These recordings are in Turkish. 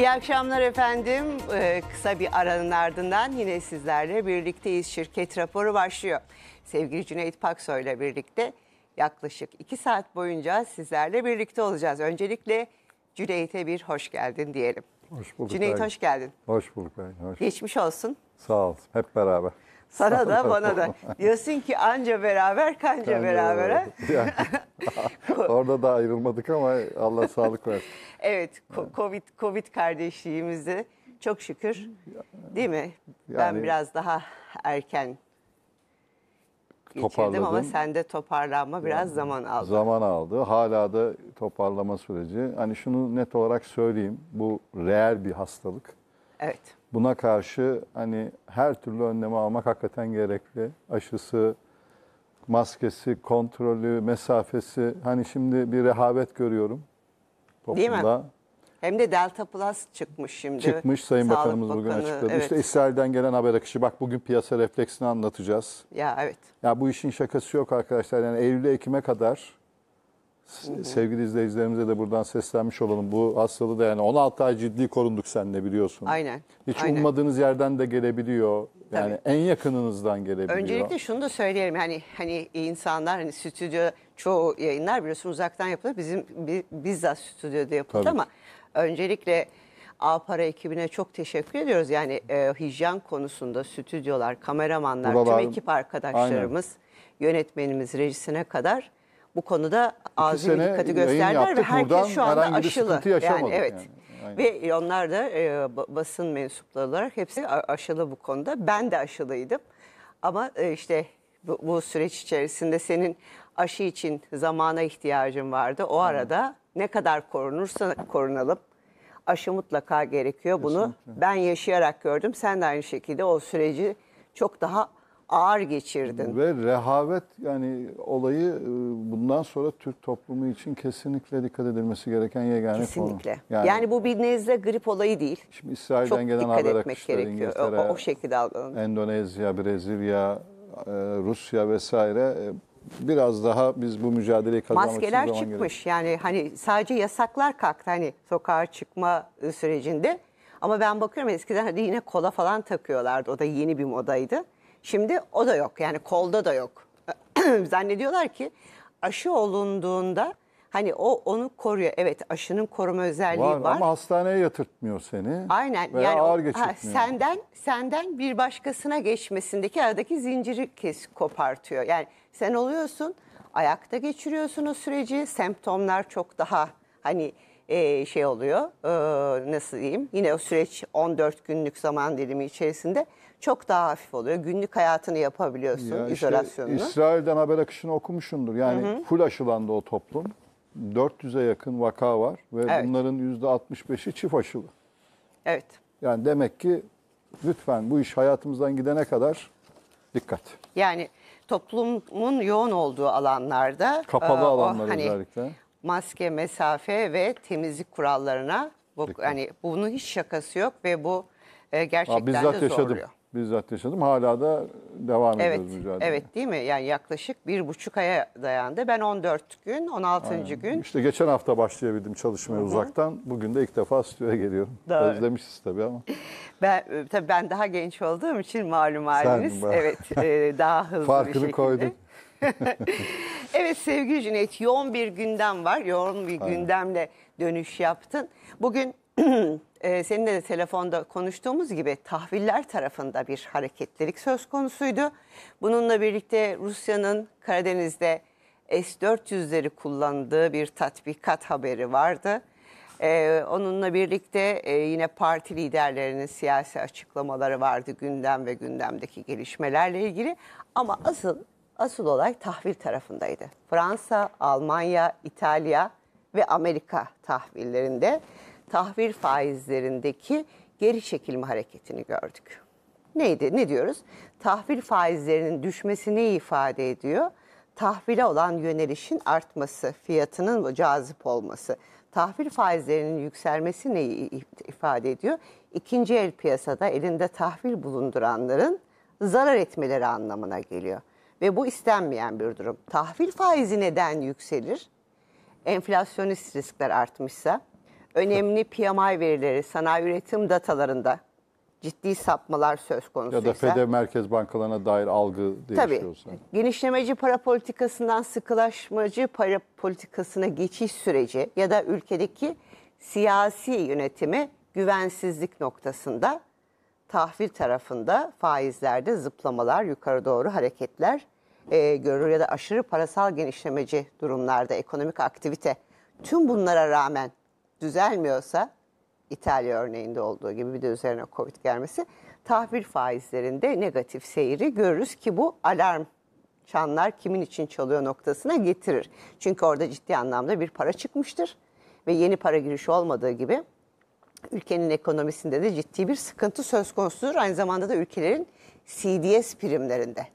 İyi akşamlar efendim. Ee, kısa bir aranın ardından yine sizlerle birlikteyiz. Şirket raporu başlıyor. Sevgili Cüneyt Paksoy ile birlikte yaklaşık iki saat boyunca sizlerle birlikte olacağız. Öncelikle Cüneyt'e bir hoş geldin diyelim. Hoş bulduk. Cüneyt ben. hoş geldin. Hoş bulduk. Ben. Hoş. Geçmiş olsun. Sağ ol. Hep beraber. Sana da bana da. Diyorsun ki anca beraber kanca, kanca beraber. orada da ayrılmadık ama Allah sağlık versin. evet Covid, Covid kardeşliğimizde çok şükür değil mi? Yani, ben biraz daha erken geçirdim ama sende toparlanma biraz yani, zaman aldı. Zaman aldı. Hala da toparlama süreci. Hani şunu net olarak söyleyeyim. Bu reel bir hastalık. Evet. Buna karşı hani her türlü önlemi almak hakikaten gerekli. Aşısı, maskesi, kontrolü, mesafesi. Hani şimdi bir rehavet görüyorum toplumda. Değil mi? Hem de Delta Plus çıkmış şimdi. Çıkmış Sayın Sağlık Bakanımız Bakanı, bugün açıkladı. Evet. İşte İsrail'den gelen haber akışı. Bak bugün piyasa refleksini anlatacağız. Ya evet. Ya bu işin şakası yok arkadaşlar. Yani Eylül'e Ekim'e kadar sevgili izleyicilerimize de buradan seslenmiş olalım. Bu hastalığı da yani 16 ay ciddi korunduk seninle biliyorsun. Aynen. Hiç aynen. ummadığınız yerden de gelebiliyor. Yani Tabii. en yakınınızdan gelebiliyor. Öncelikle şunu da söyleyelim. Hani hani insanlar hani stüdyo çoğu yayınlar biliyorsun uzaktan yapılır. Bizim bizzat stüdyoda yapıldı Tabii. ama öncelikle Apara ekibine çok teşekkür ediyoruz. Yani e, hijyen konusunda stüdyolar, kameramanlar, Buralar, tüm ekip arkadaşlarımız, aynen. yönetmenimiz, rejisine kadar bu konuda azim dikkati gösterdiler ve herkes şu anda aşılı. Yani evet. Yani. Aynen. Ve onlar da e, basın mensupları olarak hepsi aşılı bu konuda. Ben de aşılıydım. Ama e, işte bu, bu süreç içerisinde senin aşı için zamana ihtiyacın vardı. O arada hmm. ne kadar korunursa korunalım. Aşı mutlaka gerekiyor. Kesinlikle. Bunu ben yaşayarak gördüm. Sen de aynı şekilde o süreci çok daha ağır geçirdin. Ve rehavet yani olayı e, bundan sonra Türk toplumu için kesinlikle dikkat edilmesi gereken yegane konu. Kesinlikle. Yani, yani bu bir nezle grip olayı değil. Şimdi İsrail'den Çok gelen haber akışları İngiltere, o, o şekilde algılanır. Endonezya, Brezilya, e, Rusya vesaire e, biraz daha biz bu mücadeleyi kazanmak Maskeler için zaman çıkmış gerek. yani hani sadece yasaklar kalktı hani sokağa çıkma sürecinde. Ama ben bakıyorum eskiden hadi yine kola falan takıyorlardı. O da yeni bir modaydı. Şimdi o da yok yani kolda da yok. Zannediyorlar ki aşı olunduğunda hani o onu koruyor. Evet aşının koruma özelliği var. var. Ama hastaneye yatırtmıyor seni. Aynen. Veya yani ağır geçirtmiyor. Ha, senden, senden bir başkasına geçmesindeki aradaki zinciri kes, kopartıyor. Yani sen oluyorsun ayakta geçiriyorsun o süreci. Semptomlar çok daha hani ee, şey oluyor e, nasıl diyeyim yine o süreç 14 günlük zaman dilimi içerisinde çok daha hafif oluyor. Günlük hayatını yapabiliyorsun ya işte İsrail'den haber akışını okumuşsundur. Yani hı hı. full aşılandı o toplum. 400'e yakın vaka var ve evet. bunların %65'i çift aşılı. Evet. Yani demek ki lütfen bu iş hayatımızdan gidene kadar dikkat. Yani toplumun yoğun olduğu alanlarda kapalı e, alanlar hani, özellikle maske, mesafe ve temizlik kurallarına bu, Peki. hani bunun hiç şakası yok ve bu e, gerçekten Aa, bizzat de zorluyor. yaşadım. Bizzat yaşadım. Hala da devam evet, ediyoruz mücadele. Evet değil mi? Yani yaklaşık bir buçuk aya dayandı. Ben 14 gün, 16. Aynen. gün. İşte geçen hafta başlayabildim çalışmaya Hı-hı. uzaktan. Bugün de ilk defa stüdyoya geliyorum. Doğru. Özlemişiz tabii ama. Ben, tabii ben daha genç olduğum için malum haliniz. Evet, e, daha hızlı Farkını bir şekilde. Farkını koydum. evet sevgili Cüneyt yoğun bir gündem var. Yoğun bir Aynen. gündemle dönüş yaptın. Bugün e, seninle de telefonda konuştuğumuz gibi tahviller tarafında bir hareketlilik söz konusuydu. Bununla birlikte Rusya'nın Karadeniz'de S-400'leri kullandığı bir tatbikat haberi vardı. Ee, onunla birlikte e, yine parti liderlerinin siyasi açıklamaları vardı gündem ve gündemdeki gelişmelerle ilgili. Ama asıl asıl olay tahvil tarafındaydı. Fransa, Almanya, İtalya ve Amerika tahvillerinde tahvil faizlerindeki geri çekilme hareketini gördük. Neydi? Ne diyoruz? Tahvil faizlerinin düşmesi neyi ifade ediyor? Tahvile olan yönelişin artması, fiyatının cazip olması. Tahvil faizlerinin yükselmesi neyi ifade ediyor? İkinci el piyasada elinde tahvil bulunduranların zarar etmeleri anlamına geliyor ve bu istenmeyen bir durum. Tahvil faizi neden yükselir? Enflasyonist riskler artmışsa, önemli PMI verileri, sanayi üretim datalarında ciddi sapmalar söz konusu Ya da FED merkez bankalarına dair algı değişiyorsa. Tabii. Genişlemeci para politikasından sıkılaşmacı para politikasına geçiş süreci ya da ülkedeki siyasi yönetimi güvensizlik noktasında tahvil tarafında faizlerde zıplamalar, yukarı doğru hareketler e, görür ya da aşırı parasal genişlemeci durumlarda ekonomik aktivite tüm bunlara rağmen düzelmiyorsa İtalya örneğinde olduğu gibi bir de üzerine Covid gelmesi tahvil faizlerinde negatif seyri görürüz ki bu alarm çanlar kimin için çalıyor noktasına getirir. Çünkü orada ciddi anlamda bir para çıkmıştır ve yeni para girişi olmadığı gibi ülkenin ekonomisinde de ciddi bir sıkıntı söz konusudur. Aynı zamanda da ülkelerin CDS primlerinde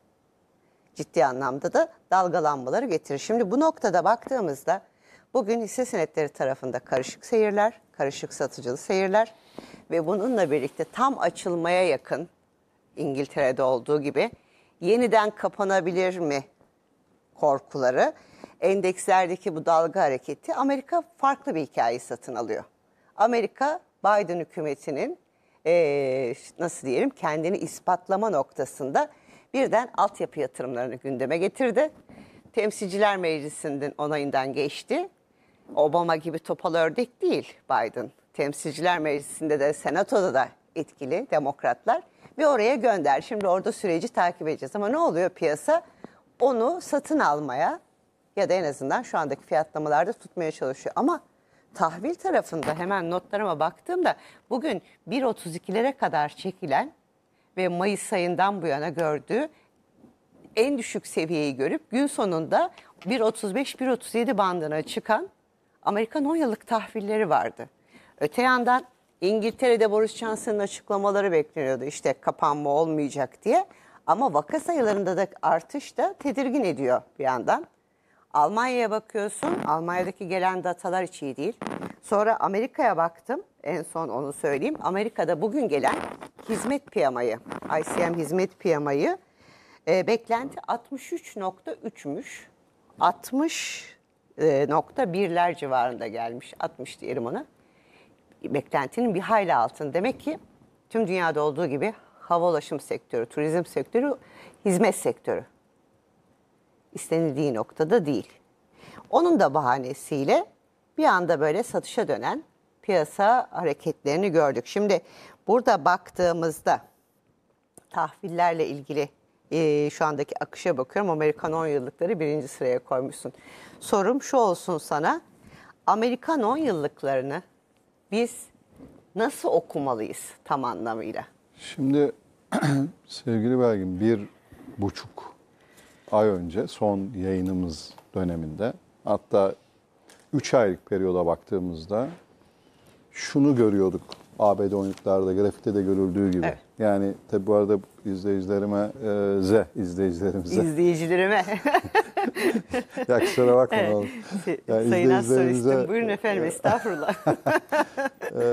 ciddi anlamda da dalgalanmaları getirir. Şimdi bu noktada baktığımızda bugün hisse senetleri tarafında karışık seyirler, karışık satıcılı seyirler ve bununla birlikte tam açılmaya yakın İngiltere'de olduğu gibi yeniden kapanabilir mi korkuları endekslerdeki bu dalga hareketi Amerika farklı bir hikayeyi satın alıyor. Amerika Biden hükümetinin e, nasıl diyelim kendini ispatlama noktasında birden altyapı yatırımlarını gündeme getirdi. Temsilciler Meclisi'nin onayından geçti. Obama gibi topal ördek değil Biden. Temsilciler Meclisi'nde de Senato'da da etkili demokratlar ve oraya gönder. Şimdi orada süreci takip edeceğiz ama ne oluyor piyasa? Onu satın almaya ya da en azından şu andaki fiyatlamalarda tutmaya çalışıyor. Ama tahvil tarafında hemen notlarıma baktığımda bugün 1.32'lere kadar çekilen ve Mayıs ayından bu yana gördüğü en düşük seviyeyi görüp gün sonunda 1.35-1.37 bandına çıkan Amerikan 10 yıllık tahvilleri vardı. Öte yandan İngiltere'de Boris Johnson'ın açıklamaları bekleniyordu işte kapanma olmayacak diye. Ama vaka sayılarında da artış da tedirgin ediyor bir yandan. Almanya'ya bakıyorsun. Almanya'daki gelen datalar hiç iyi değil. Sonra Amerika'ya baktım. En son onu söyleyeyim. Amerika'da bugün gelen hizmet piyamayı, ICM hizmet piyamayı e, beklenti 63.3'müş. 60.1'ler e, civarında gelmiş. 60 diyelim ona. Beklentinin bir hayli altın. Demek ki tüm dünyada olduğu gibi hava ulaşım sektörü, turizm sektörü, hizmet sektörü istenildiği noktada değil. Onun da bahanesiyle bir anda böyle satışa dönen piyasa hareketlerini gördük. Şimdi burada baktığımızda tahvillerle ilgili e, şu andaki akışa bakıyorum. Amerikan 10 yıllıkları birinci sıraya koymuşsun. Sorum şu olsun sana. Amerikan 10 yıllıklarını biz nasıl okumalıyız tam anlamıyla? Şimdi sevgili Belgin bir buçuk ay önce son yayınımız döneminde hatta 3 aylık periyoda baktığımızda şunu görüyorduk ABD oyuncularda grafikte de görüldüğü gibi. Evet. Yani tabi bu arada izleyicilerime e, ze izleyicilerimize. İzleyicilerime. ya kusura bakma evet. oğlum. Yani Sayın izleyicilerimize... buyurun efendim e, estağfurullah. e,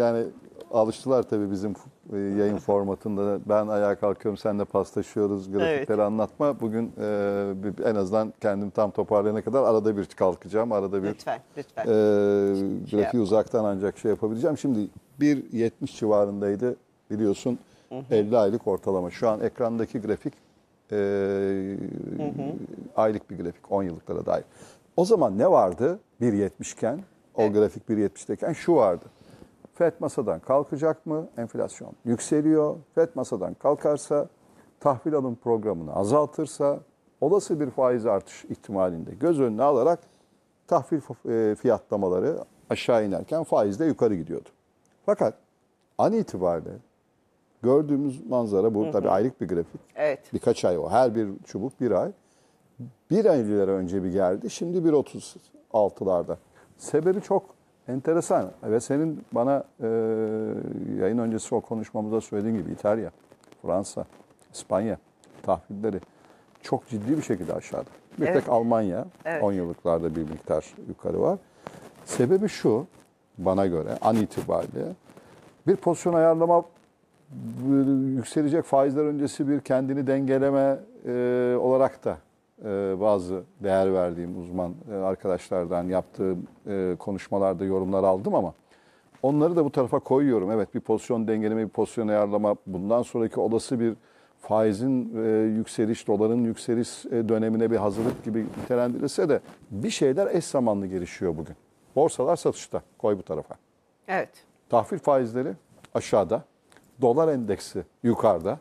yani alıştılar tabi bizim e, yayın formatında ben ayağa kalkıyorum de paslaşıyoruz grafikleri evet. anlatma. Bugün e, en azından kendim tam toparlayana kadar arada bir kalkacağım. Arada bir lütfen, lütfen. E, şey grafiği şey uzaktan ancak şey yapabileceğim. Şimdi 1.70 civarındaydı biliyorsun hı hı. 50 aylık ortalama. Şu an ekrandaki grafik e, hı hı. aylık bir grafik 10 yıllıklara dair. O zaman ne vardı 1.70 iken? O evet. grafik 1.70'teyken şu vardı. FED masadan kalkacak mı? Enflasyon yükseliyor. FED masadan kalkarsa, tahvil alım programını azaltırsa, olası bir faiz artış ihtimalinde göz önüne alarak tahvil e, fiyatlamaları aşağı inerken faiz de yukarı gidiyordu. Fakat an itibariyle gördüğümüz manzara bu. Tabii aylık bir grafik. Evet. Birkaç ay o. Her bir çubuk bir ay. Bir ay önce bir geldi. Şimdi 1.36'larda. Sebebi çok Enteresan. Ve senin bana e, yayın öncesi o konuşmamızda söylediğin gibi İtalya, Fransa, İspanya tahvilleri çok ciddi bir şekilde aşağıda. Bir evet. tek Almanya evet. 10 yıllıklarda bir miktar yukarı var. Sebebi şu bana göre an itibariyle bir pozisyon ayarlama e, yükselecek faizler öncesi bir kendini dengeleme e, olarak da ee, bazı değer verdiğim uzman e, arkadaşlardan yaptığım e, konuşmalarda yorumlar aldım ama onları da bu tarafa koyuyorum. Evet bir pozisyon dengeleme, bir pozisyon ayarlama, bundan sonraki olası bir faizin e, yükseliş, doların yükseliş dönemine bir hazırlık gibi nitelendirilse de bir şeyler eş zamanlı gelişiyor bugün. Borsalar satışta, koy bu tarafa. Evet. Tahvil faizleri aşağıda, dolar endeksi yukarıda,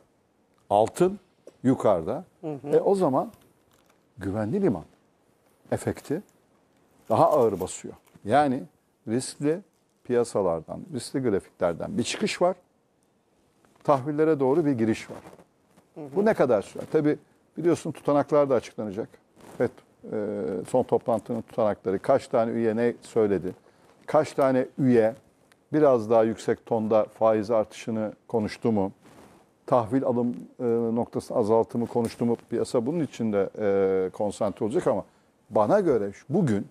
altın yukarıda. Hı hı. E, o zaman güvenli liman efekti daha ağır basıyor. Yani riskli piyasalardan, riskli grafiklerden bir çıkış var. Tahvillere doğru bir giriş var. Bu ne kadar sürer? Tabi biliyorsun tutanaklar da açıklanacak. Evet, e, son toplantının tutanakları kaç tane üye ne söyledi? Kaç tane üye biraz daha yüksek tonda faiz artışını konuştu mu? tahvil alım e, noktası azaltımı konuştu piyasa bunun içinde e, konsantre olacak ama bana göre bugün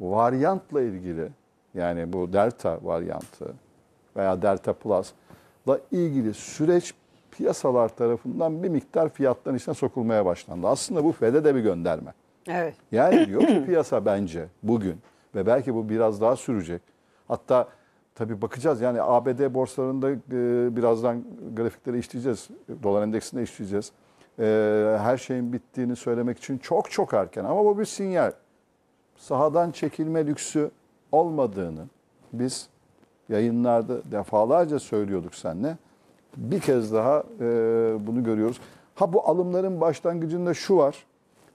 varyantla ilgili yani bu delta varyantı veya delta plus'la ilgili süreç piyasalar tarafından bir miktar fiyatların içine sokulmaya başlandı. Aslında bu FED'e de bir gönderme. Evet. Yani diyor ki piyasa bence bugün ve belki bu biraz daha sürecek. Hatta Tabii bakacağız yani ABD borsalarında e, birazdan grafikleri işleyeceğiz. Dolar endeksinde işleyeceğiz. E, her şeyin bittiğini söylemek için çok çok erken ama bu bir sinyal. Sahadan çekilme lüksü olmadığını biz yayınlarda defalarca söylüyorduk seninle. Bir kez daha e, bunu görüyoruz. Ha bu alımların başlangıcında şu var.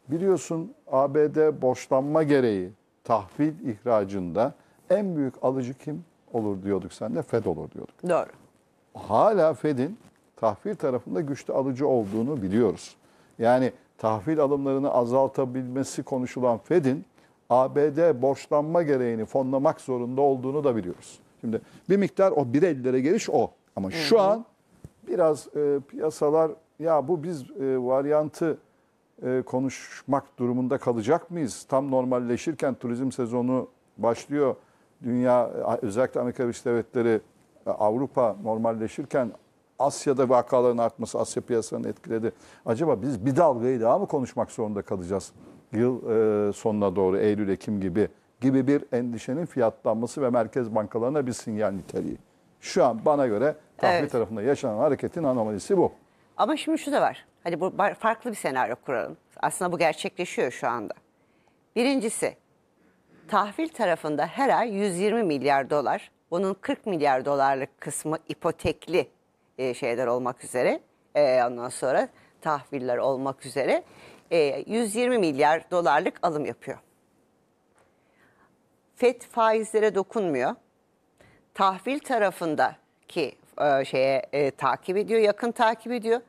Biliyorsun ABD borçlanma gereği tahvil ihracında en büyük alıcı kim? olur diyorduk sen de Fed olur diyorduk. Doğru. Hala Fed'in tahvil tarafında güçlü alıcı olduğunu biliyoruz. Yani tahvil alımlarını azaltabilmesi konuşulan Fed'in ABD borçlanma gereğini fonlamak zorunda olduğunu da biliyoruz. Şimdi bir miktar o bir ellere geliş o. Ama şu hı hı. an biraz e, piyasalar ya bu biz e, varyantı e, konuşmak durumunda kalacak mıyız? Tam normalleşirken turizm sezonu başlıyor dünya özellikle Amerika Birleşik Devletleri e, Avrupa normalleşirken Asya'da vakaların artması Asya piyasalarını etkiledi. Acaba biz bir dalgayı daha mı konuşmak zorunda kalacağız? Yıl e, sonuna doğru Eylül-Ekim gibi gibi bir endişenin fiyatlanması ve merkez bankalarına bir sinyal niteliği. Şu an bana göre tahvil evet. tarafında yaşanan hareketin anomalisi bu. Ama şimdi şu da var. hani bu farklı bir senaryo kuralım. Aslında bu gerçekleşiyor şu anda. Birincisi Tahvil tarafında her ay 120 milyar dolar, bunun 40 milyar dolarlık kısmı ipotekli e, şeyler olmak üzere, e, ondan sonra tahviller olmak üzere e, 120 milyar dolarlık alım yapıyor. FED faizlere dokunmuyor. Tahvil tarafındaki e, şeye e, takip ediyor, yakın takip ediyor.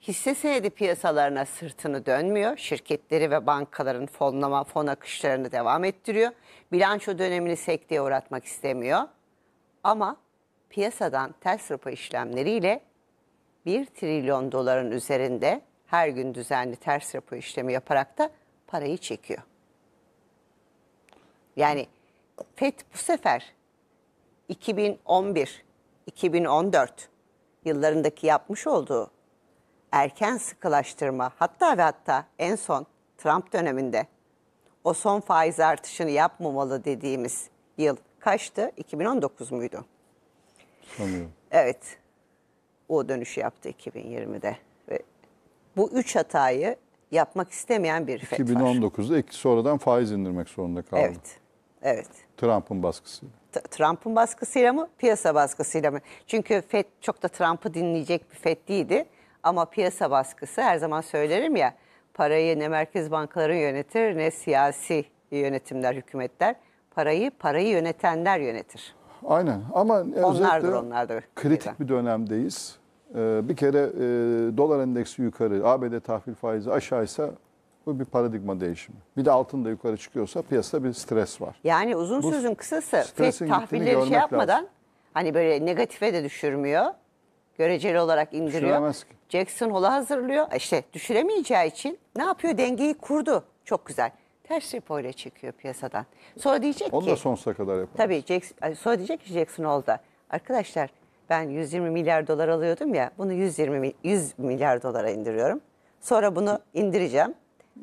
Hisse senedi piyasalarına sırtını dönmüyor. Şirketleri ve bankaların fonlama, fon akışlarını devam ettiriyor bilanço dönemini sekteye uğratmak istemiyor. Ama piyasadan ters repo işlemleriyle 1 trilyon doların üzerinde her gün düzenli ters repo işlemi yaparak da parayı çekiyor. Yani FED bu sefer 2011, 2014 yıllarındaki yapmış olduğu erken sıkılaştırma hatta ve hatta en son Trump döneminde o son faiz artışını yapmamalı dediğimiz yıl kaçtı? 2019 muydu? Sanıyorum. Evet. O dönüşü yaptı 2020'de. Ve bu üç hatayı yapmak istemeyen bir FED 2019'da var. sonradan faiz indirmek zorunda kaldı. Evet. Evet. Trump'ın baskısı. Trump'ın baskısıyla mı, piyasa baskısıyla mı? Çünkü FED çok da Trump'ı dinleyecek bir FED değildi. Ama piyasa baskısı her zaman söylerim ya Parayı ne merkez bankaları yönetir ne siyasi yönetimler, hükümetler. Parayı parayı yönetenler yönetir. Aynen ama onlardır, onlardır. kritik bir dönemdeyiz. Ee, bir kere e, dolar endeksi yukarı, ABD tahvil faizi aşağıysa bu bir paradigma değişimi. Bir de altın da yukarı çıkıyorsa piyasada bir stres var. Yani uzun bu, sözün kısası FED tahvilleri şey yapmadan lazım. hani böyle negatife de düşürmüyor göreceli olarak indiriyor. Jackson Hole'a hazırlıyor. E işte düşüremeyeceği için ne yapıyor? Dengeyi kurdu. Çok güzel. Ters repo çekiyor piyasadan. Sonra diyecek Onu ki... da sonsuza kadar yapar. Tabii Jackson, sonra diyecek ki Jackson Hole'da. Arkadaşlar ben 120 milyar dolar alıyordum ya bunu 120 100 milyar dolara indiriyorum. Sonra bunu indireceğim.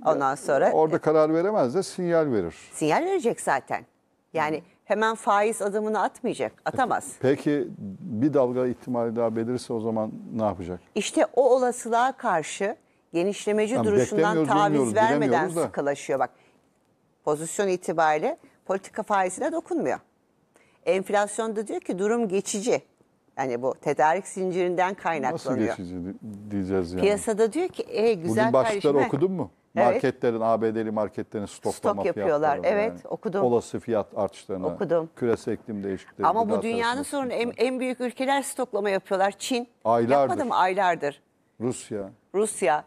Ondan sonra Orada e, karar veremez de sinyal verir. sinyal verecek zaten. Yani hemen faiz adımını atmayacak. Atamaz. Peki bir dalga ihtimali daha belirse o zaman ne yapacak? İşte o olasılığa karşı genişlemeci yani duruşundan taviz vermeden sıkılaşıyor. Bak pozisyon itibariyle politika faizine dokunmuyor. Enflasyonda diyor ki durum geçici. Yani bu tedarik zincirinden kaynaklanıyor. Nasıl geçici diyeceğiz yani? Piyasada diyor ki e, güzel Bugün başlıkları kardeşime... okudun mu? Evet. ABD'li marketlerin stoklama Stok yapıyorlar. Evet, yani. okudum. Olası fiyat artışlarına, okudum. küresel iklim değişiklikleri. Ama bu dünyanın sorunu en, en büyük ülkeler stoklama yapıyorlar. Çin aylardır. yapmadı mı aylardır? Rusya. Rusya.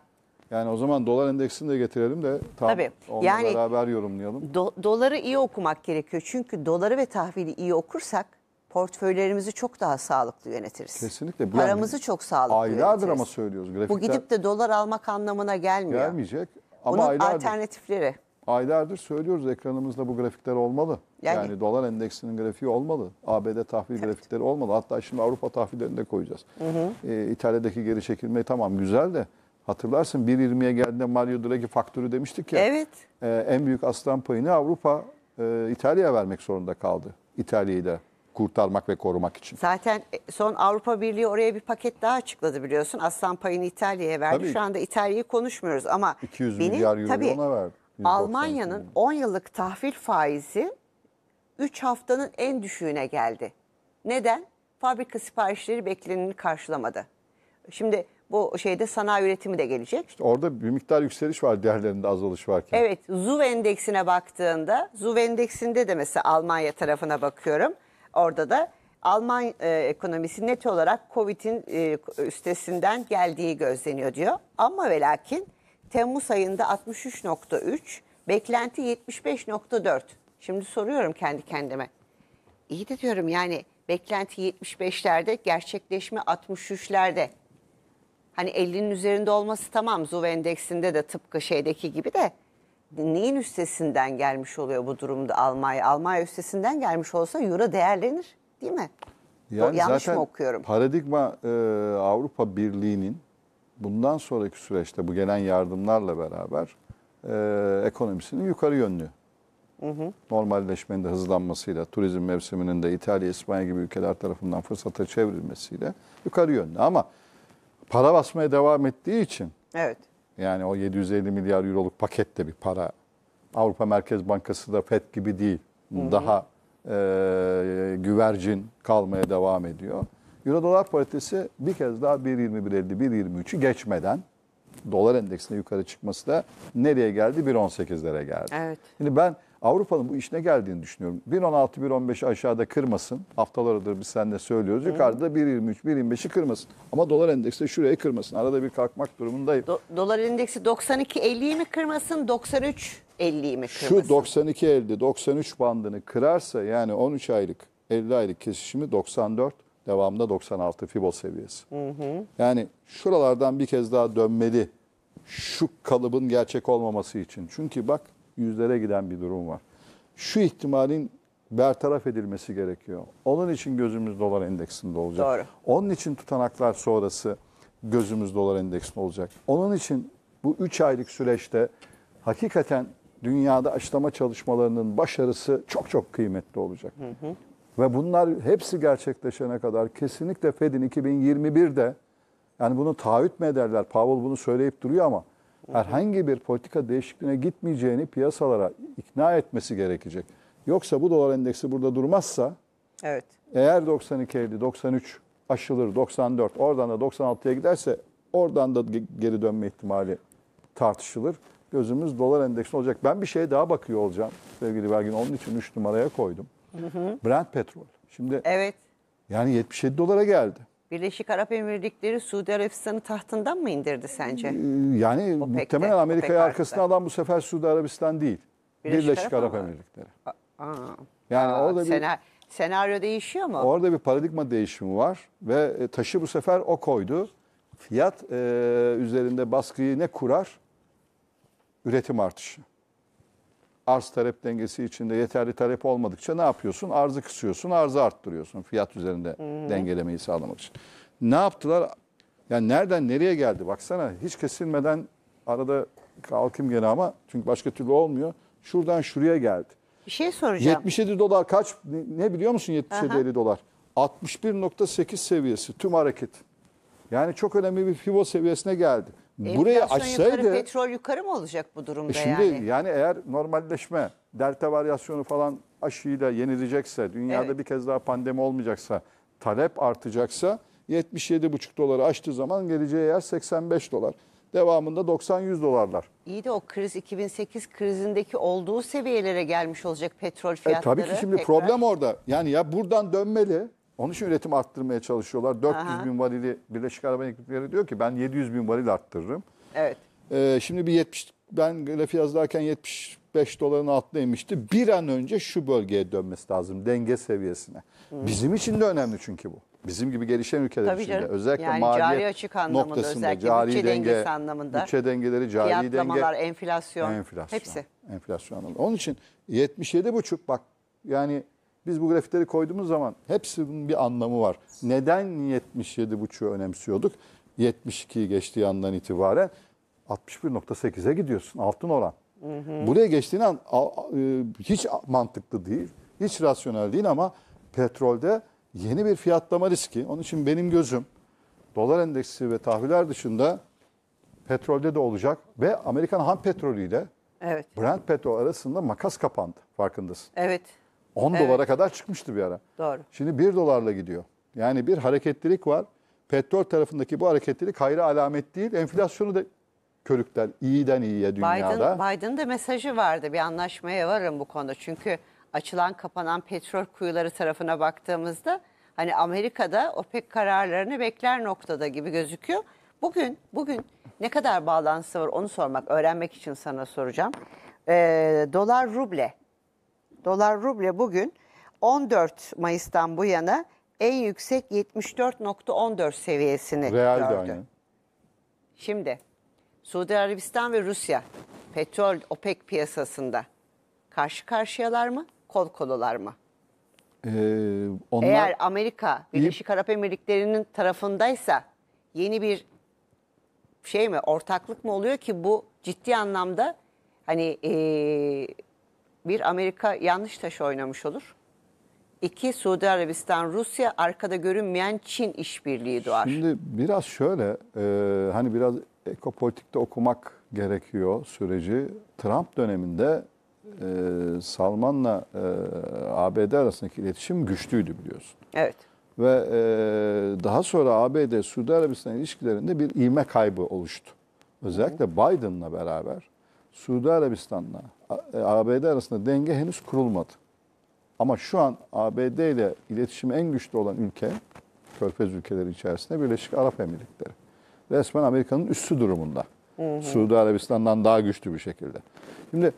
Yani o zaman dolar endeksini de getirelim de tam Tabii. onunla yani, beraber yorumlayalım. Do, doları iyi okumak gerekiyor. Çünkü doları ve tahvili iyi okursak portföylerimizi çok daha sağlıklı yönetiriz. Kesinlikle. Paramızı yani, çok sağlıklı aylardır yönetiriz. Aylardır ama söylüyoruz. Grafikler... Bu gidip de dolar almak anlamına gelmiyor. Gelmeyecek. Ama Bunun aylardır, alternatifleri. Aylardır söylüyoruz ekranımızda bu grafikler olmalı. Yani, yani dolar endeksinin grafiği olmalı. ABD tahvil evet. grafikleri olmalı. Hatta şimdi Avrupa tahvillerini de koyacağız. Hı hı. Ee, İtalya'daki geri çekilme tamam güzel de hatırlarsın 1.20'ye geldiğinde Mario Draghi faktörü demiştik ya. Evet. E, en büyük aslan payını Avrupa e, İtalya'ya vermek zorunda kaldı. İtalya'yı da kurtarmak ve korumak için. Zaten e, son Avrupa Birliği oraya bir paket daha açıkladı biliyorsun. Aslan payını İtalya'ya verdi. Tabii. Şu anda İtalya'yı konuşmuyoruz ama 200 benim, milyar euro tabii, ona verdi. Almanya'nın 10 yıllık tahvil faizi 3 haftanın en düşüğüne geldi. Neden? Fabrika siparişleri bekleneni karşılamadı. Şimdi bu şeyde sanayi üretimi de gelecek. İşte orada bir miktar yükseliş var değerlerinde azalış varken. Evet, ZUV endeksine baktığında ZUV endeksinde de mesela Almanya tarafına bakıyorum. Orada da Alman e, ekonomisi net olarak Covid'in e, üstesinden geldiği gözleniyor diyor. Ama ve lakin Temmuz ayında 63.3, beklenti 75.4. Şimdi soruyorum kendi kendime. İyi de diyorum yani beklenti 75'lerde, gerçekleşme 63'lerde. Hani 50'nin üzerinde olması tamam Zuv endeksinde de tıpkı şeydeki gibi de neyin üstesinden gelmiş oluyor bu durumda Almanya? Almanya üstesinden gelmiş olsa euro değerlenir değil mi? Yani yanlış zaten mı okuyorum? Paradigma e, Avrupa Birliği'nin bundan sonraki süreçte bu gelen yardımlarla beraber e, ekonomisinin yukarı yönlü. Hı hı. Normalleşmenin de hızlanmasıyla, turizm mevsiminin de İtalya, İspanya gibi ülkeler tarafından fırsata çevrilmesiyle yukarı yönlü. Ama para basmaya devam ettiği için Evet. Yani o 750 milyar euroluk paket de bir para. Avrupa Merkez Bankası da FED gibi değil. Daha e, güvercin kalmaya devam ediyor. Euro dolar paritesi bir kez daha 1.21.50, 1.23'ü geçmeden dolar endeksinde yukarı çıkması da nereye geldi? 1.18'lere geldi. Evet. Şimdi ben Avrupa'nın bu işine geldiğini düşünüyorum. 116 115 aşağıda kırmasın. Haftalardır biz seninle söylüyoruz. Hı. Yukarıda 1.23-1.25'i kırmasın. Ama dolar endeksi şuraya kırmasın. Arada bir kalkmak durumundayım. Do dolar endeksi 92.50'yi mi kırmasın? 93.50'yi mi kırmasın? Şu 92.50, 93 bandını kırarsa yani 13 aylık, 50 aylık kesişimi 94, devamında 96 FIBO seviyesi. Hı hı. Yani şuralardan bir kez daha dönmeli şu kalıbın gerçek olmaması için. Çünkü bak yüzlere giden bir durum var. Şu ihtimalin bertaraf edilmesi gerekiyor. Onun için gözümüz dolar endeksinde olacak. Doğru. Onun için tutanaklar sonrası gözümüz dolar endeksinde olacak. Onun için bu 3 aylık süreçte hakikaten dünyada açlama çalışmalarının başarısı çok çok kıymetli olacak. Hı hı. Ve bunlar hepsi gerçekleşene kadar kesinlikle Fed'in 2021'de yani bunu taahhüt mü ederler? Powell bunu söyleyip duruyor ama herhangi bir politika değişikliğine gitmeyeceğini piyasalara ikna etmesi gerekecek. Yoksa bu dolar endeksi burada durmazsa evet. eğer 92.50, 93 aşılır, 94 oradan da 96'ya giderse oradan da geri dönme ihtimali tartışılır. Gözümüz dolar endeksine olacak. Ben bir şeye daha bakıyor olacağım sevgili Belgin. Onun için 3 numaraya koydum. Hı hı. Brent petrol. Şimdi evet. yani 77 dolara geldi. Birleşik Arap Emirlikleri Suudi Arabistan'ı tahtından mı indirdi sence? Yani OPEC'te, muhtemelen Amerika'ya arkasına alan bu sefer Suudi Arabistan değil. Birleşik, Birleşik Arap, Arap Emirlikleri. Aa, yani aa, orada bir senaryo değişiyor mu? Orada bir paradigma değişimi var ve e, taşı bu sefer o koydu. Fiyat e, üzerinde baskıyı ne kurar? Üretim artışı arz talep dengesi içinde yeterli talep olmadıkça ne yapıyorsun? Arzı kısıyorsun, arzı arttırıyorsun fiyat üzerinde hmm. dengelemeyi sağlamak için. Ne yaptılar? Yani nereden nereye geldi? Baksana hiç kesilmeden arada kalkayım gene ama çünkü başka türlü olmuyor. Şuradan şuraya geldi. Bir şey soracağım. 77 dolar kaç? Ne biliyor musun 77 dolar? 61.8 seviyesi tüm hareket. Yani çok önemli bir pivot seviyesine geldi. E, buraya açsaydı yukarı, petrol yukarı mı olacak bu durumda e şimdi yani? Şimdi yani eğer normalleşme, delta varyasyonu falan aşıyla yenilecekse, dünyada evet. bir kez daha pandemi olmayacaksa, talep artacaksa 77,5 doları aştığı zaman geleceğe yer 85 dolar. Devamında 90-100 dolarlar. İyi de o kriz 2008 krizindeki olduğu seviyelere gelmiş olacak petrol fiyatları. E, tabii ki şimdi tekrar. problem orada. Yani ya buradan dönmeli onun için üretim arttırmaya çalışıyorlar. 400 Aha. bin varili Birleşik Arap Emirlikleri diyor ki ben 700 bin varil arttırırım. Evet. Ee, şimdi bir 70 ben grafiği yazarken 75 doların altına inmişti. Bir an önce şu bölgeye dönmesi lazım denge seviyesine. Hmm. Bizim için de önemli çünkü bu. Bizim gibi gelişen ülkeler Tabii için de. Özellikle yani cari açık anlamında özellikle cari bütçe denge, dengesi anlamında. Bütçe dengeleri, cari denge. Fiyatlamalar, enflasyon, enflasyon. Hepsi. Enflasyon anlamında. Onun için 77,5 bak yani biz bu grafikleri koyduğumuz zaman hepsinin bir anlamı var. Neden 77,5'ü önemsiyorduk? 72'yi geçtiği andan itibaren 61.8'e gidiyorsun altın oran. Hı hı. Buraya geçtiğin an e, hiç mantıklı değil, hiç rasyonel değil ama petrolde yeni bir fiyatlama riski. Onun için benim gözüm dolar endeksi ve tahviller dışında petrolde de olacak ve Amerikan ham petrolüyle evet. Brent petrol arasında makas kapandı farkındasın. Evet. 10 evet. dolara kadar çıkmıştı bir ara. Doğru. Şimdi 1 dolarla gidiyor. Yani bir hareketlilik var. Petrol tarafındaki bu hareketlilik hayra alamet değil. Enflasyonu da körükler iyiden iyiye dünyada. Biden, Biden'ın da mesajı vardı bir anlaşmaya varın bu konuda. Çünkü açılan kapanan petrol kuyuları tarafına baktığımızda hani Amerika'da OPEC kararlarını bekler noktada gibi gözüküyor. Bugün bugün ne kadar bağlantısı var onu sormak, öğrenmek için sana soracağım. Ee, dolar ruble Dolar ruble bugün 14 Mayıs'tan bu yana en yüksek 74.14 seviyesini Real gördü. aynı. Şimdi Suudi Arabistan ve Rusya petrol OPEC piyasasında karşı karşıyalar mı, kol kolalar mı? Ee, onlar Eğer Amerika Birleşik Arap Emirlikleri'nin tarafındaysa yeni bir şey mi ortaklık mı oluyor ki bu ciddi anlamda hani eee, bir Amerika yanlış taş oynamış olur. İki Suudi Arabistan, Rusya, arkada görünmeyen Çin işbirliği doğar. Şimdi biraz şöyle, e, hani biraz ekopolitikte okumak gerekiyor süreci. Trump döneminde e, Salman'la e, ABD arasındaki iletişim güçlüydü biliyorsun. Evet. Ve e, daha sonra ABD Suudi Arabistan ilişkilerinde bir ivme kaybı oluştu. Özellikle Biden'la beraber Suudi Arabistan'la ABD arasında denge henüz kurulmadı. Ama şu an ABD ile iletişimi en güçlü olan ülke, Körfez ülkeleri içerisinde Birleşik Arap Emirlikleri. Resmen Amerika'nın üstü durumunda. Hı hı. Suudi Arabistan'dan daha güçlü bir şekilde. Şimdi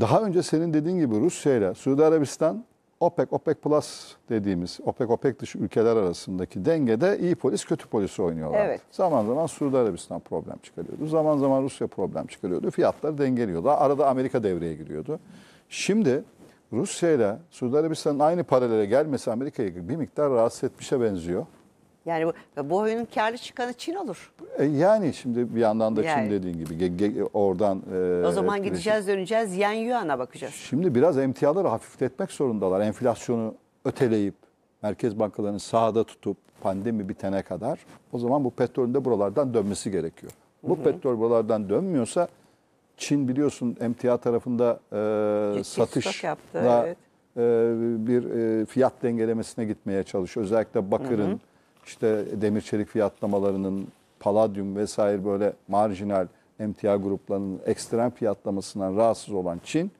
daha önce senin dediğin gibi Rusya ile Suudi Arabistan OPEC, OPEC Plus dediğimiz OPEC, OPEC dışı ülkeler arasındaki dengede iyi polis kötü polis oynuyorlar. Evet. Zaman zaman Suudi Arabistan problem çıkarıyordu. Zaman zaman Rusya problem çıkarıyordu. Fiyatları dengeliyordu. Arada Amerika devreye giriyordu. Şimdi Rusya ile Suudi Arabistan'ın aynı paralele gelmesi Amerika'yı bir miktar rahatsız etmişe benziyor. Yani bu, bu oyunun karlı çıkanı Çin olur. E, yani şimdi bir yandan da yani. Çin dediğin gibi ge, ge, oradan... E, o zaman gideceğiz döneceğiz yen yuana bakacağız. Şimdi biraz emtiaları hafifletmek zorundalar. Enflasyonu öteleyip merkez bankalarını sahada tutup pandemi bitene kadar o zaman bu petrolün de buralardan dönmesi gerekiyor. Bu hı hı. petrol buralardan dönmüyorsa Çin biliyorsun emtia tarafında e, satışla e, evet. e, bir e, fiyat dengelemesine gitmeye çalışıyor. Özellikle bakırın, hı hı işte demir çelik fiyatlamalarının, paladyum vesaire böyle marjinal emtia gruplarının ekstrem fiyatlamasından rahatsız olan Çin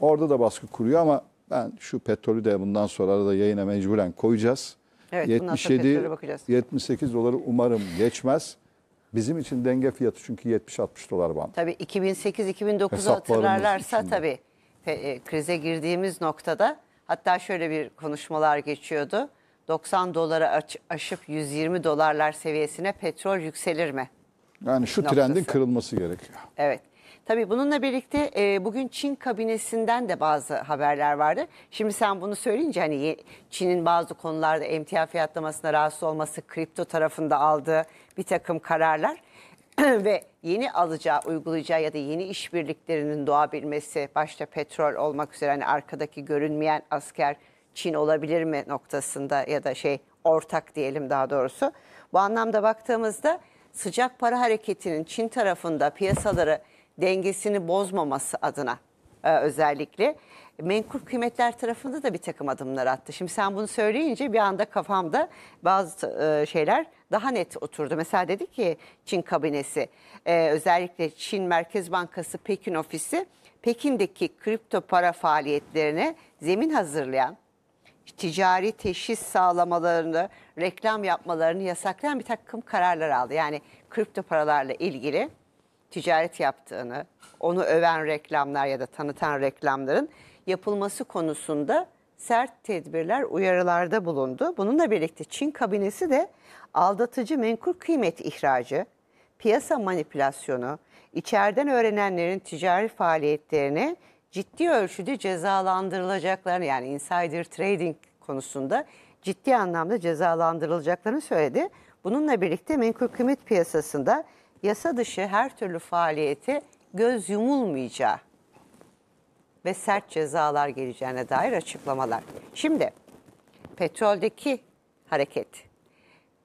orada da baskı kuruyor ama ben şu petrolü de bundan sonra arada yayına mecburen koyacağız. Evet, 77 78 doları umarım geçmez. Bizim için denge fiyatı çünkü 70-60 dolar bandı. Tabii 2008-2009'u hatırlarlarsa içinde. tabii e, krize girdiğimiz noktada hatta şöyle bir konuşmalar geçiyordu. 90 dolara aşıp 120 dolarlar seviyesine petrol yükselir mi? Yani şu noktası. trendin kırılması gerekiyor. Evet. Tabii bununla birlikte e, bugün Çin kabinesinden de bazı haberler vardı. Şimdi sen bunu söyleyince hani Çin'in bazı konularda emtia fiyatlamasına rahatsız olması, kripto tarafında aldığı bir takım kararlar ve yeni alacağı, uygulayacağı ya da yeni işbirliklerinin doğabilmesi, başta petrol olmak üzere hani arkadaki görünmeyen asker Çin olabilir mi noktasında ya da şey ortak diyelim daha doğrusu. Bu anlamda baktığımızda sıcak para hareketinin Çin tarafında piyasaları dengesini bozmaması adına e, özellikle menkul kıymetler tarafında da bir takım adımlar attı. Şimdi sen bunu söyleyince bir anda kafamda bazı e, şeyler daha net oturdu. Mesela dedi ki Çin kabinesi e, özellikle Çin Merkez Bankası Pekin ofisi Pekin'deki kripto para faaliyetlerine zemin hazırlayan ticari teşhis sağlamalarını, reklam yapmalarını yasaklayan bir takım kararlar aldı. Yani kripto paralarla ilgili ticaret yaptığını, onu öven reklamlar ya da tanıtan reklamların yapılması konusunda sert tedbirler uyarılarda bulundu. Bununla birlikte Çin kabinesi de aldatıcı menkul kıymet ihracı, piyasa manipülasyonu, içeriden öğrenenlerin ticari faaliyetlerini ciddi ölçüde cezalandırılacaklarını yani insider trading konusunda ciddi anlamda cezalandırılacaklarını söyledi. Bununla birlikte menkul kıymet piyasasında yasa dışı her türlü faaliyeti göz yumulmayacağı ve sert cezalar geleceğine dair açıklamalar. Şimdi petroldeki hareket,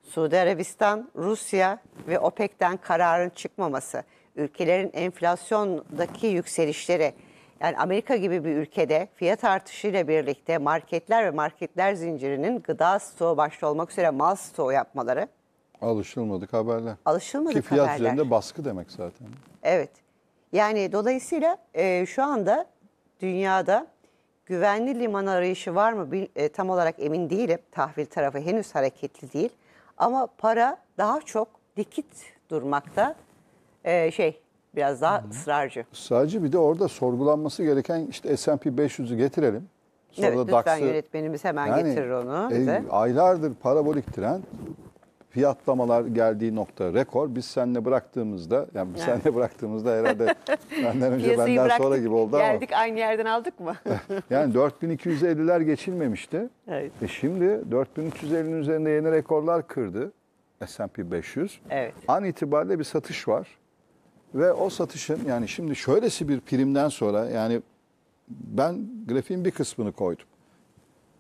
Suudi Arabistan, Rusya ve OPEC'ten kararın çıkmaması, ülkelerin enflasyondaki yükselişleri, yani Amerika gibi bir ülkede fiyat artışıyla birlikte marketler ve marketler zincirinin gıda stoğu başta olmak üzere mal stoğu yapmaları. Alışılmadık haberler. Alışılmadık haberler. Ki fiyat haberler. üzerinde baskı demek zaten. Evet. Yani dolayısıyla e, şu anda dünyada güvenli liman arayışı var mı Bil, e, tam olarak emin değilim. Tahvil tarafı henüz hareketli değil. Ama para daha çok dikit durmakta. E, şey Biraz daha ısrarcı. Sadece bir de orada sorgulanması gereken işte S&P 500'ü getirelim. Sonra evet, da lütfen DAX'ı, yönetmenimiz hemen yani, getirir onu. E, aylardır parabolik trend fiyatlamalar geldiği nokta rekor. Biz seninle bıraktığımızda, yani biz seninle bıraktığımızda herhalde benden önce Piyasayı benden bıraktık, sonra gibi oldu geldik aynı yerden aldık mı? Yani 4250'ler geçilmemişti. evet. E şimdi 4350'nin üzerinde yeni rekorlar kırdı S&P 500. Evet. An itibariyle bir satış var. Ve o satışın yani şimdi şöylesi bir primden sonra yani ben grafiğin bir kısmını koydum.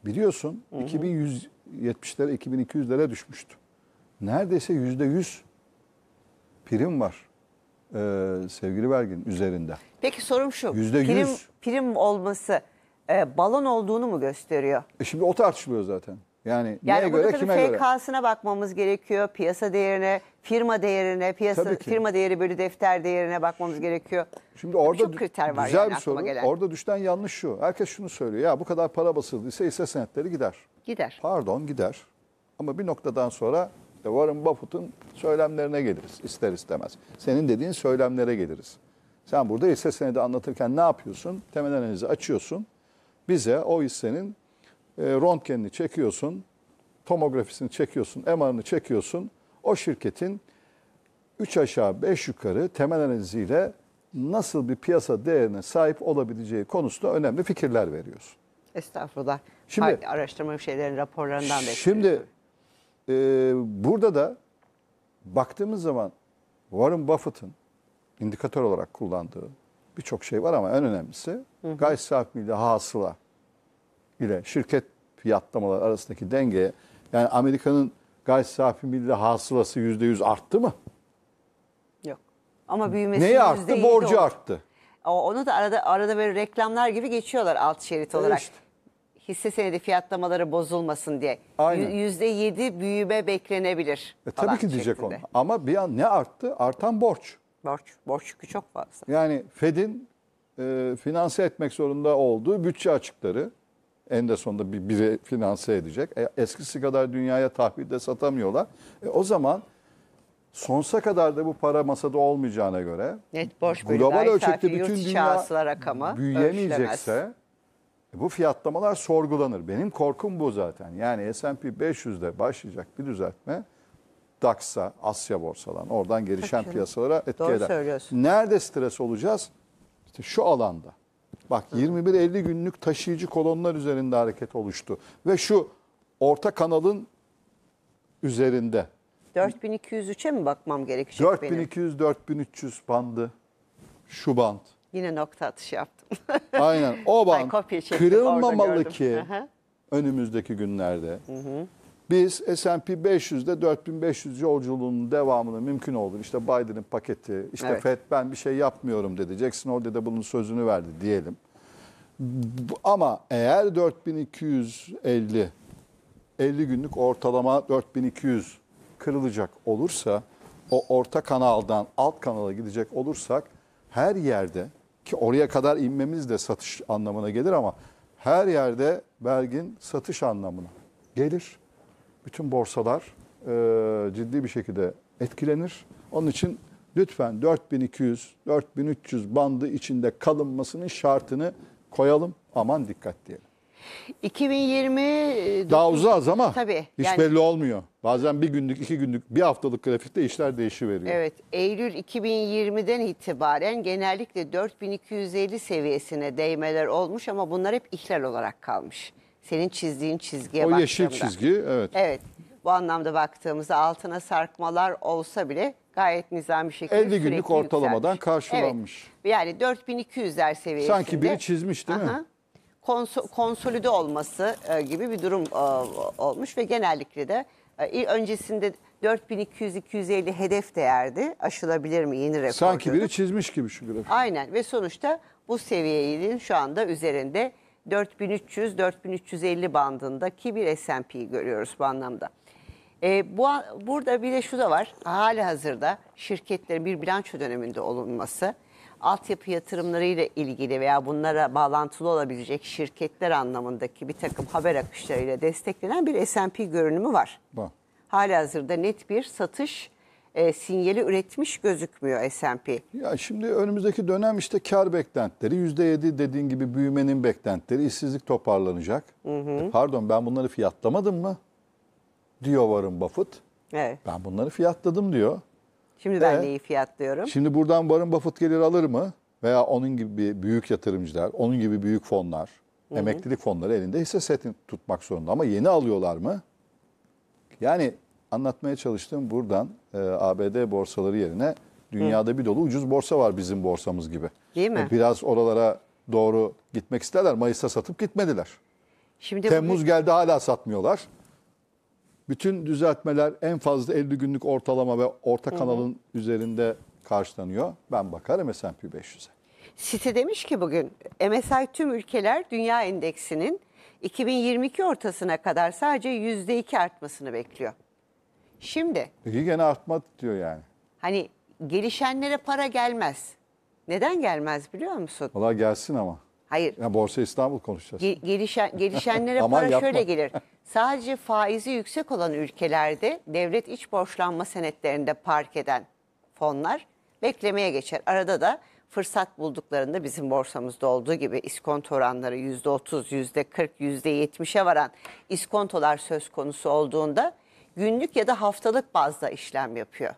Biliyorsun hı hı. 2170'lere 2200'lere düşmüştü. Neredeyse yüzde yüz prim var e, sevgili Belgin üzerinde. Peki sorum şu. %100. Prim, prim olması e, balon olduğunu mu gösteriyor? E şimdi o tartışılıyor zaten. Yani, yani neye göre kime göre? Yani bunun FK'sına bakmamız gerekiyor, piyasa değerine firma değerine, piyasa firma değeri bölü defter değerine bakmamız gerekiyor. Şimdi orada Çok kriter var güzel yani bir soru. gelen. Orada düşten yanlış şu. Herkes şunu söylüyor. Ya bu kadar para basıldıysa hisse senetleri gider. Gider. Pardon gider. Ama bir noktadan sonra Warren Buffett'ın söylemlerine geliriz ister istemez. Senin dediğin söylemlere geliriz. Sen burada hisse senedi anlatırken ne yapıyorsun? Temel analizi açıyorsun. Bize o hissenin e, röntgenini çekiyorsun, tomografisini çekiyorsun, MR'ını çekiyorsun o şirketin 3 aşağı 5 yukarı temel analiziyle nasıl bir piyasa değerine sahip olabileceği konusunda önemli fikirler veriyorsun. Estağfurullah. Şimdi Hayır, araştırma şeylerin raporlarından bekliyorum. Şimdi e, burada da baktığımız zaman Warren Buffett'ın indikatör olarak kullandığı birçok şey var ama en önemlisi hı hı. gayri safi milli hasıla ile şirket fiyatlamaları arasındaki denge yani Amerika'nın gayri safi milli hasılası yüz arttı mı? Yok. Ama büyümesi Neyi arttı? Borcu oldu. arttı. O- Onu da arada arada böyle reklamlar gibi geçiyorlar alt şerit olarak. işte. Hisse senedi fiyatlamaları bozulmasın diye. Aynen. Yüzde yedi büyüme beklenebilir. E, tabii ki diyecek onu. Ama bir an ne arttı? Artan borç. Borç, borç çünkü çok fazla. Yani Fed'in e, finanse etmek zorunda olduğu bütçe açıkları en de sonunda bir biri finanse edecek. E, eskisi kadar dünyaya tahvilde satamıyorlar. E, o zaman sonsuza kadar da bu para masada olmayacağına göre Net borç global ölçekte bütün dünya rakamı büyüyemeyecekse ölçülemez. E, bu fiyatlamalar sorgulanır. Benim korkum bu zaten. Yani S&P 500'de başlayacak bir düzeltme DAX'a, Asya borsalarına, oradan gelişen Tabii piyasalara etki Doğru eder. Nerede stres olacağız? İşte şu alanda. Bak 21-50 günlük taşıyıcı kolonlar üzerinde hareket oluştu. Ve şu orta kanalın üzerinde. 4203'e mi bakmam gerekecek 4200-4300 bandı. Şu band. Yine nokta atışı yaptım. Aynen o band Ay, kırılmamalı ki önümüzdeki günlerde. Hı hı. Biz S&P 500'de 4500 yolculuğunun devamını mümkün olduğunu İşte Biden'ın paketi, işte evet. FED ben bir şey yapmıyorum dedi. Jackson Hole de bunun sözünü verdi diyelim. Ama eğer 4250 50 günlük ortalama 4200 kırılacak olursa o orta kanaldan alt kanala gidecek olursak her yerde ki oraya kadar inmemiz de satış anlamına gelir ama her yerde Bergin satış anlamına gelir bütün borsalar e, ciddi bir şekilde etkilenir. Onun için lütfen 4200-4300 bandı içinde kalınmasının şartını koyalım. Aman dikkat diyelim. 2020 e, daha uzağız ama tabii, hiç yani, belli olmuyor. Bazen bir günlük, iki günlük, bir haftalık grafikte işler değişiveriyor. Evet, Eylül 2020'den itibaren genellikle 4250 seviyesine değmeler olmuş ama bunlar hep ihlal olarak kalmış senin çizdiğin çizgiye o baktığımda. O yeşil çizgi evet. Evet. Bu anlamda baktığımızda altına sarkmalar olsa bile gayet nizam bir şekilde 50 günlük ortalamadan yükselmiş. karşılanmış. Evet. Yani 4200'ler seviyesinde. Sanki biri çizmiş değil Aha. mi? Konso konsolide olması e, gibi bir durum e, olmuş ve genellikle de e, öncesinde 4200-250 hedef değerdi. Aşılabilir mi yeni rekor? Sanki biri çizmiş gibi şu grafik. Aynen ve sonuçta bu seviyenin şu anda üzerinde 4300-4350 bandındaki bir S&P görüyoruz bu anlamda. E, bu Burada bir de şu da var. Hali hazırda şirketlerin bir bilanço döneminde olunması, altyapı yatırımlarıyla ilgili veya bunlara bağlantılı olabilecek şirketler anlamındaki bir takım haber akışlarıyla desteklenen bir S&P görünümü var. Bu. Hali hazırda net bir satış e, sinyali üretmiş gözükmüyor S&P. Ya şimdi önümüzdeki dönem işte kar beklentileri, %7 dediğin gibi büyümenin beklentileri, işsizlik toparlanacak. Hı hı. E pardon ben bunları fiyatlamadım mı? Diyor Warren Buffett. Evet. Ben bunları fiyatladım diyor. Şimdi e, ben neyi fiyatlıyorum? Şimdi buradan Warren Buffett gelir alır mı? Veya onun gibi büyük yatırımcılar, onun gibi büyük fonlar, hı hı. emeklilik fonları elinde hisse seti tutmak zorunda. Ama yeni alıyorlar mı? Yani anlatmaya çalıştığım buradan e, ABD borsaları yerine dünyada Hı. bir dolu ucuz borsa var bizim borsamız gibi. Değil mi? E, biraz oralara doğru gitmek isterler. Mayıs'ta satıp gitmediler. Şimdi Temmuz bugün... geldi hala satmıyorlar. Bütün düzeltmeler en fazla 50 günlük ortalama ve orta kanalın üzerinde karşılanıyor. Ben bakarım S&P 500'e. Site demiş ki bugün MSI tüm ülkeler dünya endeksinin 2022 ortasına kadar sadece %2 artmasını bekliyor. Şimdi Peki gene artma diyor yani. hani gelişenlere para gelmez. Neden gelmez biliyor musun? Valla gelsin ama. Hayır. Ya Borsa İstanbul konuşacağız. gelişen gelişenlere para yapma. şöyle gelir. Sadece faizi yüksek olan ülkelerde devlet iç borçlanma senetlerinde park eden fonlar beklemeye geçer. Arada da fırsat bulduklarında bizim borsamızda olduğu gibi iskonto oranları %30, %40, %70'e varan iskontolar söz konusu olduğunda günlük ya da haftalık bazda işlem yapıyor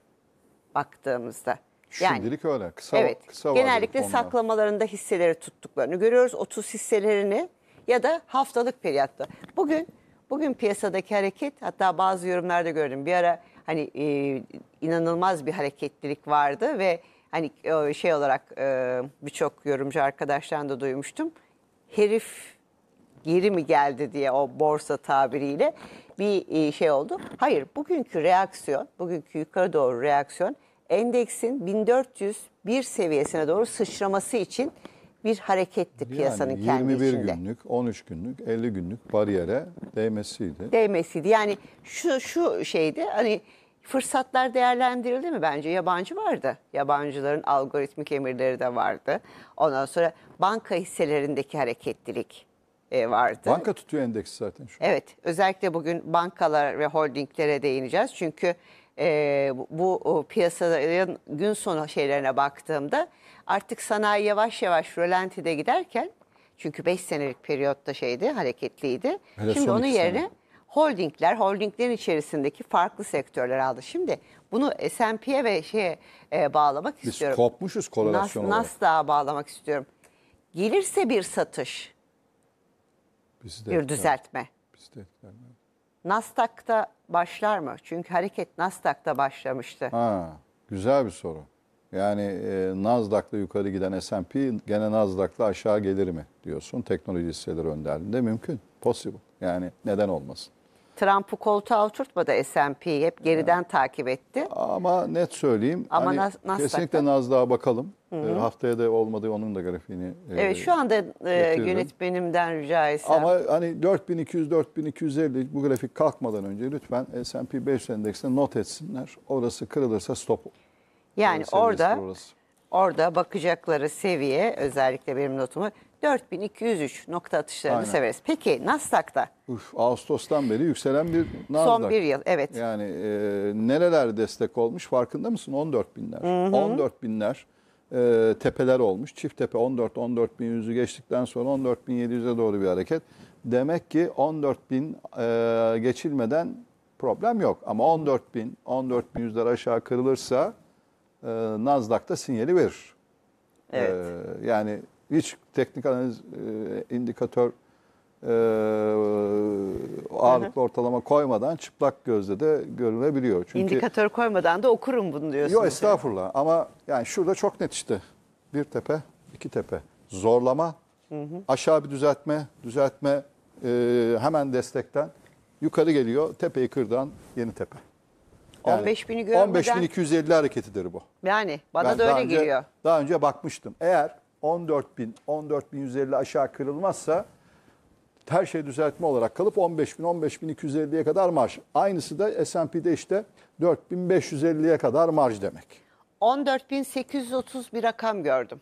baktığımızda. Yani, Şimdilik öyle. Kısa, evet. Kısa genellikle ondan. saklamalarında hisseleri tuttuklarını görüyoruz. 30 hisselerini ya da haftalık periyatta. Bugün bugün piyasadaki hareket hatta bazı yorumlarda gördüm. Bir ara hani e, inanılmaz bir hareketlilik vardı ve hani e, şey olarak e, birçok yorumcu arkadaştan da duymuştum. Herif geri mi geldi diye o borsa tabiriyle bir e, şey oldu. Hayır bugünkü reaksiyon, bugünkü yukarı doğru reaksiyon endeksin 1401 seviyesine doğru sıçraması için bir hareketti yani piyasanın kendi içinde. 21 günlük, 13 günlük, 50 günlük bariyere değmesiydi. Değmesiydi. Yani şu şu şeydi hani fırsatlar değerlendirildi mi bence? Yabancı vardı. Yabancıların algoritmik emirleri de vardı. Ondan sonra banka hisselerindeki hareketlilik e, vardı. Banka tutuyor endeksi zaten şu an. Evet özellikle bugün bankalar ve holdinglere değineceğiz. Çünkü e, bu o, piyasaların gün sonu şeylerine baktığımda artık sanayi yavaş yavaş rölantide giderken çünkü 5 senelik periyotta şeydi hareketliydi. Hele Şimdi onun yerine sene. holdingler, holdinglerin içerisindeki farklı sektörler aldı. Şimdi bunu S&P'ye ve şeye e, bağlamak Biz istiyorum. kopmuşuz korelasyon Nas, olarak. Nasdaq'a bağlamak istiyorum. Gelirse bir satış Bizi de bir düzeltme. Bizi de Nasdaq'ta başlar mı? Çünkü hareket Nasdaq'ta başlamıştı. Ha, güzel bir soru. Yani e, Nasdaq'la yukarı giden S&P gene Nasdaq'la aşağı gelir mi diyorsun. Teknoloji hisseleri önderliğinde mümkün. Possible. Yani neden olmasın? Trump'ı koltuğa oturtmadı S&P'yi hep geriden takip etti. Ama net söyleyeyim. Ama hani Nas- Nasdaq'ta- kesinlikle Nasdaq'a bakalım. E, haftaya da olmadığı onun da grafiğini. e, Evet şu anda e, getiririm. yönetmenimden rica etsem. Ama hani 4200-4250 bu grafik kalkmadan önce lütfen S&P 500 endeksine not etsinler. Orası kırılırsa stop. yani orada orası. orada bakacakları seviye özellikle benim notumu 4203 nokta atışlarını Aynen. severiz. Peki Nasdaq'ta? Uf, Ağustos'tan beri yükselen bir Nasdaq. Son bir yıl evet. Yani e, nereler destek olmuş farkında mısın? 14 binler. Hı hı. 14 binler e, tepeler olmuş. Çift tepe 14 14 bin yüzü geçtikten sonra 14 bin 700'e doğru bir hareket. Demek ki 14 bin e, geçilmeden problem yok. Ama 14 bin 14 bin yüzler aşağı kırılırsa e, Nasdaq'ta sinyali verir. Evet. E, yani hiç teknik analiz e, indikatör e, ağırlıklı ortalama koymadan çıplak gözle de görülebiliyor. Çünkü, İndikatör koymadan da okurum bunu diyorsunuz. Yok estağfurullah yani. ama yani şurada çok net işte. Bir tepe, iki tepe. Zorlama, hı hı. aşağı bir düzeltme, düzeltme e, hemen destekten. Yukarı geliyor, tepeyi kırdan yeni tepe. Yani 15 bini görmeden... 15.250 hareketidir bu. Yani bana ben da öyle önce, geliyor. Daha önce bakmıştım. Eğer 14 bin, 14 bin 150 aşağı kırılmazsa her şey düzeltme olarak kalıp 15 bin, 15 bin 250'ye kadar marj. Aynısı da S&P'de işte 4 bin 550'ye kadar marj demek. 14 14.830 bir rakam gördüm.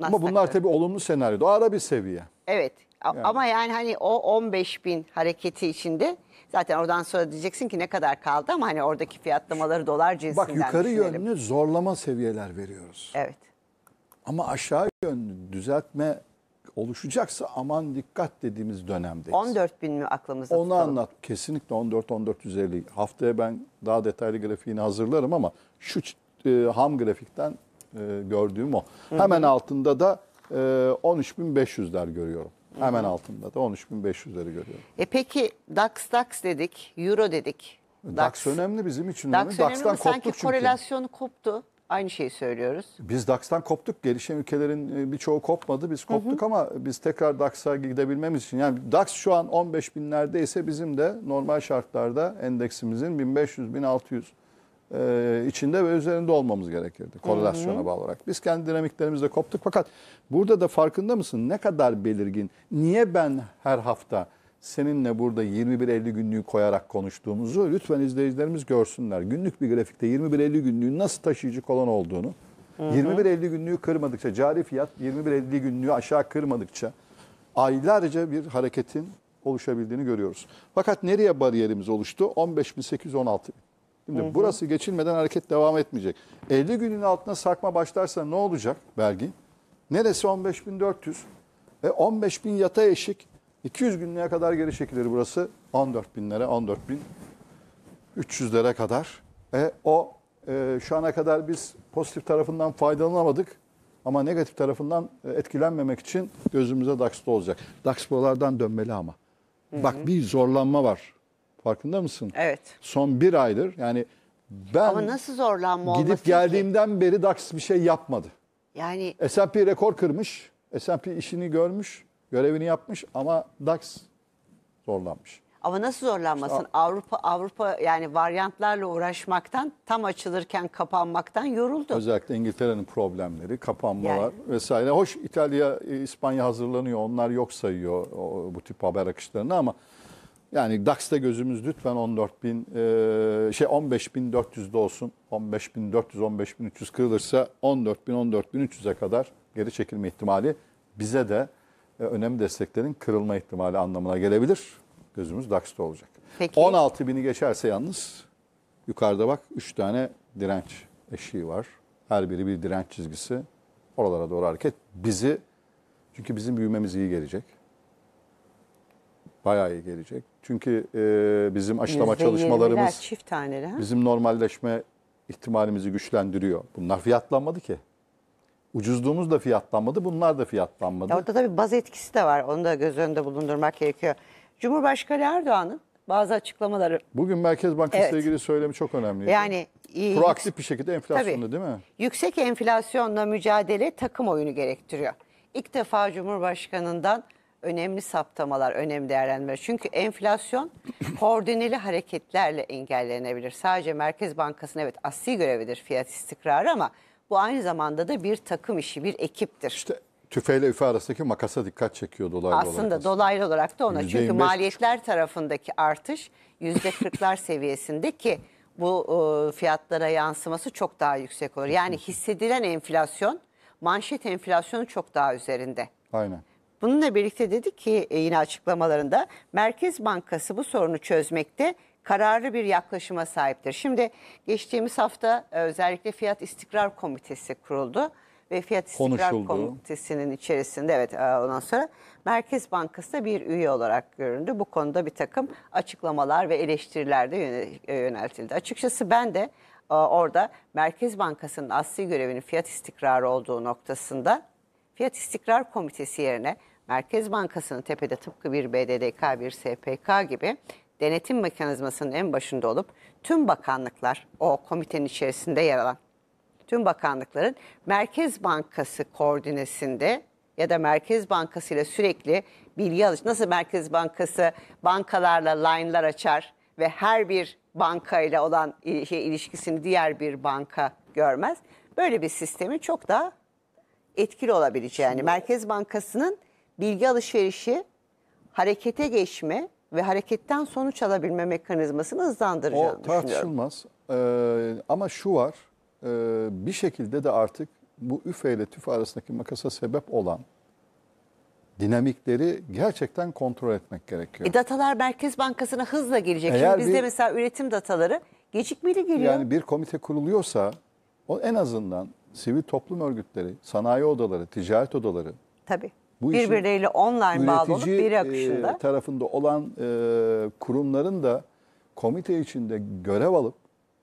Nasdaq'ta. Ama bunlar tabi olumlu senaryo, O ara bir seviye. Evet. Yani. Ama yani hani o 15 bin hareketi içinde zaten oradan sonra diyeceksin ki ne kadar kaldı ama hani oradaki fiyatlamaları dolar cinsinden Bak yukarı düşünelim. yönlü zorlama seviyeler veriyoruz. Evet. Ama aşağı yönlü düzeltme oluşacaksa aman dikkat dediğimiz dönemdeyiz. 14 bin mi aklımızda Onu tutalım? anlat. Kesinlikle 14-1450. Haftaya ben daha detaylı grafiğini hazırlarım ama şu e, ham grafikten e, gördüğüm o. Hı -hı. Hemen altında da e, 13.500'ler görüyorum. Hemen Hı -hı. altında da 13.500'leri görüyorum. E peki DAX DAX dedik, Euro dedik. DAX, DAX önemli bizim için. DAX önemli DAX'tan önemli. Sanki çünkü. korelasyonu koptu. Aynı şeyi söylüyoruz. Biz DAX'tan koptuk. Gelişen ülkelerin e, birçoğu kopmadı. Biz koptuk hı hı. ama biz tekrar DAX'a gidebilmemiz için. Yani DAX şu an 15 binlerde ise bizim de normal şartlarda endeksimizin 1500-1600 e, içinde ve üzerinde olmamız gerekirdi. Korelasyona hı hı. bağlı olarak. Biz kendi dinamiklerimizle koptuk. Fakat burada da farkında mısın? Ne kadar belirgin. Niye ben her hafta seninle burada 21-50 günlüğü koyarak konuştuğumuzu lütfen izleyicilerimiz görsünler. Günlük bir grafikte 21-50 günlüğün nasıl taşıyıcı kolon olduğunu, 21-50 günlüğü kırmadıkça, cari fiyat 21-50 günlüğü aşağı kırmadıkça aylarca bir hareketin oluşabildiğini görüyoruz. Fakat nereye bariyerimiz oluştu? 15.816. Şimdi burası geçilmeden hareket devam etmeyecek. 50 günün altına sarkma başlarsa ne olacak Belgin? Neresi 15.400? E 15.000 yata eşik. 200 günlüğe kadar geri çekilir burası. 14 bin binlere, 14 bin 300 300'lere kadar. E, o e, şu ana kadar biz pozitif tarafından faydalanamadık. Ama negatif tarafından e, etkilenmemek için gözümüze DAX'ta olacak. DAX buralardan dönmeli ama. Hı hı. Bak bir zorlanma var. Farkında mısın? Evet. Son bir aydır yani ben ama nasıl zorlanma gidip geldiğimden ki? beri DAX bir şey yapmadı. Yani S&P rekor kırmış. S&P işini görmüş görevini yapmış ama DAX zorlanmış. Ama nasıl zorlanmasın? İşte, Avrupa Avrupa yani varyantlarla uğraşmaktan, tam açılırken kapanmaktan yoruldu. Özellikle İngiltere'nin problemleri, kapanmalar yani. vesaire. Hoş İtalya, İspanya hazırlanıyor. Onlar yok sayıyor o, bu tip haber akışlarını ama yani DAX'ta gözümüz lütfen 14 bin e, şey 15 bin 400'de olsun. 15 bin 400, 15 bin 300 kırılırsa 14 bin 14 bin 300'e kadar geri çekilme ihtimali bize de e, önemli desteklerin kırılma ihtimali anlamına gelebilir. Gözümüz DAX'ta olacak. Peki. 16 bini geçerse yalnız yukarıda bak 3 tane direnç eşiği var. Her biri bir direnç çizgisi. Oralara doğru hareket. Bizi, çünkü bizim büyümemiz iyi gelecek. Bayağı iyi gelecek. Çünkü e, bizim aşılama çalışmalarımız, çift taneli, bizim normalleşme ihtimalimizi güçlendiriyor. Bunlar fiyatlanmadı ki. Ucuzluğumuz da fiyatlanmadı, bunlar da fiyatlanmadı. Ya orada tabii baz etkisi de var. Onu da göz önünde bulundurmak gerekiyor. Cumhurbaşkanı Erdoğan'ın bazı açıklamaları Bugün Merkez Bankası ile ilgili söylemi çok önemli. yani e, Proaktif bir şekilde enflasyonda Tabii. değil mi? Yüksek enflasyonla mücadele takım oyunu gerektiriyor. İlk defa Cumhurbaşkanı'ndan önemli saptamalar, önemli değerlendirmeler. Çünkü enflasyon koordineli hareketlerle engellenebilir. Sadece Merkez Bankası'nın evet asli görevidir fiyat istikrarı ama bu aynı zamanda da bir takım işi, bir ekiptir. İşte tüfeyle üfe arasındaki makasa dikkat çekiyor dolaylı aslında olarak. Aslında dolaylı olarak da ona. Çünkü maliyetler tarafındaki artış yüzde %40'lar seviyesinde ki bu e, fiyatlara yansıması çok daha yüksek olur. Yani hissedilen enflasyon manşet enflasyonu çok daha üzerinde. Aynen. Bununla birlikte dedi ki e, yine açıklamalarında Merkez Bankası bu sorunu çözmekte kararlı bir yaklaşıma sahiptir. Şimdi geçtiğimiz hafta e, özellikle Fiyat İstikrar Komitesi kuruldu ve Fiyat İstikrar Konuşuldu. Komitesi'nin içerisinde evet e, ondan sonra Merkez Bankası da bir üye olarak göründü. Bu konuda bir takım açıklamalar ve eleştiriler de e, yöneltildi. Açıkçası ben de orada Merkez Bankası'nın asli görevinin fiyat istikrarı olduğu noktasında Fiyat İstikrar Komitesi yerine Merkez Bankası'nın tepede tıpkı bir BDDK, bir SPK gibi denetim mekanizmasının en başında olup tüm bakanlıklar o komitenin içerisinde yer alan tüm bakanlıkların Merkez Bankası koordinesinde ya da Merkez Bankası ile sürekli bilgi alış. Nasıl Merkez Bankası bankalarla line'lar açar ve her bir bankayla olan şey, ilişkisini diğer bir banka görmez. Böyle bir sistemi çok daha etkili olabileceğini, Merkez Bankası'nın bilgi alışverişi, harekete geçme ve hareketten sonuç alabilme mekanizmasını hızlandıracağını o düşünüyorum. O tartışılmaz ee, ama şu var e, bir şekilde de artık bu üfe ile tüfe arasındaki makasa sebep olan dinamikleri gerçekten kontrol etmek gerekiyor. E, datalar Merkez Bankası'na hızla gelecek. Eğer Şimdi bizde bir, mesela üretim dataları gecikmeli geliyor. Yani bir komite kuruluyorsa o en azından sivil toplum örgütleri, sanayi odaları, ticaret odaları, Tabii bu birbirleriyle online bağlı olup bir e, akışında. E, tarafında olan e, kurumların da komite içinde görev alıp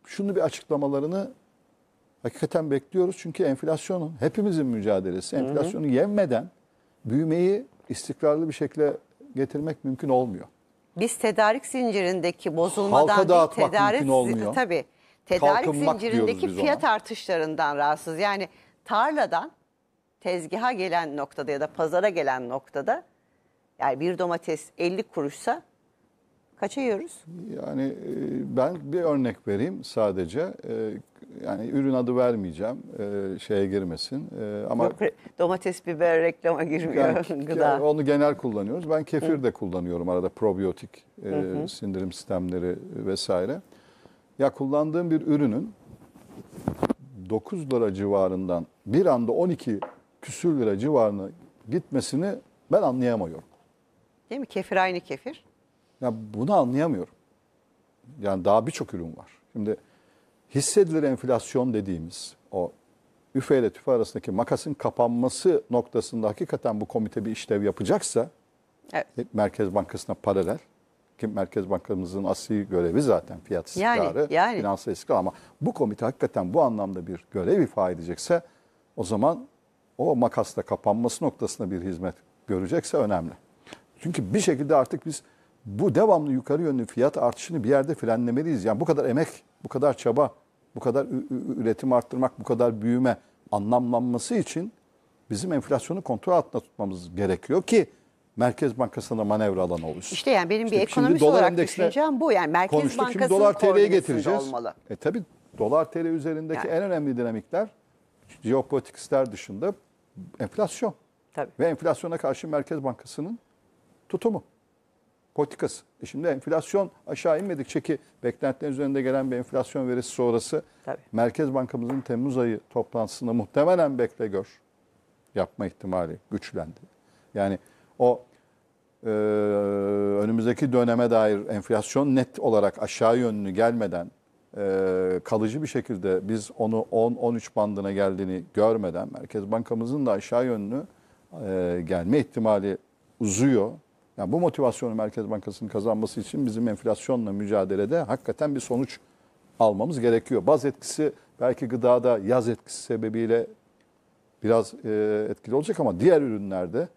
şunu bir açıklamalarını hakikaten bekliyoruz. Çünkü enflasyonun hepimizin mücadelesi. Enflasyonu hı yenmeden büyümeyi istikrarlı bir şekilde getirmek mümkün olmuyor. Biz tedarik zincirindeki bozulmadan değil, tedarik tabii tedarik Kalkınmak zincirindeki fiyat artışlarından rahatsız. Yani tarladan tezgaha gelen noktada ya da pazara gelen noktada yani bir domates 50 kuruşsa kaça yiyoruz? Yani e, ben bir örnek vereyim sadece. E, yani ürün adı vermeyeceğim. E, şeye girmesin. ama Yok, domates, biber reklama girmiyor yani, gıda. Yani onu genel kullanıyoruz. Ben kefir Hı. de kullanıyorum arada probiyotik Hı sindirim sistemleri vesaire. Ya kullandığım bir ürünün 9 dolara civarından bir anda 12 küsür lira civarına gitmesini ben anlayamıyorum. Değil mi? Kefir aynı kefir. Ya bunu anlayamıyorum. Yani daha birçok ürün var. Şimdi hissedilir enflasyon dediğimiz o üfe ile tüfe arasındaki makasın kapanması noktasında hakikaten bu komite bir işlev yapacaksa evet. Merkez Bankası'na paralel Kim Merkez Bankamızın asli görevi zaten fiyat istikrarı, yani, yani. finansal istikrarı. ama bu komite hakikaten bu anlamda bir görev ifade edecekse o zaman o makasla kapanması noktasında bir hizmet görecekse önemli. Çünkü bir şekilde artık biz bu devamlı yukarı yönlü fiyat artışını bir yerde frenlemeliyiz. Yani bu kadar emek, bu kadar çaba, bu kadar üretim arttırmak, bu kadar büyüme anlamlanması için bizim enflasyonu kontrol altında tutmamız gerekiyor ki Merkez Bankası'na manevra alanı oluşsun. İşte yani benim işte bir ekonomist olarak düşüncem bu. Yani Merkez konuştuk. Bankası'nın şimdi dolar TL'ye getireceğiz. olmalı. E tabi dolar TL üzerindeki yani. en önemli dinamikler jeopolitik dışında enflasyon. Tabii. Ve enflasyona karşı Merkez Bankası'nın tutumu, politikası. E şimdi enflasyon aşağı inmedikçe ki beklentilerin üzerinde gelen bir enflasyon verisi sonrası Tabii. Merkez Bankamızın Temmuz ayı toplantısında muhtemelen bekle gör yapma ihtimali güçlendi. Yani o e, önümüzdeki döneme dair enflasyon net olarak aşağı yönlü gelmeden e, kalıcı bir şekilde biz onu 10-13 bandına geldiğini görmeden Merkez Bankamızın da aşağı yönlü e, gelme ihtimali uzuyor. Yani bu motivasyonu Merkez Bankası'nın kazanması için bizim enflasyonla mücadelede hakikaten bir sonuç almamız gerekiyor. Baz etkisi belki gıdada yaz etkisi sebebiyle biraz e, etkili olacak ama diğer ürünlerde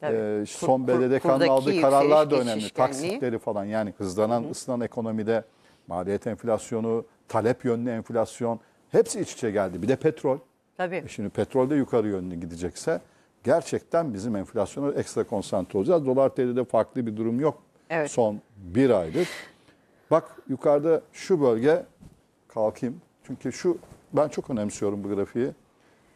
Tabii. son BDDK'nın aldığı kararlar da önemli. Taksitleri falan yani hızlanan hı hı. ısınan ekonomide maliyet enflasyonu, talep yönlü enflasyon hepsi iç içe geldi. Bir de petrol. Tabii. E şimdi petrol de yukarı yönlü gidecekse gerçekten bizim enflasyona ekstra konsantre olacağız. Dolar TL'de farklı bir durum yok evet. son bir aydır. Bak yukarıda şu bölge kalkayım. Çünkü şu ben çok önemsiyorum bu grafiği.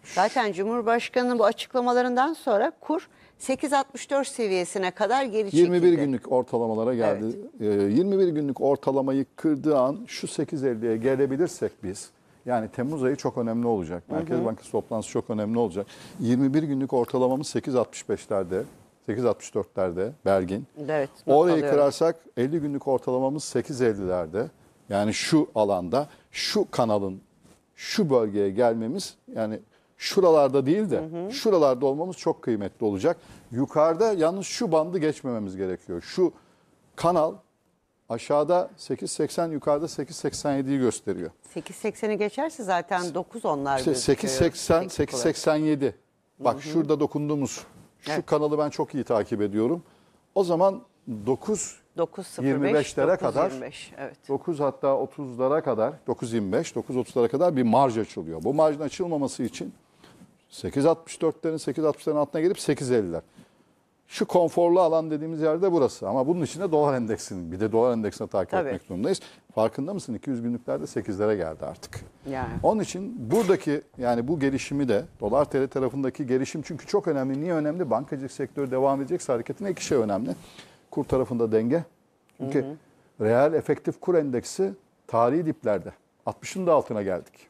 Zaten Cumhurbaşkanının bu açıklamalarından sonra kur 8.64 seviyesine kadar geri çekildi. 21 günlük ortalamalara geldi. Evet. Ee, 21 günlük ortalamayı kırdığı an şu 8.50'ye gelebilirsek biz yani Temmuz ayı çok önemli olacak. Merkez hı hı. Bankası toplantısı çok önemli olacak. 21 günlük ortalamamız 8.65'lerde. 8.64'lerde Bergin. Evet. Orayı alıyorum. kırarsak 50 günlük ortalamamız 8.50'lerde. Yani şu alanda, şu kanalın, şu bölgeye gelmemiz yani şuralarda değil de hı hı. şuralarda olmamız çok kıymetli olacak. Yukarıda yalnız şu bandı geçmememiz gerekiyor. Şu kanal aşağıda 8.80 yukarıda 8.87'yi gösteriyor. 8.80'i geçerse zaten 9 onlar işte 8.80 8.87. Bak hı hı. şurada dokunduğumuz şu evet. kanalı ben çok iyi takip ediyorum. O zaman 9 9.25'lere kadar 25, evet. 9 hatta 30'lara kadar 9.25 9.30'lara kadar bir marj açılıyor. Bu marjın açılmaması için 8.64'lerin 8.60'ların altına gelip 8.50'ler. Şu konforlu alan dediğimiz yerde burası. Ama bunun içinde dolar endeksinin bir de dolar endeksine takip Tabii. etmek zorundayız. Farkında mısın? 200 günlüklerde 8'lere geldi artık. Yani. Onun için buradaki yani bu gelişimi de dolar TL tarafındaki gelişim çünkü çok önemli. Niye önemli? Bankacılık sektörü devam edecekse hareketin iki şey önemli. Kur tarafında denge. Çünkü hı hı. reel efektif kur endeksi tarihi diplerde. 60'ın da altına geldik.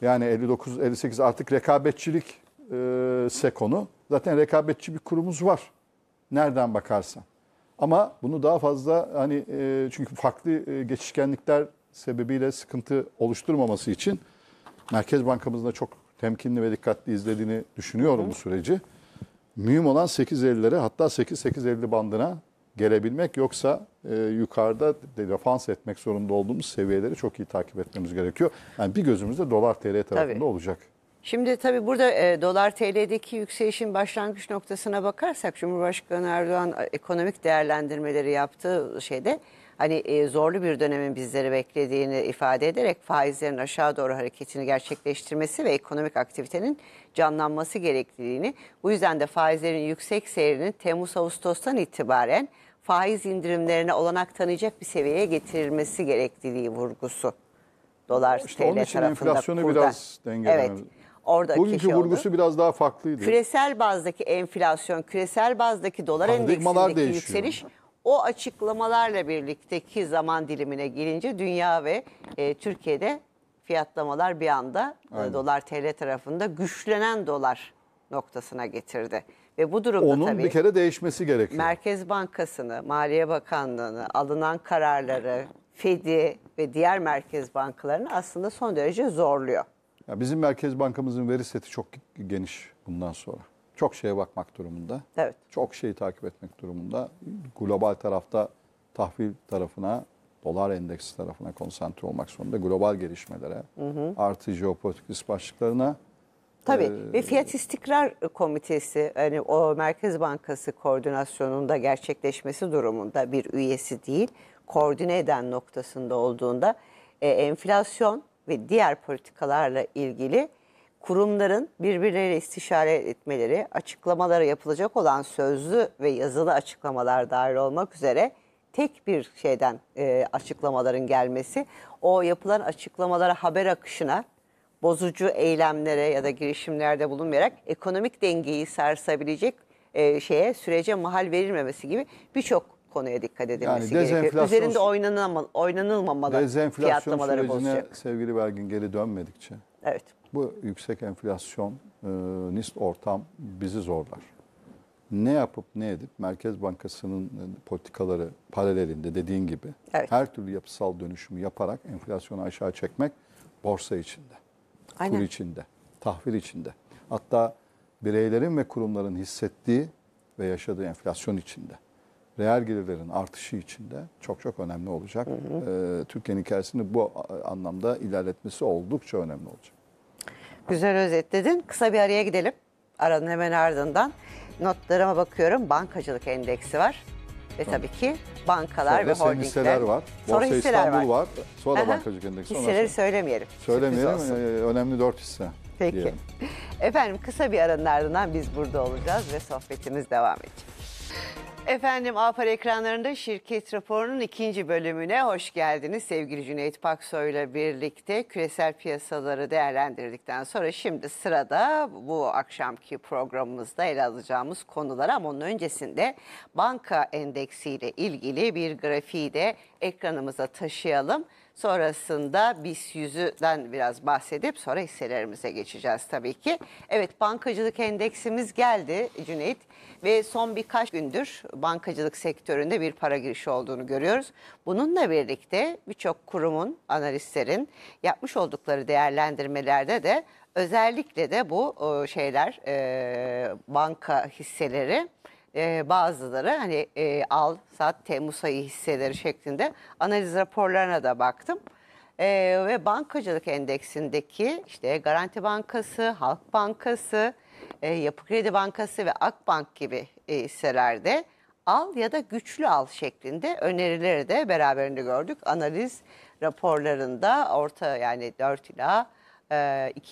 Yani 59-58 artık rekabetçilik e, konu. Zaten rekabetçi bir kurumuz var. Nereden bakarsan. Ama bunu daha fazla hani e, çünkü farklı e, geçişkenlikler sebebiyle sıkıntı oluşturmaması için Merkez bankamızda çok temkinli ve dikkatli izlediğini düşünüyorum Hı. bu süreci. Mühim olan 8.50'lere hatta 8-8.50 bandına gelebilmek yoksa e, yukarıda defans etmek zorunda olduğumuz seviyeleri çok iyi takip etmemiz gerekiyor. Yani bir gözümüzde dolar TL tarafında Tabii. olacak. Şimdi tabii burada e, dolar TL'deki yükselişin başlangıç noktasına bakarsak Cumhurbaşkanı Erdoğan e, ekonomik değerlendirmeleri yaptığı şeyde hani e, zorlu bir dönemin bizleri beklediğini ifade ederek faizlerin aşağı doğru hareketini gerçekleştirmesi ve ekonomik aktivitenin canlanması gerektiğini bu yüzden de faizlerin yüksek seyrinin Temmuz-Ağustos'tan itibaren faiz indirimlerine olanak tanıyacak bir seviyeye getirilmesi gerektiği vurgusu. Dolar işte TL onun için tarafında. enflasyonu kurdan. biraz dengelememiz. Evet. orada Bugünkü şey vurgusu oldu. biraz daha farklıydı. Küresel bazdaki enflasyon, küresel bazdaki dolar endeksindeki yükseliş o açıklamalarla birlikteki zaman dilimine gelince dünya ve e, Türkiye'de fiyatlamalar bir anda e, Aynen. dolar TL tarafında güçlenen dolar noktasına getirdi. Ve bu durumda Onun tabii bir kere değişmesi gerekiyor. Merkez Bankası'nı, Maliye Bakanlığı'nı, alınan kararları, Fed'i ve diğer merkez bankalarını aslında son derece zorluyor. Ya bizim Merkez Bankamızın veri seti çok geniş bundan sonra. Çok şeye bakmak durumunda. Evet. Çok şeyi takip etmek durumunda. Global tarafta tahvil tarafına, dolar endeksi tarafına konsantre olmak zorunda. Global gelişmelere, hı hı. artı jeopolitik risk başlıklarına Tabii ee, ve Fiyat istikrar Komitesi yani o Merkez Bankası koordinasyonunda gerçekleşmesi durumunda bir üyesi değil, koordine eden noktasında olduğunda e, enflasyon ve diğer politikalarla ilgili kurumların birbirleriyle istişare etmeleri, açıklamalara yapılacak olan sözlü ve yazılı açıklamalar dahil olmak üzere tek bir şeyden e, açıklamaların gelmesi, o yapılan açıklamalara haber akışına bozucu eylemlere ya da girişimlerde bulunmayarak ekonomik dengeyi sarsabilecek e, şeye sürece mahal verilmemesi gibi birçok konuya dikkat edilmesi yani gerekiyor. Üzerinde oynanılma, oynanılmamalı dezenflasyon sürecine bozacak. sevgili Belgin geri dönmedikçe. Evet. Bu yüksek enflasyon e, nist ortam bizi zorlar. Ne yapıp ne edip Merkez Bankası'nın e, politikaları paralelinde dediğin gibi evet. her türlü yapısal dönüşümü yaparak enflasyonu aşağı çekmek borsa içinde. Aynen. kur içinde, tahvil içinde. Hatta bireylerin ve kurumların hissettiği ve yaşadığı enflasyon içinde. Reel gelirlerin artışı içinde çok çok önemli olacak. Ee, Türkiye'nin hikayesini bu anlamda ilerletmesi oldukça önemli olacak. Güzel özetledin. Kısa bir araya gidelim. Aranın hemen ardından notlarıma bakıyorum. Bankacılık endeksi var. Ve tabii ki bankalar Sonra ve holdingler. hisseler var. Borsa Sonra hisseler İstanbul var. var. Sonra Aha. bankacılık endeksi. Hisseleri söylemeyelim. Söylemeyelim. E, önemli dört hisse. Peki. Diyelim. Efendim kısa bir aranın ardından biz burada olacağız ve sohbetimiz devam edecek. Efendim Afar ekranlarında şirket raporunun ikinci bölümüne hoş geldiniz. Sevgili Cüneyt Paksoy ile birlikte küresel piyasaları değerlendirdikten sonra şimdi sırada bu akşamki programımızda ele alacağımız konular ama onun öncesinde banka endeksiyle ilgili bir grafiği de ekranımıza taşıyalım. Sonrasında BIS 100'den biraz bahsedip sonra hisselerimize geçeceğiz tabii ki. Evet bankacılık endeksimiz geldi Cüneyt ve son birkaç gündür bankacılık sektöründe bir para girişi olduğunu görüyoruz. Bununla birlikte birçok kurumun, analistlerin yapmış oldukları değerlendirmelerde de özellikle de bu e, şeyler e, banka hisseleri e, bazıları hani e, al, sat, Temmuz ayı hisseleri şeklinde analiz raporlarına da baktım. E, ve bankacılık endeksindeki işte Garanti Bankası, Halk Bankası, e, Yapı Kredi Bankası ve Akbank gibi e, hisselerde al ya da güçlü al şeklinde önerileri de beraberinde gördük. Analiz raporlarında orta yani 4 ila 2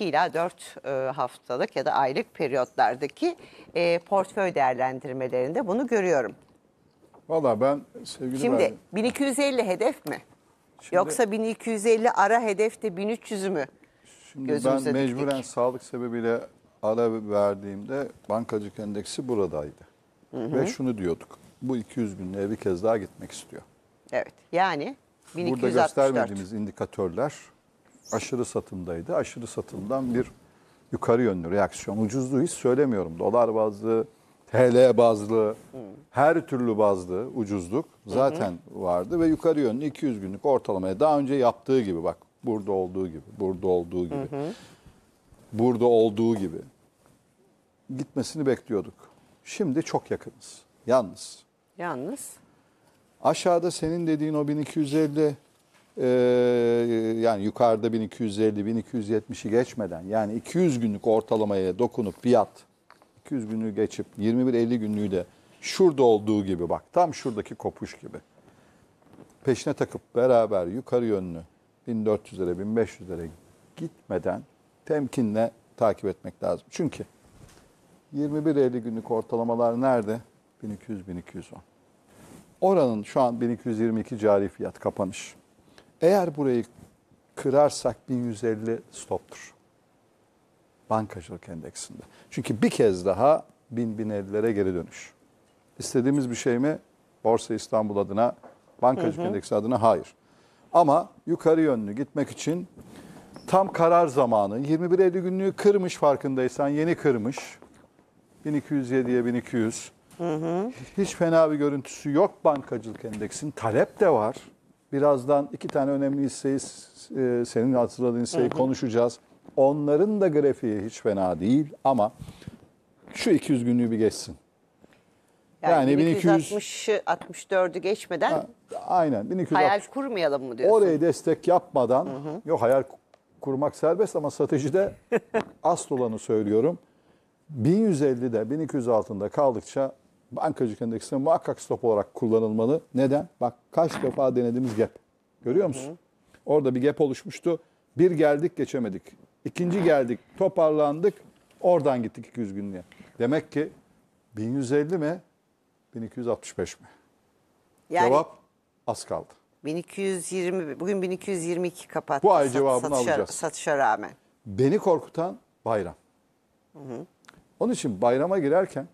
ila 4 haftalık ya da aylık periyotlardaki portföy değerlendirmelerinde bunu görüyorum. Valla ben sevgili Şimdi Berdi, 1250 hedef mi? Şimdi, Yoksa 1250 ara hedef de 1300'ü mü? Şimdi ben mecburen diktik. sağlık sebebiyle ara verdiğimde bankacılık endeksi buradaydı. Hı hı. Ve şunu diyorduk. Bu 200 günlüğe bir kez daha gitmek istiyor. Evet. Yani 1264. Burada göstermediğimiz indikatörler aşırı satımdaydı. Aşırı satımdan bir yukarı yönlü reaksiyon. Ucuzluğu hiç söylemiyorum. Dolar bazlı, TL bazlı, her türlü bazlı ucuzluk zaten vardı ve yukarı yönlü 200 günlük ortalamaya daha önce yaptığı gibi bak burada olduğu gibi, burada olduğu gibi, burada olduğu gibi gitmesini bekliyorduk. Şimdi çok yakınız. Yalnız. Yalnız. Aşağıda senin dediğin o 1250 e, yani yukarıda 1250-1270'i geçmeden yani 200 günlük ortalamaya dokunup fiyat 200 günlüğü geçip 21-50 günlüğü de şurada olduğu gibi bak tam şuradaki kopuş gibi peşine takıp beraber yukarı yönlü 1400'lere 1500'lere gitmeden temkinle takip etmek lazım. Çünkü 21-50 günlük ortalamalar nerede? 1200-1210. Oranın şu an 1222 cari fiyat kapanış. Eğer burayı kırarsak 1150 stoptur. Bankacılık endeksinde. Çünkü bir kez daha 1000-1050'lere geri dönüş. İstediğimiz bir şey mi? Borsa İstanbul adına, bankacılık hı hı. endeksi adına hayır. Ama yukarı yönlü gitmek için tam karar zamanı. 21.50 günlüğü kırmış farkındaysan yeni kırmış. 1207'ye 1200. Hı hı. Hiç fena bir görüntüsü yok bankacılık endeksin. Talep de var. Birazdan iki tane önemli hisseyi, e, senin hatırladığın hisseyi hı hı. konuşacağız. Onların da grafiği hiç fena değil ama şu 200 günlüğü bir geçsin. Yani, yani 1260 64'ü geçmeden ha, aynen 1260. Hayal kurmayalım mı diyorsun? Oraya destek yapmadan hı hı. yok hayal kurmak serbest ama stratejide asıl olanı söylüyorum. 1150'de 1200 altında kaldıkça bankacılık endeksinde muhakkak stop olarak kullanılmalı. Neden? Bak kaç defa denediğimiz gap. Görüyor musun? Orada bir gap oluşmuştu. Bir geldik geçemedik. İkinci geldik toparlandık. Oradan gittik 200 günlüğe. Demek ki 1150 mi? 1265 mi? Yani, Cevap az kaldı. 1220 bugün 1222 kapattı. Bu ay cevabını satışa, alacağız. Satışa rağmen. Beni korkutan bayram. Hı hı. Onun için bayrama girerken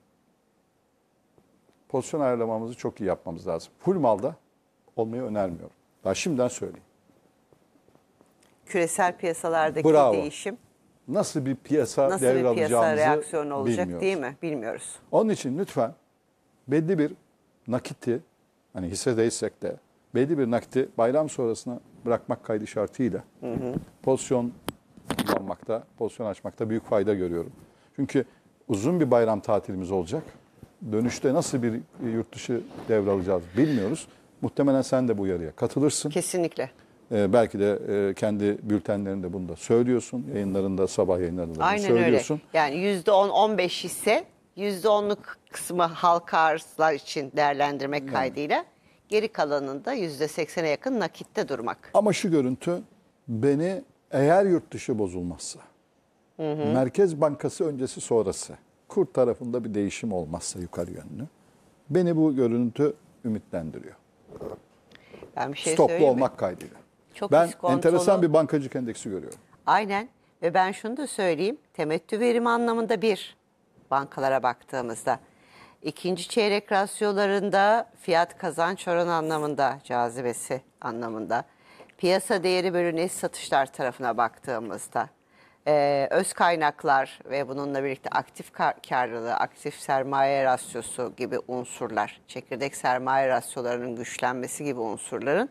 pozisyon ayarlamamızı çok iyi yapmamız lazım. Full malda olmayı önermiyorum. Daha şimdiden söyleyeyim. Küresel piyasalardaki Bravo. değişim nasıl bir piyasa nasıl bir piyasa reaksiyonu olacak bilmiyoruz. değil mi? Bilmiyoruz. Onun için lütfen belli bir nakiti hani hissedeysek de belli bir nakiti bayram sonrasına bırakmak kaydı şartıyla hı hı. pozisyon kullanmakta, pozisyon açmakta büyük fayda görüyorum. Çünkü uzun bir bayram tatilimiz olacak dönüşte nasıl bir e, yurt dışı devralacağız bilmiyoruz. Muhtemelen sen de bu yarıya katılırsın. Kesinlikle. Ee, belki de e, kendi bültenlerinde bunu da söylüyorsun. Yayınlarında, sabah yayınlarında da Aynen söylüyorsun. Öyle. Yani %10-15 hisse, %10'luk kısmı halka arzlar için değerlendirmek yani. kaydıyla. Geri kalanında %80'e yakın nakitte durmak. Ama şu görüntü beni eğer yurt dışı bozulmazsa, hı hı. Merkez Bankası öncesi sonrası, kur tarafında bir değişim olmazsa yukarı yönlü. Beni bu görüntü ümitlendiriyor. Ben bir şey Stoplu olmak mi? kaydıyla. Çok ben iskontolu. enteresan bir bankacılık endeksi görüyorum. Aynen ve ben şunu da söyleyeyim. Temettü verimi anlamında bir bankalara baktığımızda. ikinci çeyrek rasyolarında fiyat kazanç oranı anlamında cazibesi anlamında. Piyasa değeri bölü satışlar tarafına baktığımızda e, öz kaynaklar ve bununla birlikte aktif kar karlılığı, aktif sermaye rasyosu gibi unsurlar, çekirdek sermaye rasyolarının güçlenmesi gibi unsurların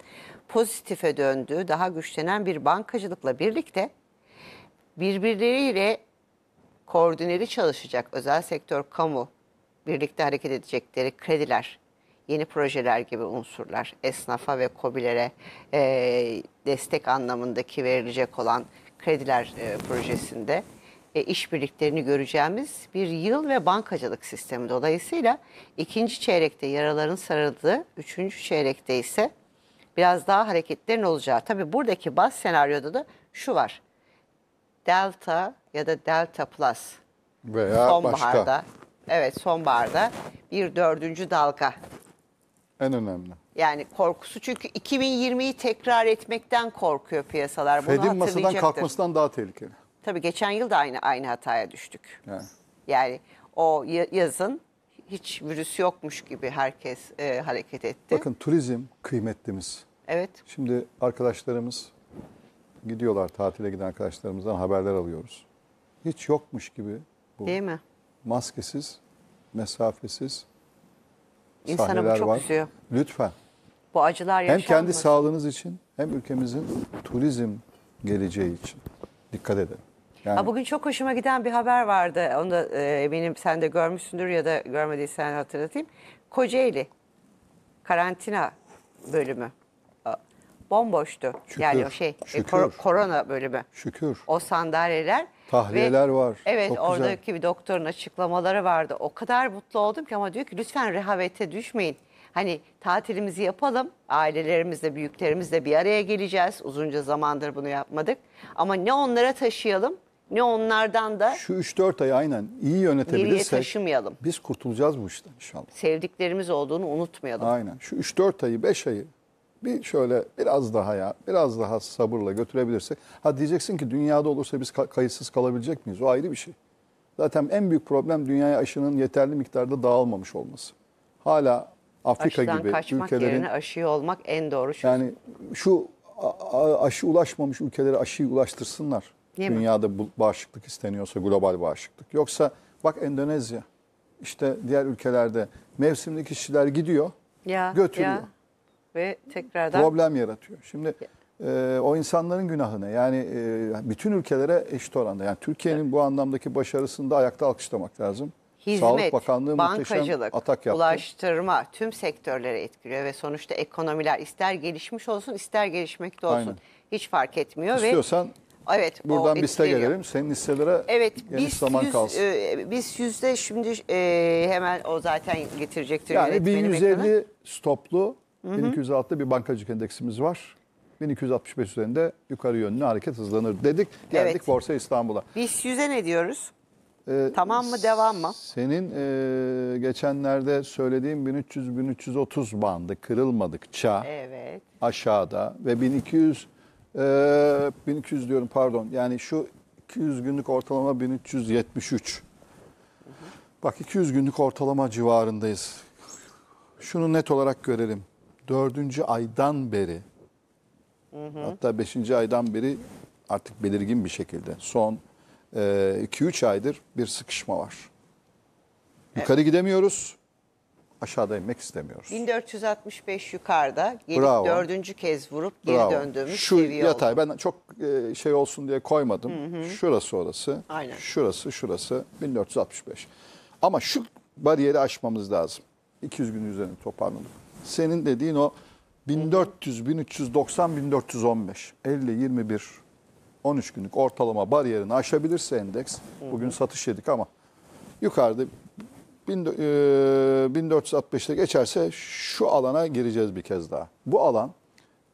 pozitife döndüğü, daha güçlenen bir bankacılıkla birlikte birbirleriyle koordineli çalışacak özel sektör, kamu, birlikte hareket edecekleri krediler, yeni projeler gibi unsurlar, esnafa ve kobilere e, destek anlamındaki verilecek olan krediler e, projesinde e, işbirliklerini göreceğimiz bir yıl ve bankacılık sistemi. Dolayısıyla ikinci çeyrekte yaraların sarıldığı, üçüncü çeyrekte ise biraz daha hareketlerin olacağı. Tabii buradaki bas senaryoda da şu var. Delta ya da Delta Plus veya sonbaharda, başka. Evet sonbaharda bir dördüncü dalga. En önemli. Yani korkusu çünkü 2020'yi tekrar etmekten korkuyor piyasalar. Bunu Fed'in masadan kalkmasından daha tehlikeli. Tabii geçen yıl da aynı aynı hataya düştük. Yani, Yani o yazın hiç virüs yokmuş gibi herkes e, hareket etti. bakın turizm kıymetlimiz. Evet. Şimdi arkadaşlarımız gidiyorlar tatile giden arkadaşlarımızdan haberler alıyoruz. Hiç yokmuş gibi bu Değil mi? maskesiz, mesafesiz İnsanı çok var. üzüyor. Lütfen. Bu acılar yaşanmasın. Hem kendi sağlığınız için hem ülkemizin turizm geleceği için dikkat edin. Yani... Ha, bugün çok hoşuma giden bir haber vardı. Onu da e, eminim sen de görmüşsündür ya da görmediysen hatırlatayım. Kocaeli karantina bölümü bomboştu. Şükür, yani o şey şükür, e, kor korona bölümü. Şükür. O sandalyeler Tahliyeler Ve, var. Evet Çok oradaki güzel. bir doktorun açıklamaları vardı. O kadar mutlu oldum ki ama diyor ki lütfen rehavete düşmeyin. Hani tatilimizi yapalım, ailelerimizle, büyüklerimizle bir araya geleceğiz. Uzunca zamandır bunu yapmadık. Ama ne onlara taşıyalım ne onlardan da şu 3-4 ay aynen iyi yönetebilirsek taşımayalım. biz kurtulacağız bu işten inşallah. Sevdiklerimiz olduğunu unutmayalım. Aynen şu 3-4 ayı 5 ayı bir şöyle biraz daha ya biraz daha sabırla götürebilirsek. Ha diyeceksin ki dünyada olursa biz kayıtsız kalabilecek miyiz? O ayrı bir şey. Zaten en büyük problem dünyaya aşının yeterli miktarda dağılmamış olması. Hala Afrika Aşıdan gibi kaçmak ülkelerin yerine aşıyı olmak en doğru şey. Yani şu aşı ulaşmamış ülkelere aşıyı ulaştırsınlar. Değil dünyada mi? bağışıklık isteniyorsa global bağışıklık. Yoksa bak Endonezya işte diğer ülkelerde mevsimlik işçiler gidiyor, ya, götürüyor. Ya ve tekrardan problem yaratıyor. Şimdi e, o insanların günahına yani e, bütün ülkelere eşit oranda yani Türkiye'nin evet. bu anlamdaki başarısını da ayakta alkışlamak lazım. Hizmet, Sağlık Bakanlığı bankacılık, atak yaptı. ulaştırma tüm sektörlere etkiliyor ve sonuçta ekonomiler ister gelişmiş olsun ister gelişmekte olsun Aynen. hiç fark etmiyor. İstiyorsan ve Evet. Buradan biz de gelelim. Senin listelere evet, geniş biz zaman yüz, kalsın. E, biz yüzde şimdi e, hemen o zaten getirecektir. Yani 1150 benim stoplu 1206'da bir bankacılık endeksimiz var. 1265 üzerinde yukarı yönlü hareket hızlanır dedik. Geldik Evet. Borsa İstanbul'a. Biz yüze ne diyoruz? Ee, Tamam mı devam mı? Senin e, geçenlerde söylediğim 1300-1330 bandı kırılmadıkça Evet. aşağıda ve 1200 e, 1200 diyorum pardon yani şu 200 günlük ortalama 1373. Bak 200 günlük ortalama civarındayız. Şunu net olarak görelim dördüncü aydan beri hı hı. hatta beşinci aydan beri artık belirgin bir şekilde son 2-3 e, aydır bir sıkışma var. Yukarı evet. gidemiyoruz, aşağıda inmek istemiyoruz. 1465 yukarıda gelip dördüncü kez vurup geri Bravo. döndüğümüz Şu yatay oldu. ben çok şey olsun diye koymadım. Hı hı. Şurası orası, Aynen. şurası şurası 1465. Ama şu bariyeri aşmamız lazım. 200 gün üzerine toparlanıp senin dediğin o 1400, 1390, 1415, 50, 21, 13 günlük ortalama bariyerini aşabilirse endeks, bugün satış yedik ama yukarıda 1465'te e, geçerse şu alana gireceğiz bir kez daha. Bu alan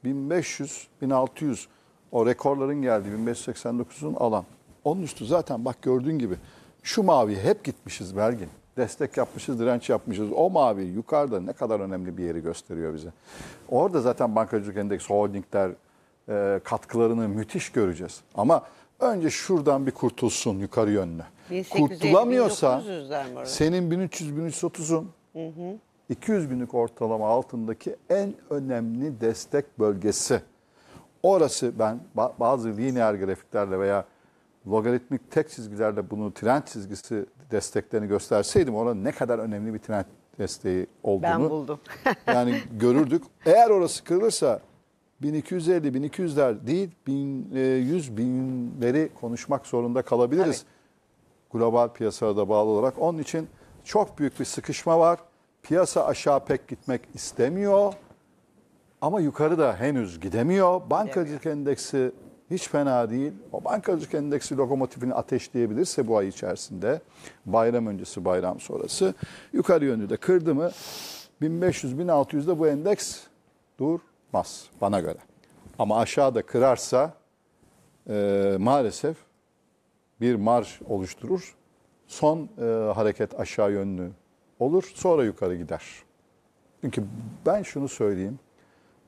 1500, 1600 o rekorların geldiği 1589'un alan. Onun üstü zaten bak gördüğün gibi şu mavi hep gitmişiz Belgin destek yapmışız, direnç yapmışız. O mavi yukarıda ne kadar önemli bir yeri gösteriyor bize. Orada zaten bankacılık endeks, holdingler e, katkılarını müthiş göreceğiz. Ama önce şuradan bir kurtulsun yukarı yönlü. 1850, Kurtulamıyorsa senin 1300-1330'un 200 binlik ortalama altındaki en önemli destek bölgesi. Orası ben bazı lineer grafiklerle veya logaritmik tek çizgilerde bunu trend çizgisi desteklerini gösterseydim ona ne kadar önemli bir trend desteği olduğunu. Ben buldum. yani görürdük. Eğer orası kırılırsa 1250, 1200'ler değil 1100, binleri konuşmak zorunda kalabiliriz. Tabii. Global piyasaya da bağlı olarak. Onun için çok büyük bir sıkışma var. Piyasa aşağı pek gitmek istemiyor. Ama yukarı da henüz gidemiyor. Bankacılık endeksi hiç fena değil. O bankacılık endeksi lokomotifini ateşleyebilirse bu ay içerisinde bayram öncesi bayram sonrası yukarı yönlü de kırdı mı 1500-1600'de bu endeks durmaz bana göre. Ama aşağıda kırarsa e, maalesef bir marj oluşturur. Son e, hareket aşağı yönlü olur sonra yukarı gider. Çünkü ben şunu söyleyeyim.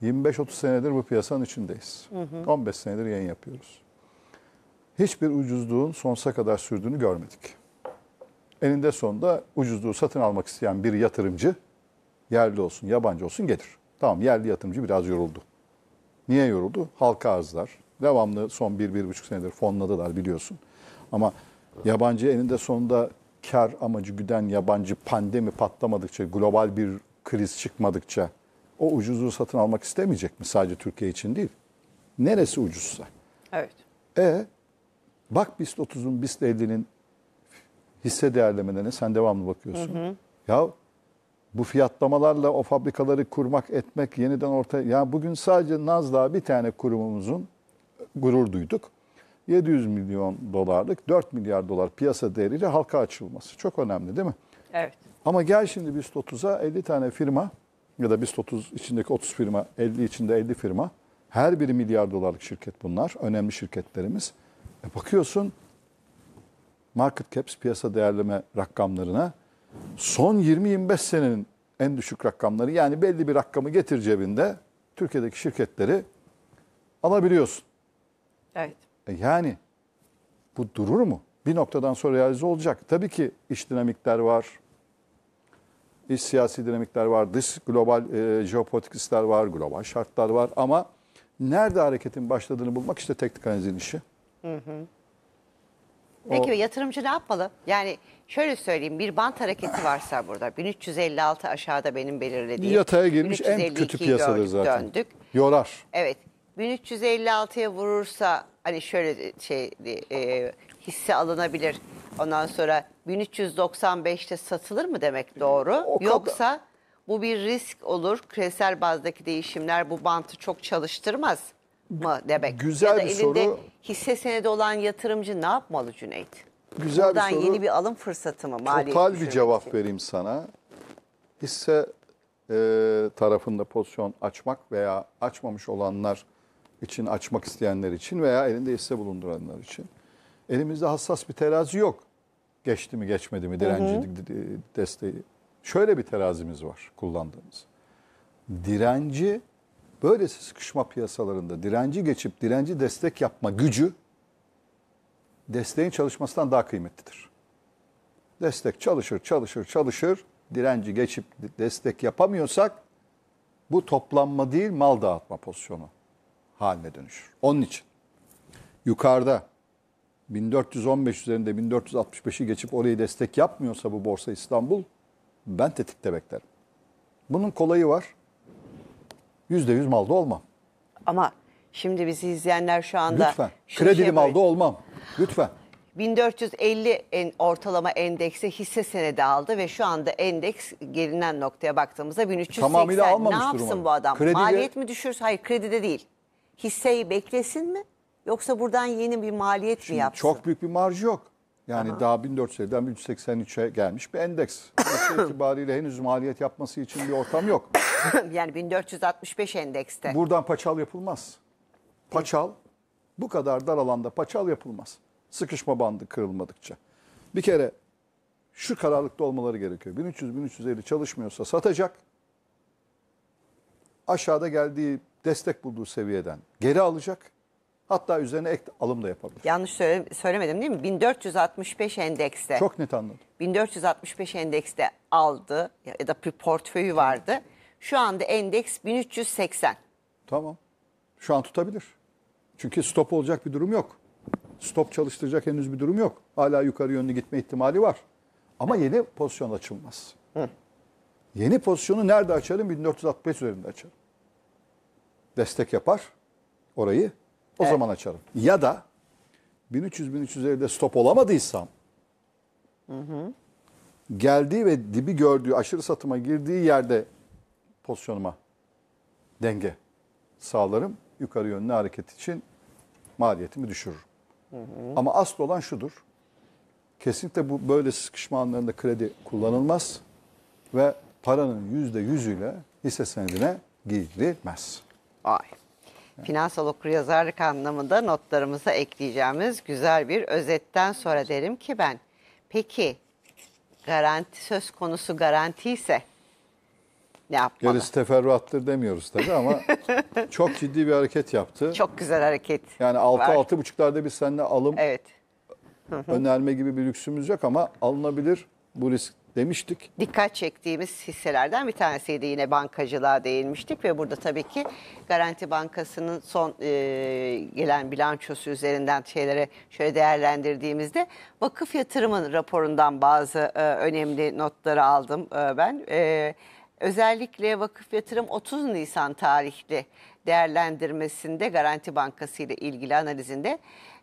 25-30 senedir bu piyasanın içindeyiz. Hı hı. 15 senedir yayın yapıyoruz. Hiçbir ucuzluğun sonsuza kadar sürdüğünü görmedik. Eninde sonunda ucuzluğu satın almak isteyen bir yatırımcı yerli olsun, yabancı olsun gelir. Tamam yerli yatırımcı biraz yoruldu. Niye yoruldu? Halka arzlar. Devamlı son 1-1,5 senedir fonladılar biliyorsun. Ama yabancı eninde sonunda kar amacı güden yabancı pandemi patlamadıkça, global bir kriz çıkmadıkça, o ucuzluğu satın almak istemeyecek mi? Sadece Türkiye için değil. Neresi ucuzsa. Evet. E bak BIST 30'un, BIST 50'nin hisse değerlemelerine sen devamlı bakıyorsun. Hı hı. Ya bu fiyatlamalarla o fabrikaları kurmak, etmek, yeniden ortaya... Ya bugün sadece Nasdaq bir tane kurumumuzun gurur duyduk. 700 milyon dolarlık, 4 milyar dolar piyasa değeriyle halka açılması. Çok önemli değil mi? Evet. Ama gel şimdi BIST 30'a 50 tane firma ya da biz 30 içindeki 30 firma, 50 içinde 50 firma. Her biri milyar dolarlık şirket bunlar. Önemli şirketlerimiz. E bakıyorsun market caps piyasa değerleme rakamlarına son 20-25 senenin en düşük rakamları yani belli bir rakamı getir cebinde Türkiye'deki şirketleri alabiliyorsun. Evet. E yani bu durur mu? Bir noktadan sonra realize olacak. Tabii ki iş dinamikler var, iç siyasi dinamikler var, dış global e, jeopolitik riskler var, global şartlar var ama nerede hareketin başladığını bulmak işte teknik analizin işi. Hı hı. Peki o... yatırımcı ne yapmalı? Yani şöyle söyleyeyim bir bant hareketi varsa burada 1356 aşağıda benim belirlediğim. Yataya girmiş en kötü piyasadır gördük, zaten. Döndük. Yorar. Evet 1356'ya vurursa hani şöyle şey e, hisse alınabilir. Ondan sonra 1395'te satılır mı demek doğru? kadar. Yoksa bu bir risk olur. Küresel bazdaki değişimler bu bantı çok çalıştırmaz mı demek? Güzel ya da bir elinde soru. hisse senedi olan yatırımcı ne yapmalı Cüneyt? Güzel Buradan bir soru. yeni bir alım fırsatı mı? Maliyet Total bir cevap için? vereyim sana. Hisse e, tarafında pozisyon açmak veya açmamış olanlar için açmak isteyenler için veya elinde hisse bulunduranlar için. Elimizde hassas bir terazi yok geçti mi geçmedi mi direnci hı hı. desteği. Şöyle bir terazimiz var kullandığımız. Direnci böylesi sıkışma piyasalarında direnci geçip direnci destek yapma gücü desteğin çalışmasından daha kıymetlidir. Destek çalışır, çalışır, çalışır. Direnci geçip destek yapamıyorsak bu toplanma değil mal dağıtma pozisyonu haline dönüşür. Onun için yukarıda 1415 üzerinde 1465'i geçip orayı destek yapmıyorsa bu borsa İstanbul ben tetikte beklerim. Bunun kolayı var. %100 malda olmam. Ama şimdi bizi izleyenler şu anda... Lütfen. Kredili şey malda olmam. Lütfen. 1450 en ortalama endekse hisse senedi aldı ve şu anda endeks gelinen noktaya baktığımızda 1380. Tamamıyla almamıştır Ne yapsın umarım. bu adam? Krediyle... Maliyet mi düşürse? Hayır kredide değil. Hisseyi beklesin mi? Yoksa buradan yeni bir maliyet Şimdi mi yapsın? Çok büyük bir marj yok. Yani Aha. daha 1400'den 383'e gelmiş bir endeks. Nasıl itibariyle henüz maliyet yapması için bir ortam yok. yani 1465 endekste. Buradan paçal yapılmaz. Paçal bu kadar dar alanda paçal yapılmaz. Sıkışma bandı kırılmadıkça. Bir kere şu kararlıkta olmaları gerekiyor. 1300-1350 çalışmıyorsa satacak. Aşağıda geldiği destek bulduğu seviyeden geri alacak Hatta üzerine ek alım da yapabilir. Yanlış söylemedim değil mi? 1465 endekste. Çok net anladım. 1465 endekste aldı ya da bir portföyü vardı. Şu anda endeks 1380. Tamam. Şu an tutabilir. Çünkü stop olacak bir durum yok. Stop çalıştıracak henüz bir durum yok. Hala yukarı yönlü gitme ihtimali var. Ama yeni pozisyon açılmaz. Hı. Yeni pozisyonu nerede açarım? 1465 üzerinde açarım. Destek yapar orayı. O evet. zaman açarım. Ya da 1300-1350'de stop olamadıysam hı hı. geldiği ve dibi gördüğü aşırı satıma girdiği yerde pozisyonuma denge sağlarım. Yukarı yönlü hareket için maliyetimi düşürürüm. Hı hı. Ama asıl olan şudur. Kesinlikle bu böyle sıkışma anlarında kredi kullanılmaz ve paranın yüzde yüzüyle hisse senedine girilmez. Ay. Finansal okuryazarlık anlamında notlarımıza ekleyeceğimiz güzel bir özetten sonra derim ki ben peki garanti söz konusu garanti ise ne yapmalı? Gerisi teferruattır demiyoruz tabii ama çok ciddi bir hareket yaptı. Çok güzel hareket. Yani 6 buçuklarda biz seninle alım evet. önerme gibi bir lüksümüz yok ama alınabilir bu risk demiştik. Dikkat çektiğimiz hisselerden bir tanesiydi yine bankacılığa değinmiştik ve burada tabii ki Garanti Bankası'nın son e, gelen bilançosu üzerinden şeylere şöyle değerlendirdiğimizde vakıf yatırımın raporundan bazı e, önemli notları aldım e, ben. E, özellikle vakıf yatırım 30 Nisan tarihli değerlendirmesinde Garanti Bankası ile ilgili analizinde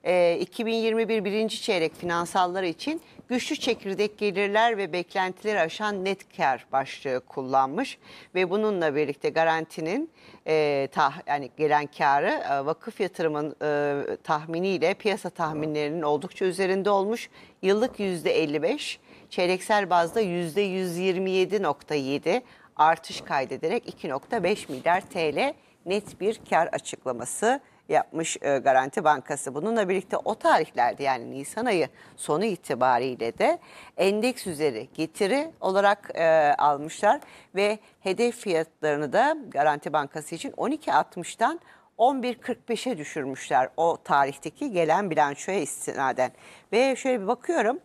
e, 2021 birinci çeyrek finansalları için güçlü çekirdek gelirler ve beklentileri aşan net kar başlığı kullanmış ve bununla birlikte garantinin e, tah, yani gelen karı e, vakıf yatırımın e, tahminiyle piyasa tahminlerinin oldukça üzerinde olmuş. Yıllık %55, çeyreksel bazda %127.7 artış kaydederek 2.5 milyar TL net bir kar açıklaması yapmış e, Garanti Bankası. Bununla birlikte o tarihlerde yani Nisan ayı sonu itibariyle de endeks üzeri getiri olarak e, almışlar ve hedef fiyatlarını da Garanti Bankası için 12.60'dan 11.45'e düşürmüşler o tarihteki gelen bilançoya istinaden. Ve şöyle bir bakıyorum.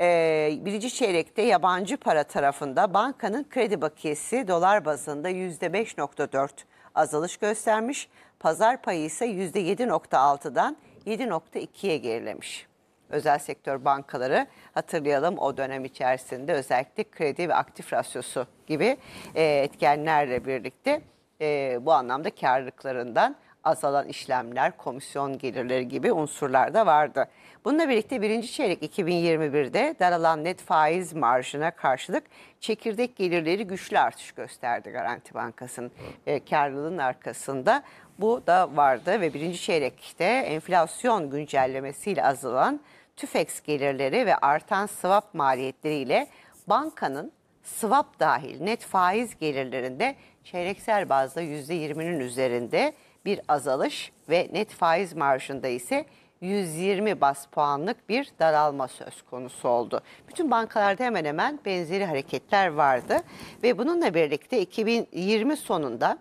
E, birinci çeyrekte yabancı para tarafında bankanın kredi bakiyesi dolar bazında %5.4 azalış göstermiş. Pazar payı ise %7.6'dan 7.2'ye gerilemiş. Özel sektör bankaları hatırlayalım o dönem içerisinde özellikle kredi ve aktif rasyosu gibi e, etkenlerle birlikte e, bu anlamda karlılıklarından azalan işlemler, komisyon gelirleri gibi unsurlar da vardı. Bununla birlikte birinci çeyrek 2021'de daralan net faiz marjına karşılık çekirdek gelirleri güçlü artış gösterdi Garanti Bankası'nın. E, karlılığın arkasında bu da vardı ve birinci çeyrekte enflasyon güncellemesiyle azalan tüfeks gelirleri ve artan swap maliyetleriyle bankanın swap dahil net faiz gelirlerinde çeyreksel bazda %20'nin üzerinde bir azalış ve net faiz marjında ise 120 bas puanlık bir daralma söz konusu oldu. Bütün bankalarda hemen hemen benzeri hareketler vardı ve bununla birlikte 2020 sonunda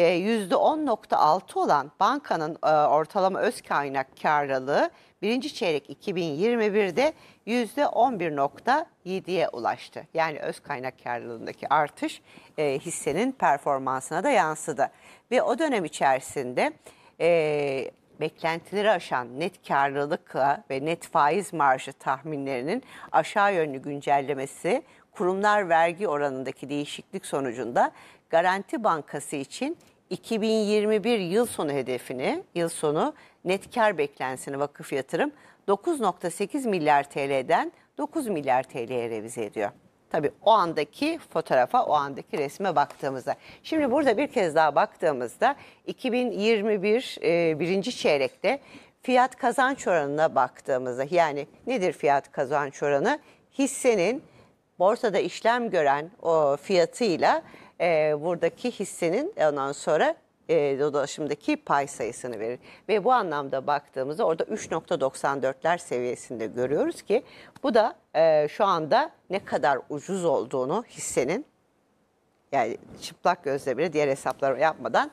%10.6 ee, olan bankanın e, ortalama öz kaynak karlılığı birinci çeyrek 2021'de %11.7'ye ulaştı. Yani öz kaynak karlılığındaki artış e, hissenin performansına da yansıdı. Ve o dönem içerisinde e, beklentileri aşan net karlılıkla ve net faiz marjı tahminlerinin aşağı yönlü güncellemesi kurumlar vergi oranındaki değişiklik sonucunda Garanti Bankası için 2021 yıl sonu hedefini, yıl sonu net kar beklentisini vakıf yatırım 9.8 milyar TL'den 9 milyar TL'ye revize ediyor. Tabii o andaki fotoğrafa, o andaki resme baktığımızda. Şimdi burada bir kez daha baktığımızda 2021 e, birinci çeyrekte fiyat kazanç oranına baktığımızda yani nedir fiyat kazanç oranı? Hissenin borsada işlem gören o fiyatıyla e, buradaki hissenin ondan sonra e, dolaşımdaki pay sayısını verir. Ve bu anlamda baktığımızda orada 3.94'ler seviyesinde görüyoruz ki bu da e, şu anda ne kadar ucuz olduğunu hissenin yani çıplak gözle bile diğer hesapları yapmadan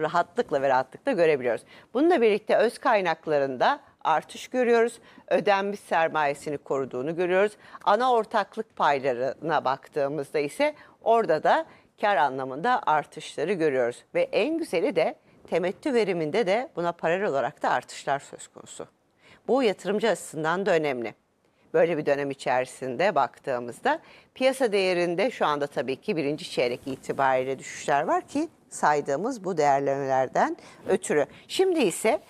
rahatlıkla ve rahatlıkla görebiliyoruz. Bununla birlikte öz kaynaklarında artış görüyoruz. Ödenmiş sermayesini koruduğunu görüyoruz. Ana ortaklık paylarına baktığımızda ise orada da kar anlamında artışları görüyoruz. Ve en güzeli de temettü veriminde de buna paralel olarak da artışlar söz konusu. Bu yatırımcı açısından da önemli. Böyle bir dönem içerisinde baktığımızda piyasa değerinde şu anda tabii ki birinci çeyrek itibariyle düşüşler var ki saydığımız bu değerlemelerden ötürü. Şimdi ise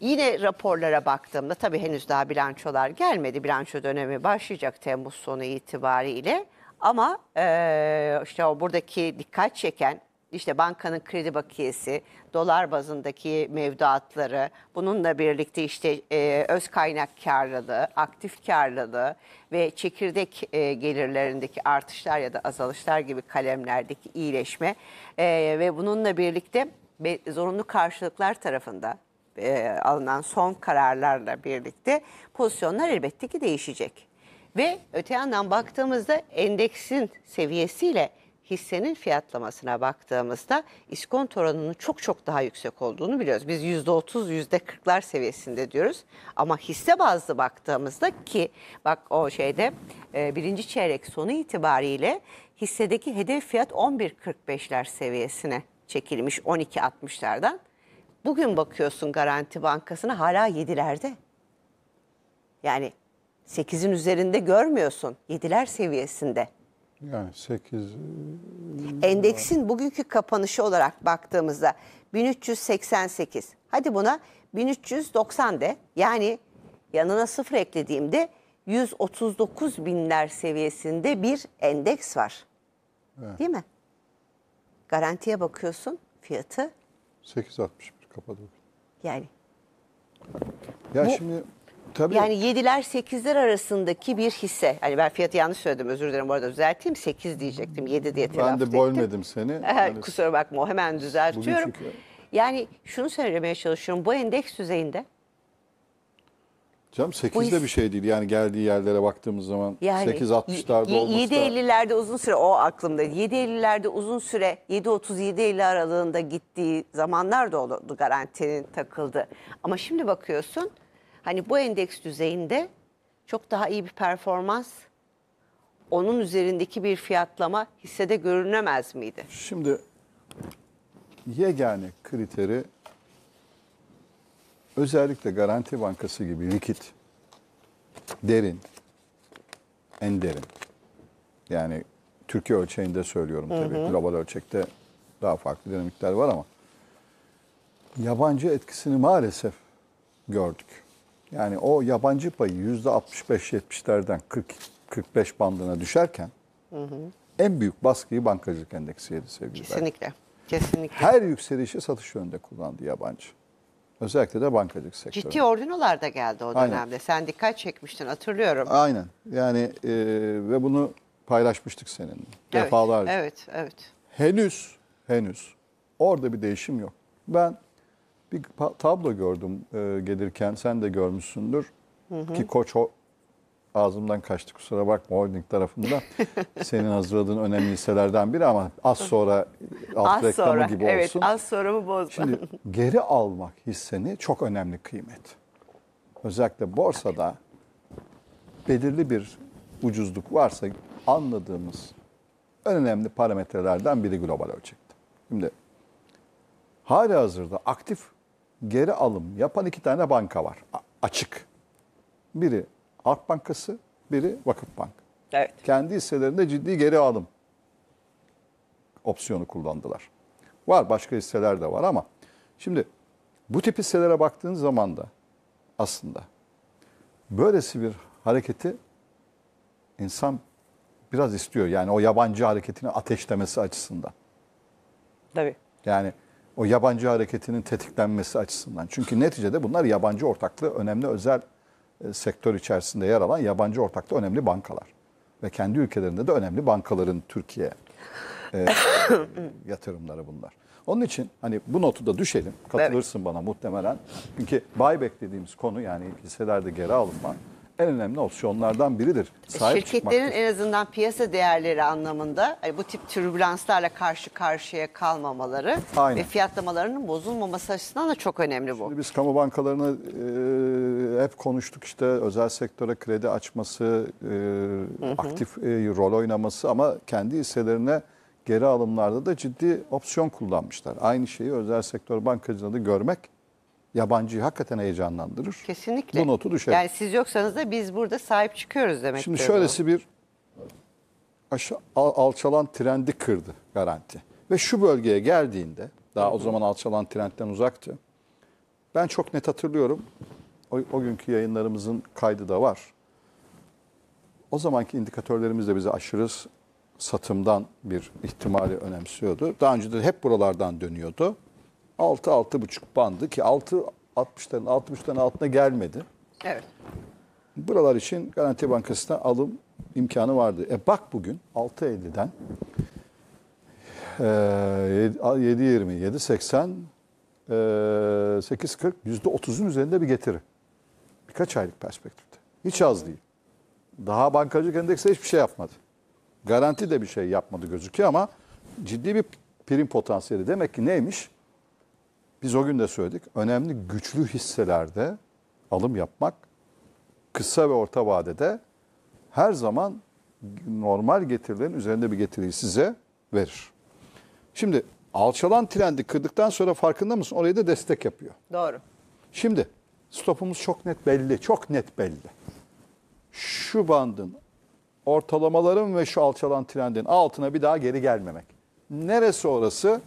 Yine raporlara baktığımda tabii henüz daha bilançolar gelmedi. Bilanço dönemi başlayacak Temmuz sonu itibariyle. Ama e, işte o buradaki dikkat çeken işte bankanın kredi bakiyesi, dolar bazındaki mevduatları, bununla birlikte işte e, öz kaynak karlılığı, aktif karlılığı ve çekirdek e, gelirlerindeki artışlar ya da azalışlar gibi kalemlerdeki iyileşme e, ve bununla birlikte be, zorunlu karşılıklar tarafında e, alınan son kararlarla birlikte pozisyonlar elbette ki değişecek. Ve öte yandan baktığımızda endeksin seviyesiyle hissenin fiyatlamasına baktığımızda iskont oranının çok çok daha yüksek olduğunu biliyoruz. Biz %30, %40'lar seviyesinde diyoruz. Ama hisse bazlı baktığımızda ki bak o şeyde e, birinci çeyrek sonu itibariyle hissedeki hedef fiyat 11.45'ler seviyesine çekilmiş 12.60'lardan. Bugün bakıyorsun Garanti Bankası'na hala 7'lerde. Yani 8'in üzerinde görmüyorsun. 7'ler seviyesinde. Yani 8 Endeksin bugünkü kapanışı olarak baktığımızda 1388. Hadi buna 1390 de. Yani yanına sıfır eklediğimde 139 binler seviyesinde bir endeks var. Evet. Değil mi? Garantiye bakıyorsun fiyatı. 8.61 kapadı. Yani. Ya Bu, şimdi Tabii. Yani 7'ler 8'ler arasındaki bir hisse. Hani ben fiyatı yanlış söyledim özür dilerim bu arada düzelteyim. 8 diyecektim 7 diye telaffuz ettim. Ben de bölmedim seni. Kusura bakma hemen düzeltiyorum. Yani şunu söylemeye çalışıyorum. Bu endeks düzeyinde Canım 8 de bir şey değil. Yani geldiği yerlere baktığımız zaman yani, 8.60'larda olması 7.50'lerde uzun süre o aklımda. 7.50'lerde uzun süre 7.30-7.50 aralığında gittiği zamanlar da oldu garantinin takıldı. Ama şimdi bakıyorsun Hani bu endeks düzeyinde çok daha iyi bir performans onun üzerindeki bir fiyatlama hissede görünemez miydi? Şimdi yegane kriteri özellikle Garanti Bankası gibi likit, derin, en derin. Yani Türkiye ölçeğinde söylüyorum tabii. Hı hı. Global ölçekte daha farklı dinamikler var ama yabancı etkisini maalesef gördük. Yani o yabancı payı %65-70'lerden 40-45 bandına düşerken hı hı. en büyük baskıyı bankacılık endeksi yedi sevgili Kesinlikle. Belki. Kesinlikle. Her yükselişi satış yönünde kullandı yabancı. Özellikle de bankacılık sektörü. Ciddi ordinolar da geldi o dönemde. Aynen. Sen dikkat çekmiştin hatırlıyorum. Aynen. Yani e, ve bunu paylaşmıştık seninle. Evet, Defalarca. Evet, evet. Henüz, henüz orada bir değişim yok. Ben bir tablo gördüm e, gelirken. Sen de görmüşsündür. Hı hı. Ki koç o, ağzımdan kaçtı kusura bakma holding tarafında. Senin hazırladığın önemli hisselerden biri ama az sonra alt az reklamı gibi evet, olsun. az sonra mı bozma. Şimdi geri almak hisseni çok önemli kıymet. Özellikle borsada belirli bir ucuzluk varsa anladığımız en önemli parametrelerden biri global ölçekte. Şimdi hali hazırda aktif geri alım yapan iki tane banka var. açık. Biri Halk Bankası, biri Vakıf Bank. Evet. Kendi hisselerinde ciddi geri alım opsiyonu kullandılar. Var başka hisseler de var ama şimdi bu tip hisselere baktığın zaman da aslında böylesi bir hareketi insan biraz istiyor. Yani o yabancı hareketini ateşlemesi açısından. Tabii. Yani o yabancı hareketinin tetiklenmesi açısından. Çünkü neticede bunlar yabancı ortaklı önemli özel e, sektör içerisinde yer alan yabancı ortaklı önemli bankalar. Ve kendi ülkelerinde de önemli bankaların Türkiye e, yatırımları bunlar. Onun için hani bu notu da düşelim. Katılırsın evet. bana muhtemelen. Çünkü buyback dediğimiz konu yani hisselerde geri alınma en önemli opsiyonlardan biridir. Sahip Şirketlerin çıkmaktır. en azından piyasa değerleri anlamında bu tip türbülanslarla karşı karşıya kalmamaları Aynen. ve fiyatlamalarının bozulmaması açısından da çok önemli bu. Şimdi biz kamu bankalarını e, hep konuştuk işte özel sektöre kredi açması, e, hı hı. aktif e, rol oynaması ama kendi hisselerine geri alımlarda da ciddi opsiyon kullanmışlar. Aynı şeyi özel sektör bankacılığında görmek yabancıyı hakikaten heyecanlandırır. Kesinlikle. Bu notu düşer. Yani siz yoksanız da biz burada sahip çıkıyoruz demek. Şimdi şöylesi o. bir aşağı, alçalan trendi kırdı garanti. Ve şu bölgeye geldiğinde daha o zaman alçalan trendten uzaktı. Ben çok net hatırlıyorum. O, o günkü yayınlarımızın kaydı da var. O zamanki indikatörlerimiz de bize aşırı satımdan bir ihtimali önemsiyordu. Daha önce de hep buralardan dönüyordu. 6-6,5 bandı ki 6 60'ların 60'ların altına gelmedi. Evet. Buralar için Garanti Bankası'na alım imkanı vardı. E bak bugün 6.50'den e, 7.20, 7.80, e, 8.40 %30'un üzerinde bir getiri. Birkaç aylık perspektifte. Hiç az değil. Daha bankacılık endeksi hiçbir şey yapmadı. Garanti de bir şey yapmadı gözüküyor ama ciddi bir prim potansiyeli. Demek ki neymiş? Biz o gün de söyledik. Önemli güçlü hisselerde alım yapmak kısa ve orta vadede her zaman normal getirilerin üzerinde bir getiriyi size verir. Şimdi alçalan trendi kırdıktan sonra farkında mısın? Orayı da destek yapıyor. Doğru. Şimdi stopumuz çok net belli. Çok net belli. Şu bandın ortalamaların ve şu alçalan trendin altına bir daha geri gelmemek. Neresi orası?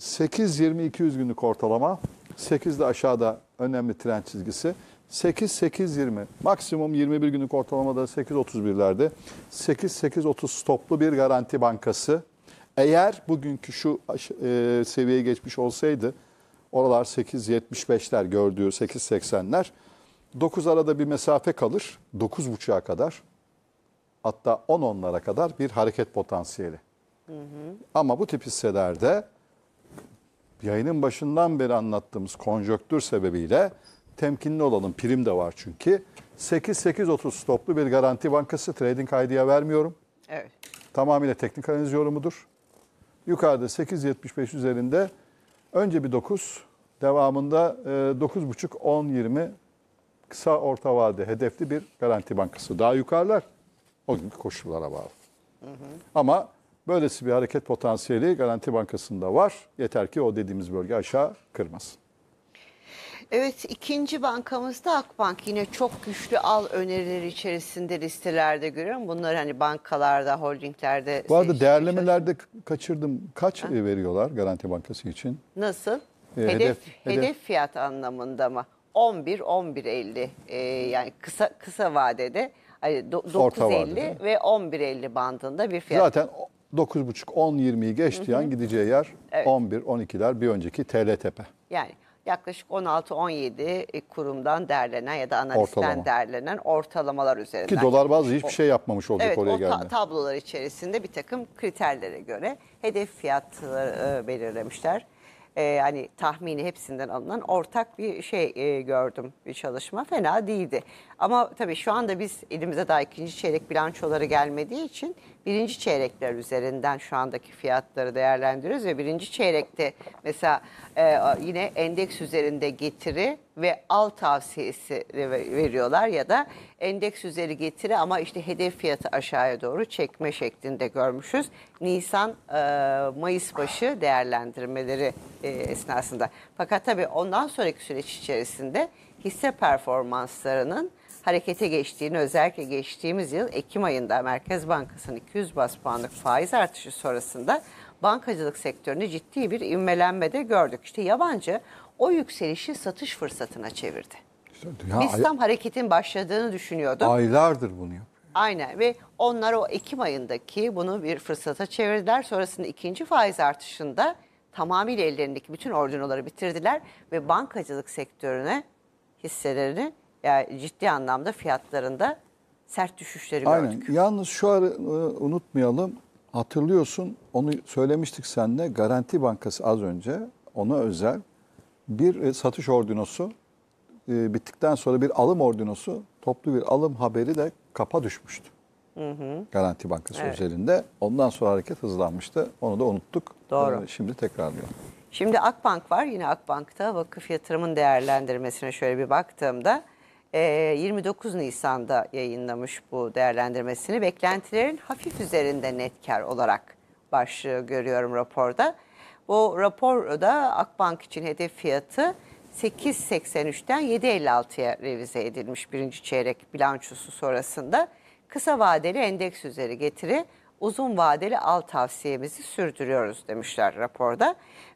8-20-200 günlük ortalama. 8 de aşağıda önemli trend çizgisi. 8-8-20 maksimum 21 günlük ortalamada 8-31'lerde 8-8-30 stoplu bir garanti bankası. Eğer bugünkü şu e, seviyeye geçmiş olsaydı oralar 8-75'ler gördüğü 8-80'ler 9 arada bir mesafe kalır 9.5'a kadar hatta 10 onlara kadar bir hareket potansiyeli. Hı hı. Ama bu tip hisselerde yayının başından beri anlattığımız konjöktür sebebiyle temkinli olalım. Prim de var çünkü. 8-8.30 stoplu bir garanti bankası trading ID'ye vermiyorum. Evet. Tamamıyla teknik analiz yorumudur. Yukarıda 8.75 üzerinde önce bir 9, devamında 9.5, e, 10.20 kısa orta vade hedefli bir garanti bankası. Daha yukarılar o günkü koşullara bağlı. Hı hı. Ama Böylesi bir hareket potansiyeli Garanti Bankası'nda var. Yeter ki o dediğimiz bölge aşağı kırmasın. Evet ikinci bankamızda Akbank yine çok güçlü al önerileri içerisinde listelerde görüyorum. Bunlar hani bankalarda, holdinglerde. Bu arada değerlemelerde kaçırdım. Kaç ha? E, veriyorlar Garanti Bankası için? Nasıl? Ee, hedef, hedef, hedef fiyat anlamında mı? 11 11.50 ee, yani kısa kısa vadede hani 9.50 ve 11.50 bandında bir fiyat. Zaten 9.30 10.20'yi geçti an gideceği yer Evet. 11 12'ler bir önceki TLTP. Yani yaklaşık 16-17 e, kurumdan derlenen ya da analistten Ortalama. derlenen ortalamalar üzerinden. Ki dolar bazlı hiçbir O- şey yapmamış olacak Evet oraya o ta- tablolar içerisinde bir takım kriterlere göre hedef fiyatları e, belirlemişler. E, hani tahmini hepsinden alınan ortak bir şey e, gördüm bir çalışma fena değildi. Ama tabii şu anda biz elimize daha ikinci çeyrek bilançoları gelmediği için birinci çeyrekler üzerinden şu andaki fiyatları değerlendiriyoruz ve birinci çeyrekte mesela e, yine endeks üzerinde getiri ve al tavsiyesi veriyorlar ya da endeks üzeri getiri ama işte hedef fiyatı aşağıya doğru çekme şeklinde görmüşüz. Nisan e, Mayıs başı değerlendirmeleri e, esnasında. Fakat tabii ondan sonraki süreç içerisinde hisse performanslarının harekete geçtiğini özellikle geçtiğimiz yıl Ekim ayında Merkez Bankası'nın 200 bas puanlık faiz artışı sonrasında bankacılık sektörünü ciddi bir ivmelenme gördük. İşte yabancı o yükselişi satış fırsatına çevirdi. İşte Biz tam hareketin başladığını düşünüyorduk. Aylardır bunu yapıyor. Aynen ve onlar o Ekim ayındaki bunu bir fırsata çevirdiler. Sonrasında ikinci faiz artışında tamamıyla ellerindeki bütün ordinoları bitirdiler ve bankacılık sektörüne hisselerini yani ciddi anlamda fiyatlarında sert düşüşleri Aynen. gördük. Yalnız şu ara e, unutmayalım. Hatırlıyorsun onu söylemiştik seninle. Garanti Bankası az önce ona özel bir e, satış ordinosu e, bittikten sonra bir alım ordinosu toplu bir alım haberi de kapa düşmüştü. Hı hı. Garanti Bankası evet. özelinde. Ondan sonra hareket hızlanmıştı. Onu da unuttuk. Doğru. Şimdi tekrarlıyorum. Şimdi Akbank var. Yine Akbank'ta vakıf yatırımın değerlendirmesine şöyle bir baktığımda 29 ee, Nisan'da yayınlamış bu değerlendirmesini. Beklentilerin hafif üzerinde net kar olarak başlığı görüyorum raporda. Bu raporda Akbank için hedef fiyatı 8.83'ten 7.56'ya revize edilmiş birinci çeyrek bilançosu sonrasında. Kısa vadeli endeks üzeri getiri uzun vadeli al tavsiyemizi sürdürüyoruz demişler raporda.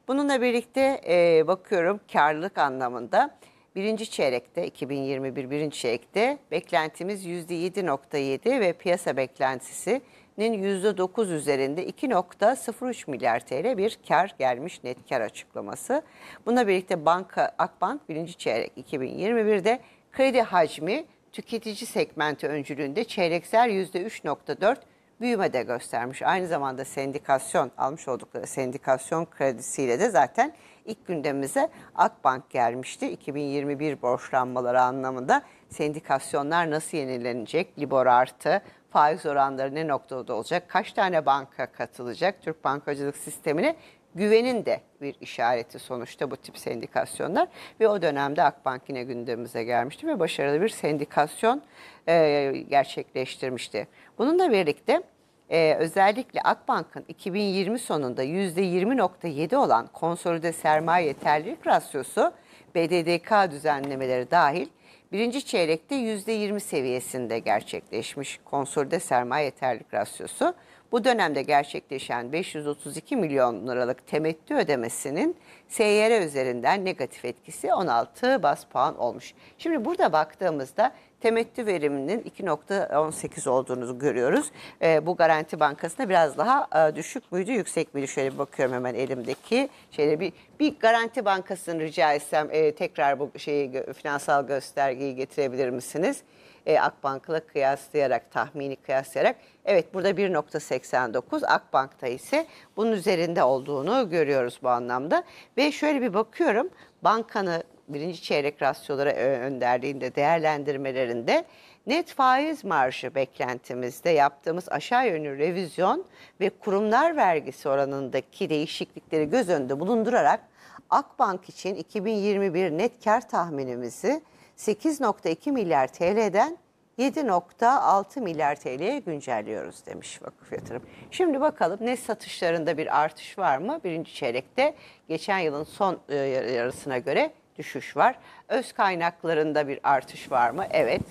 Bununla birlikte e, bakıyorum karlılık anlamında Birinci çeyrekte 2021 birinci çeyrekte beklentimiz %7.7 ve piyasa beklentisinin %9 üzerinde 2.03 milyar TL bir kar gelmiş net kar açıklaması. Buna birlikte banka Akbank birinci çeyrek 2021'de kredi hacmi tüketici segmenti öncülüğünde çeyreksel %3.4 büyüme de göstermiş. Aynı zamanda sendikasyon almış oldukları sendikasyon kredisiyle de zaten ilk gündemimize Akbank gelmişti. 2021 borçlanmaları anlamında sendikasyonlar nasıl yenilenecek? Libor artı, faiz oranları ne noktada olacak? Kaç tane banka katılacak Türk bankacılık sistemine? Güvenin de bir işareti sonuçta bu tip sendikasyonlar ve o dönemde Akbank yine gündemimize gelmişti ve başarılı bir sendikasyon e, gerçekleştirmişti. Bununla birlikte e, özellikle Akbank'ın 2020 sonunda %20.7 olan konsolide sermaye yeterlilik rasyosu BDDK düzenlemeleri dahil birinci çeyrekte %20 seviyesinde gerçekleşmiş konsolide sermaye yeterlilik rasyosu bu dönemde gerçekleşen 532 milyon liralık temettü ödemesinin SYR üzerinden negatif etkisi 16 bas puan olmuş. Şimdi burada baktığımızda temettü veriminin 2.18 olduğunu görüyoruz. E, bu Garanti Bankası'nda biraz daha e, düşük müydü, yüksek miydi? Şöyle bir bakıyorum hemen elimdeki. Şöyle bir, bir Garanti Bankası'nı rica etsem e, tekrar bu şeyi finansal göstergeyi getirebilir misiniz? e, Akbank'la kıyaslayarak, tahmini kıyaslayarak evet burada 1.89 Akbank'ta ise bunun üzerinde olduğunu görüyoruz bu anlamda. Ve şöyle bir bakıyorum bankanı birinci çeyrek rasyolara e, önderliğinde değerlendirmelerinde net faiz marjı beklentimizde yaptığımız aşağı yönlü revizyon ve kurumlar vergisi oranındaki değişiklikleri göz önünde bulundurarak Akbank için 2021 net kar tahminimizi 8.2 milyar TL'den 7.6 milyar TL'ye güncelliyoruz demiş vakıf yatırım. Şimdi bakalım ne satışlarında bir artış var mı? Birinci çeyrekte geçen yılın son e, yarısına göre düşüş var. Öz kaynaklarında bir artış var mı? Evet,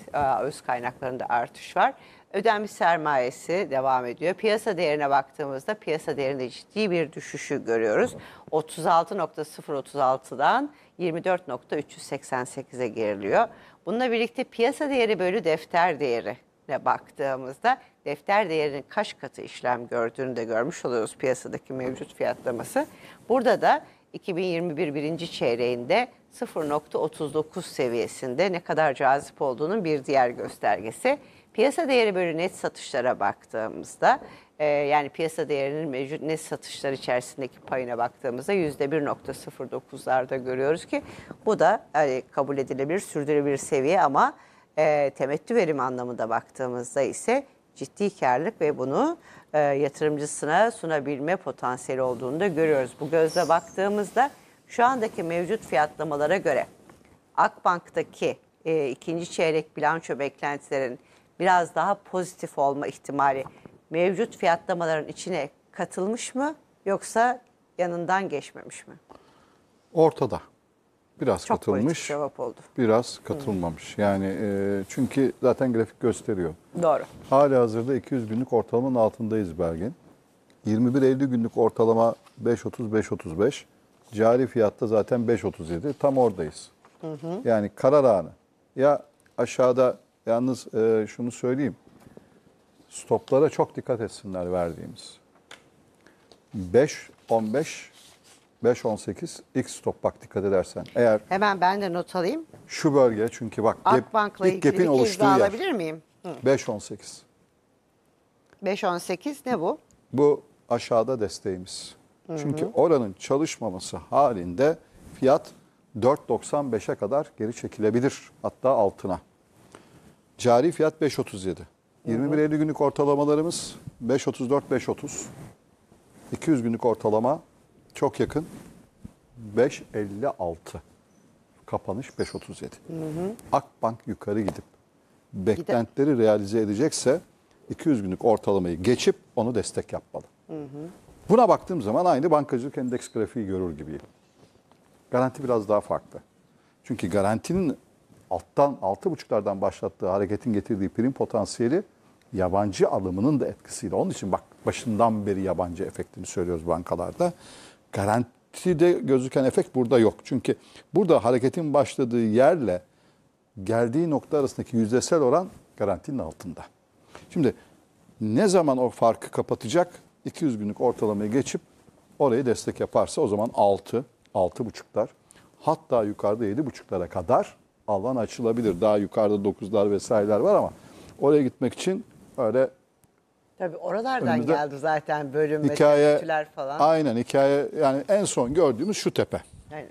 öz kaynaklarında artış var ödenmiş sermayesi devam ediyor. Piyasa değerine baktığımızda piyasa değerinde ciddi bir düşüşü görüyoruz. 36.036'dan 24.388'e geriliyor. Bununla birlikte piyasa değeri bölü defter değeri ne baktığımızda defter değerinin kaç katı işlem gördüğünü de görmüş oluyoruz piyasadaki mevcut fiyatlaması. Burada da 2021 birinci çeyreğinde 0.39 seviyesinde ne kadar cazip olduğunun bir diğer göstergesi. Piyasa değeri bölü net satışlara baktığımızda e, yani piyasa değerinin mevcut net satışlar içerisindeki payına baktığımızda %1.09'larda görüyoruz ki bu da hani, kabul edilebilir, sürdürülebilir seviye ama e, temettü verimi anlamında baktığımızda ise ciddi karlılık ve bunu e, yatırımcısına sunabilme potansiyeli olduğunu da görüyoruz. Bu gözle baktığımızda şu andaki mevcut fiyatlamalara göre Akbank'taki e, ikinci çeyrek bilanço beklentilerin biraz daha pozitif olma ihtimali mevcut fiyatlamaların içine katılmış mı yoksa yanından geçmemiş mi? Ortada. Biraz Çok katılmış. cevap oldu. Biraz katılmamış. Yani e, çünkü zaten grafik gösteriyor. Doğru. Hali hazırda 200 günlük ortalamanın altındayız Bergen. 21-50 günlük ortalama 5.30-5.35. Cari fiyatta zaten 5.37. Tam oradayız. Hı hı. Yani karar anı. Ya aşağıda Yalnız e, şunu söyleyeyim. Stoplara çok dikkat etsinler verdiğimiz. 5 15 5 18 x stop bak dikkat edersen. Eğer Hemen ben de not alayım. şu bölge çünkü bak Akbank'la ilk ilgili gap'in bir oluştuğu yer. alabilir miyim? 5 18. 5-18 ne bu? Bu aşağıda desteğimiz. Çünkü oranın çalışmaması halinde fiyat 4.95'e kadar geri çekilebilir. Hatta altına. Cari fiyat 5.37. 21.50 günlük ortalamalarımız 5.34-5.30. 200 günlük ortalama çok yakın 5.56. Kapanış 5.37. Akbank yukarı gidip beklentileri realize edecekse 200 günlük ortalamayı geçip onu destek yapmalı. Hı hı. Buna baktığım zaman aynı bankacılık endeks grafiği görür gibiyim. Garanti biraz daha farklı. Çünkü garantinin alttan 6,5'lardan başlattığı hareketin getirdiği prim potansiyeli yabancı alımının da etkisiyle. Onun için bak başından beri yabancı efektini söylüyoruz bankalarda. Garantide gözüken efekt burada yok. Çünkü burada hareketin başladığı yerle geldiği nokta arasındaki yüzdesel oran garantinin altında. Şimdi ne zaman o farkı kapatacak? 200 günlük ortalamayı geçip orayı destek yaparsa o zaman 6, 6,5'lar hatta yukarıda 7,5'lara kadar alan açılabilir. Daha yukarıda dokuzlar vesaireler var ama oraya gitmek için öyle Tabii oralardan geldi zaten bölüm hikaye, falan. Aynen hikaye yani en son gördüğümüz şu tepe. Aynen.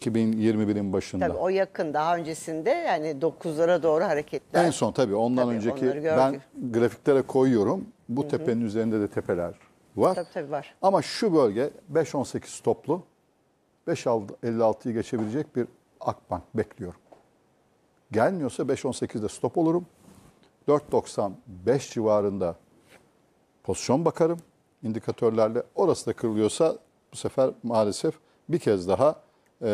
2021'in başında. Tabii o yakın daha öncesinde yani 9'lara doğru hareketler. En son tabii ondan tabii, önceki ben grafiklere koyuyorum. Bu Hı-hı. tepenin üzerinde de tepeler var. Tabii tabii var. Ama şu bölge 5-18 toplu 5-56'yı geçebilecek bir Akbank bekliyorum. Gelmiyorsa 5.18'de stop olurum. 4.95 civarında pozisyon bakarım indikatörlerle. Orası da kırılıyorsa bu sefer maalesef bir kez daha e,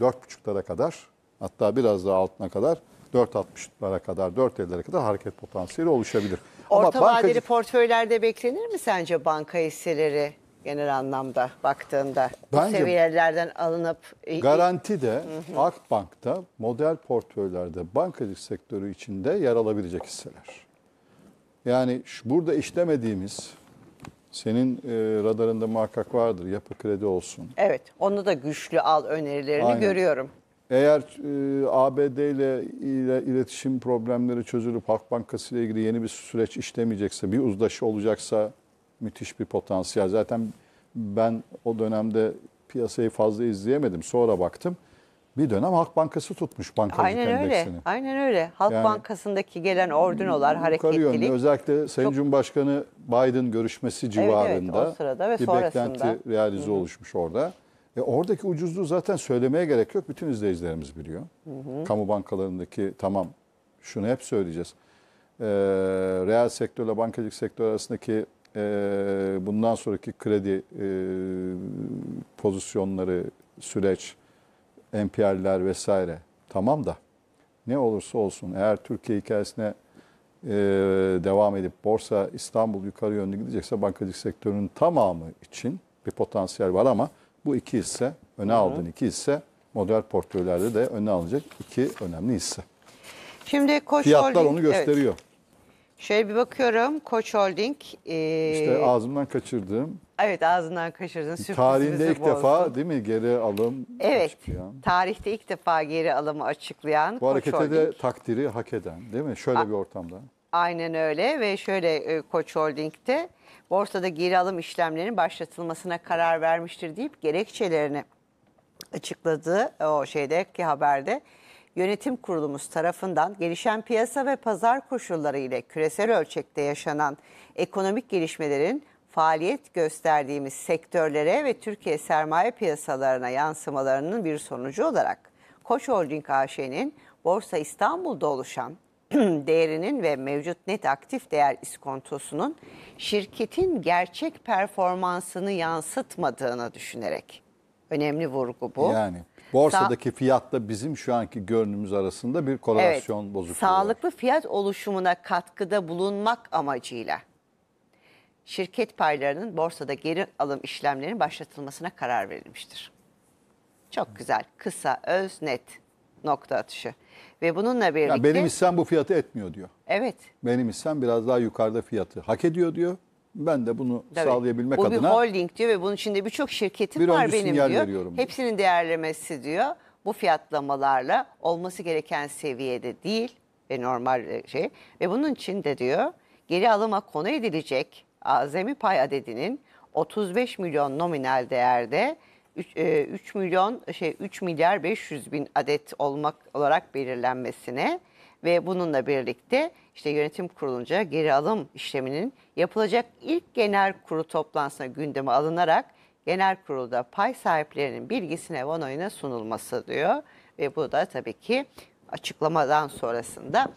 4.5'lara kadar hatta biraz daha altına kadar 4.60'lara kadar 4.50'lere kadar hareket potansiyeli oluşabilir. Orta Ama vadeli portföylerde beklenir mi sence banka hisseleri? genel anlamda baktığında Bence bu seviyelerden alınıp garanti de Akbank'ta model portföylerde bankacılık sektörü içinde yer alabilecek hisseler. Yani şu, burada işlemediğimiz senin e, radarında muhakkak vardır yapı kredi olsun. Evet onu da güçlü al önerilerini Aynen. görüyorum. Eğer e, ABD ile, ile iletişim problemleri çözülüp Halk Bankası ile ilgili yeni bir süreç işlemeyecekse, bir uzlaşı olacaksa müthiş bir potansiyel. Zaten ben o dönemde piyasayı fazla izleyemedim. Sonra baktım. Bir dönem Halk Bankası tutmuş bankacılık aynen endeksini. Öyle, aynen öyle. Halk yani, Bankası'ndaki gelen ordunolar, hareketlilik. Yönlü, özellikle Sayın çok... Cumhurbaşkanı Biden görüşmesi civarında evet, evet, bir sonrasında. beklenti realize Hı-hı. oluşmuş orada. E, oradaki ucuzluğu zaten söylemeye gerek yok. Bütün izleyicilerimiz biliyor. Hı-hı. Kamu bankalarındaki tamam şunu hep söyleyeceğiz. E, reel sektörle bankacılık sektörü arasındaki ee, bundan sonraki kredi e, pozisyonları, süreç, NPL'ler vesaire tamam da ne olursa olsun eğer Türkiye hikayesine e, devam edip borsa İstanbul yukarı yönlü gidecekse bankacılık sektörünün tamamı için bir potansiyel var ama bu iki hisse öne aldığın iki hisse model portföylerde de öne alınacak iki önemli hisse. Şimdi Koç Fiyatlar Holding, onu gösteriyor. Evet. Şöyle bir bakıyorum. Koç Holding. E, İşte ağzımdan kaçırdım. Evet ağzından kaçırdın. Tarihinde ilk bozdun. defa değil mi geri alım Evet. açıklayan. Tarihte ilk defa geri alımı açıklayan Bu Koç harekete de Holding. takdiri hak eden değil mi? Şöyle bir ortamda. Aynen öyle ve şöyle e, Koç Holding'de borsada geri alım işlemlerinin başlatılmasına karar vermiştir deyip gerekçelerini açıkladığı o şeydeki haberde yönetim kurulumuz tarafından gelişen piyasa ve pazar koşulları ile küresel ölçekte yaşanan ekonomik gelişmelerin faaliyet gösterdiğimiz sektörlere ve Türkiye sermaye piyasalarına yansımalarının bir sonucu olarak Koç Holding AŞ'nin Borsa İstanbul'da oluşan değerinin ve mevcut net aktif değer iskontosunun şirketin gerçek performansını yansıtmadığını düşünerek önemli vurgu bu. Yani Borsadaki Sa fiyatla bizim şu anki görünümüz arasında bir korelasyon evet, bozukluğu Sağlıklı var. fiyat oluşumuna katkıda bulunmak amacıyla şirket paylarının borsada geri alım işlemlerinin başlatılmasına karar verilmiştir. Çok güzel, kısa, öz, net nokta atışı. Ve bununla birlikte... Ya benim hissem bu fiyatı etmiyor diyor. Evet. Benim hissem biraz daha yukarıda fiyatı hak ediyor diyor. Ben de bunu Tabii. sağlayabilmek Bu adına. Bu bir holding diyor ve bunun içinde birçok şirketim bir var benim diyor. Veriyorum. Hepsinin değerlemesi diyor. Bu fiyatlamalarla olması gereken seviyede değil ve normal e, şey. Ve bunun için de diyor geri alıma konu edilecek azami pay adedinin 35 milyon nominal değerde 3, 3 e, milyon şey 3 milyar 500 bin adet olmak olarak belirlenmesine ve bununla birlikte işte yönetim kurulunca geri alım işleminin yapılacak ilk genel kurul toplantısına gündeme alınarak genel kurulda pay sahiplerinin bilgisine ve onayına sunulması diyor. Ve bu da tabii ki açıklamadan sonrasında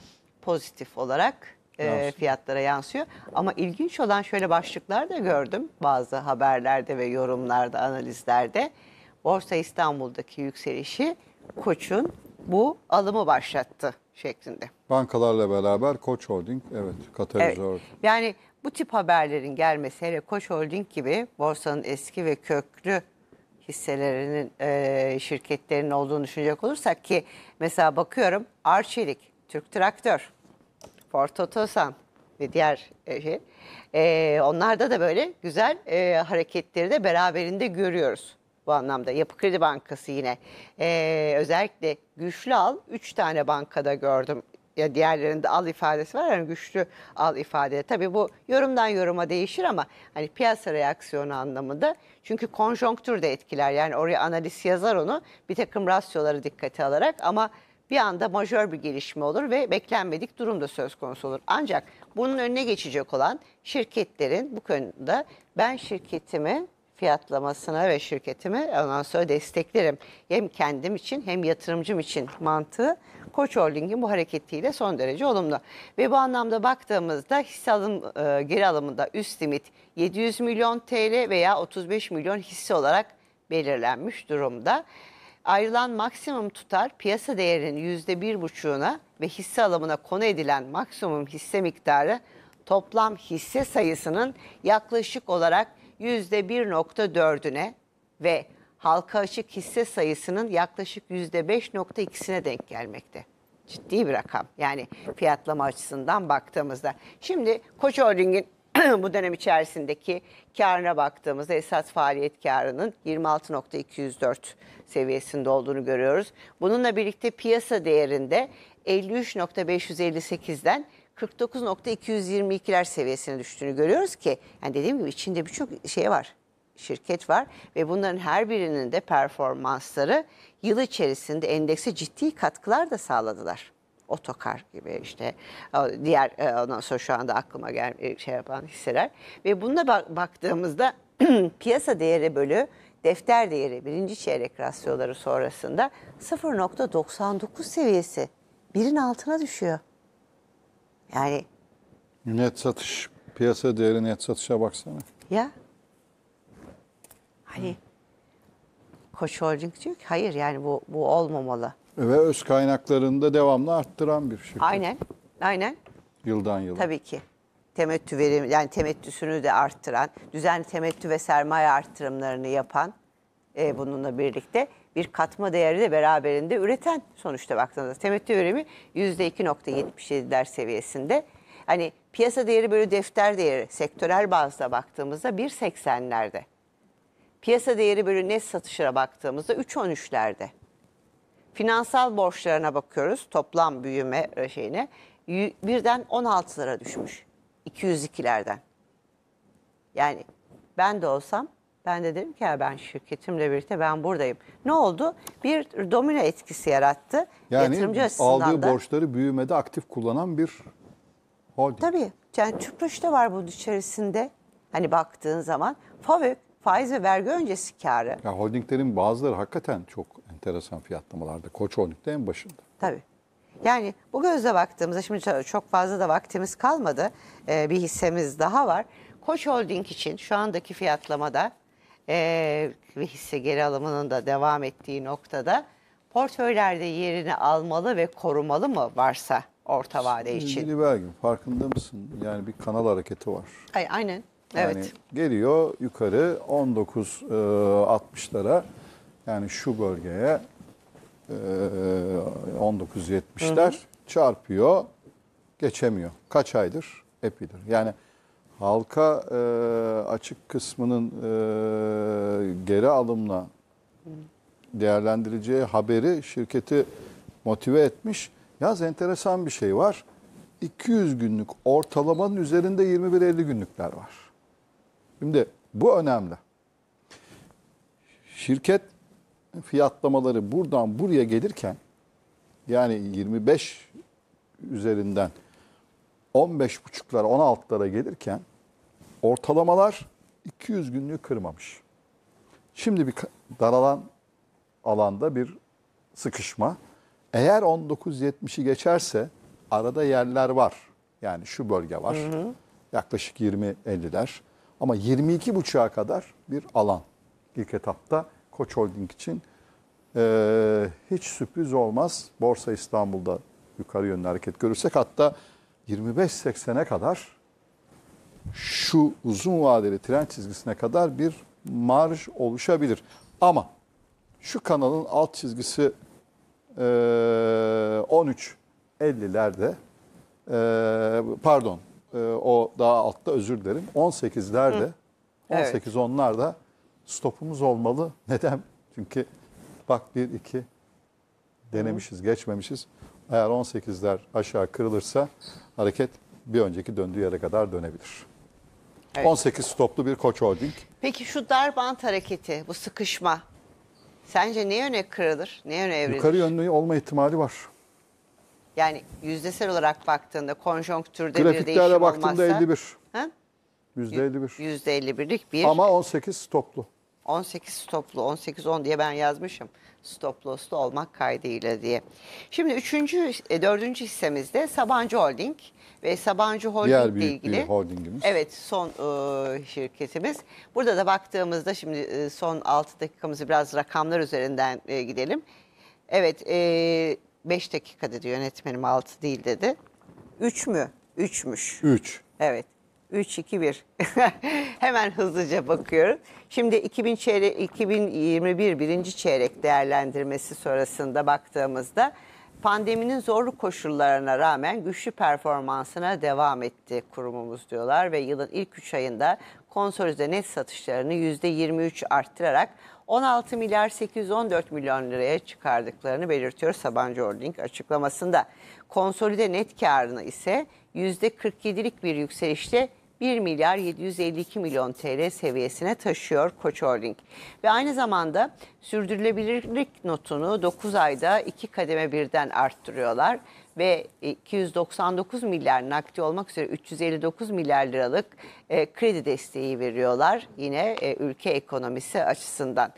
pozitif olarak e, fiyatlara yansıyor. Ama ilginç olan şöyle başlıklar da gördüm bazı haberlerde ve yorumlarda, analizlerde. Borsa İstanbul'daki yükselişi Koç'un bu alımı başlattı şeklinde. Bankalarla beraber Koç Holding evet katalizör. Evet. Yani bu tip haberlerin gelmesi hele Koç Holding gibi borsanın eski ve köklü hisselerinin e, şirketlerin olduğunu düşünecek olursak ki mesela bakıyorum Arçelik, Türk Traktör, Ford Otosan ve diğer e, şey. E, onlarda da böyle güzel e, hareketleri de beraberinde görüyoruz bu anlamda. Yapı Kredi Bankası yine e, özellikle güçlü al 3 tane bankada gördüm ya diğerlerinde al ifadesi var yani güçlü al ifade. Tabii bu yorumdan yoruma değişir ama hani piyasa reaksiyonu anlamında. Çünkü konjonktür de etkiler. Yani oraya analiz yazar onu bir takım rasyoları dikkate alarak ama bir anda majör bir gelişme olur ve beklenmedik durum da söz konusu olur. Ancak bunun önüne geçecek olan şirketlerin bu konuda ben şirketimi fiyatlamasına ve şirketime ondan sonra desteklerim. Hem kendim için hem yatırımcım için mantığı Koç Holding'in bu hareketiyle son derece olumlu. Ve bu anlamda baktığımızda hisse alım, e, geri alımında üst limit 700 milyon TL veya 35 milyon hisse olarak belirlenmiş durumda. Ayrılan maksimum tutar piyasa değerinin %1,5'una ve hisse alımına konu edilen maksimum hisse miktarı toplam hisse sayısının yaklaşık olarak %1.4'üne ve halka açık hisse sayısının yaklaşık %5.2'sine denk gelmekte. Ciddi bir rakam. Yani fiyatlama açısından baktığımızda. Şimdi Koç Holding'in bu dönem içerisindeki karına baktığımızda esas faaliyet karının 26.204 seviyesinde olduğunu görüyoruz. Bununla birlikte piyasa değerinde 53.558'den 49.222'ler seviyesine düştüğünü görüyoruz ki yani dediğim gibi içinde birçok şey var şirket var ve bunların her birinin de performansları yıl içerisinde endekse ciddi katkılar da sağladılar. Otokar gibi işte diğer e, ondan sonra şu anda aklıma gel e, şey yapan hisseler ve bununla baktığımızda piyasa değeri bölü defter değeri birinci çeyrek rasyoları sonrasında 0.99 seviyesi birin altına düşüyor. Yani net satış, piyasa değeri net satışa baksana. Ya. Hani Hı. Koç Holding diyor ki hayır yani bu, bu olmamalı. Ve öz kaynaklarını da devamlı arttıran bir şirket. Aynen, aynen. Yıldan yıla. Tabii ki. Temettü verim, yani temettüsünü de arttıran, düzenli temettü ve sermaye arttırımlarını yapan e, bununla birlikte bir katma değeri de beraberinde üreten sonuçta baktığınızda. Temettü verimi %2.77'ler seviyesinde. Hani piyasa değeri böyle defter değeri sektörel bazda baktığımızda 1.80'lerde. Piyasa değeri böyle net satışlara baktığımızda 3.13'lerde. Finansal borçlarına bakıyoruz toplam büyüme şeyine. Birden 16'lara düşmüş. 202'lerden. Yani ben de olsam ben de dedim ki ya ben şirketimle birlikte ben buradayım. Ne oldu? Bir domino etkisi yarattı. Yani Yatırımcı aldığı da. borçları büyümede aktif kullanan bir holding. Tabii. Yani tüprüş de var bunun içerisinde. Hani baktığın zaman. FAVÖK faiz ve vergi öncesi karı. Ya holdinglerin bazıları hakikaten çok enteresan fiyatlamalarda. Koç Holding'de en başında. Tabii. Yani bu gözle baktığımızda şimdi çok fazla da vaktimiz kalmadı. Ee, bir hissemiz daha var. Koç Holding için şu andaki fiyatlamada e, ve hisse geri alımının da devam ettiği noktada portföylerde yerini almalı ve korumalı mı varsa orta vade için? Şimdi Belgin farkında mısın? Yani bir kanal hareketi var. Ay, aynen. Yani evet. Geliyor yukarı 19.60'lara yani şu bölgeye 19.70'ler çarpıyor geçemiyor. Kaç aydır? Epidir. Yani halka e, açık kısmının e, geri alımla değerlendireceği haberi şirketi motive etmiş. Yaz enteresan bir şey var. 200 günlük ortalamanın üzerinde 21-50 günlükler var. Şimdi bu önemli. Şirket fiyatlamaları buradan buraya gelirken yani 25 üzerinden 15.5'lara 16'lara gelirken ortalamalar 200 günlüğü kırmamış. Şimdi bir daralan alanda bir sıkışma. Eğer 19.70'i geçerse arada yerler var. Yani şu bölge var. Hı hı. Yaklaşık 20-50'ler. Ama 22.5'a kadar bir alan. İlk etapta Koç Holding için e, hiç sürpriz olmaz. Borsa İstanbul'da yukarı yönlü hareket görürsek hatta 25-80'e kadar şu uzun vadeli tren çizgisine kadar bir marj oluşabilir. Ama şu kanalın alt çizgisi e, 13.50'lerde e, pardon e, o daha altta özür dilerim 18'lerde 18 onlarda evet. stopumuz olmalı. Neden? Çünkü bak 1 2 denemişiz, geçmemişiz. Eğer 18'ler aşağı kırılırsa hareket bir önceki döndüğü yere kadar dönebilir. Evet. 18 stoplu bir koç holding. Peki şu darbant hareketi, bu sıkışma sence ne yöne kırılır, ne yöne evrilir? Yukarı yönlü olma ihtimali var. Yani yüzdesel olarak baktığında konjonktürde bir değişim olmazsa. Grafiklere baktığında 51. Yüzde %51. Yüzde %51'lik bir. Ama 18 stoplu. 18 stoplu, 18-10 diye ben yazmışım. Stop loss'lu olmak kaydıyla diye. Şimdi üçüncü, e, dördüncü hissemizde Sabancı Holding ve Sabancı Holding ile ilgili. Diğer holdingimiz. Evet son e, şirketimiz. Burada da baktığımızda şimdi e, son 6 dakikamızı biraz rakamlar üzerinden e, gidelim. Evet e, dakika dedi yönetmenim 6 değil dedi. 3 mü? 3'müş. 3. Evet. 3, 2, 1. Hemen hızlıca bakıyorum. Şimdi 2000 çeyrek, 2021 birinci çeyrek değerlendirmesi sonrasında baktığımızda Pandeminin zorlu koşullarına rağmen güçlü performansına devam etti kurumumuz diyorlar ve yılın ilk 3 ayında konsolide net satışlarını %23 arttırarak 16 milyar 814 milyon liraya çıkardıklarını belirtiyor Sabancı Holding açıklamasında. Konsolide net karını ise %47'lik bir yükselişte 1 milyar 752 milyon TL seviyesine taşıyor Koç Holding. Ve aynı zamanda sürdürülebilirlik notunu 9 ayda 2 kademe birden arttırıyorlar ve 299 milyar nakdi olmak üzere 359 milyar liralık e, kredi desteği veriyorlar yine e, ülke ekonomisi açısından.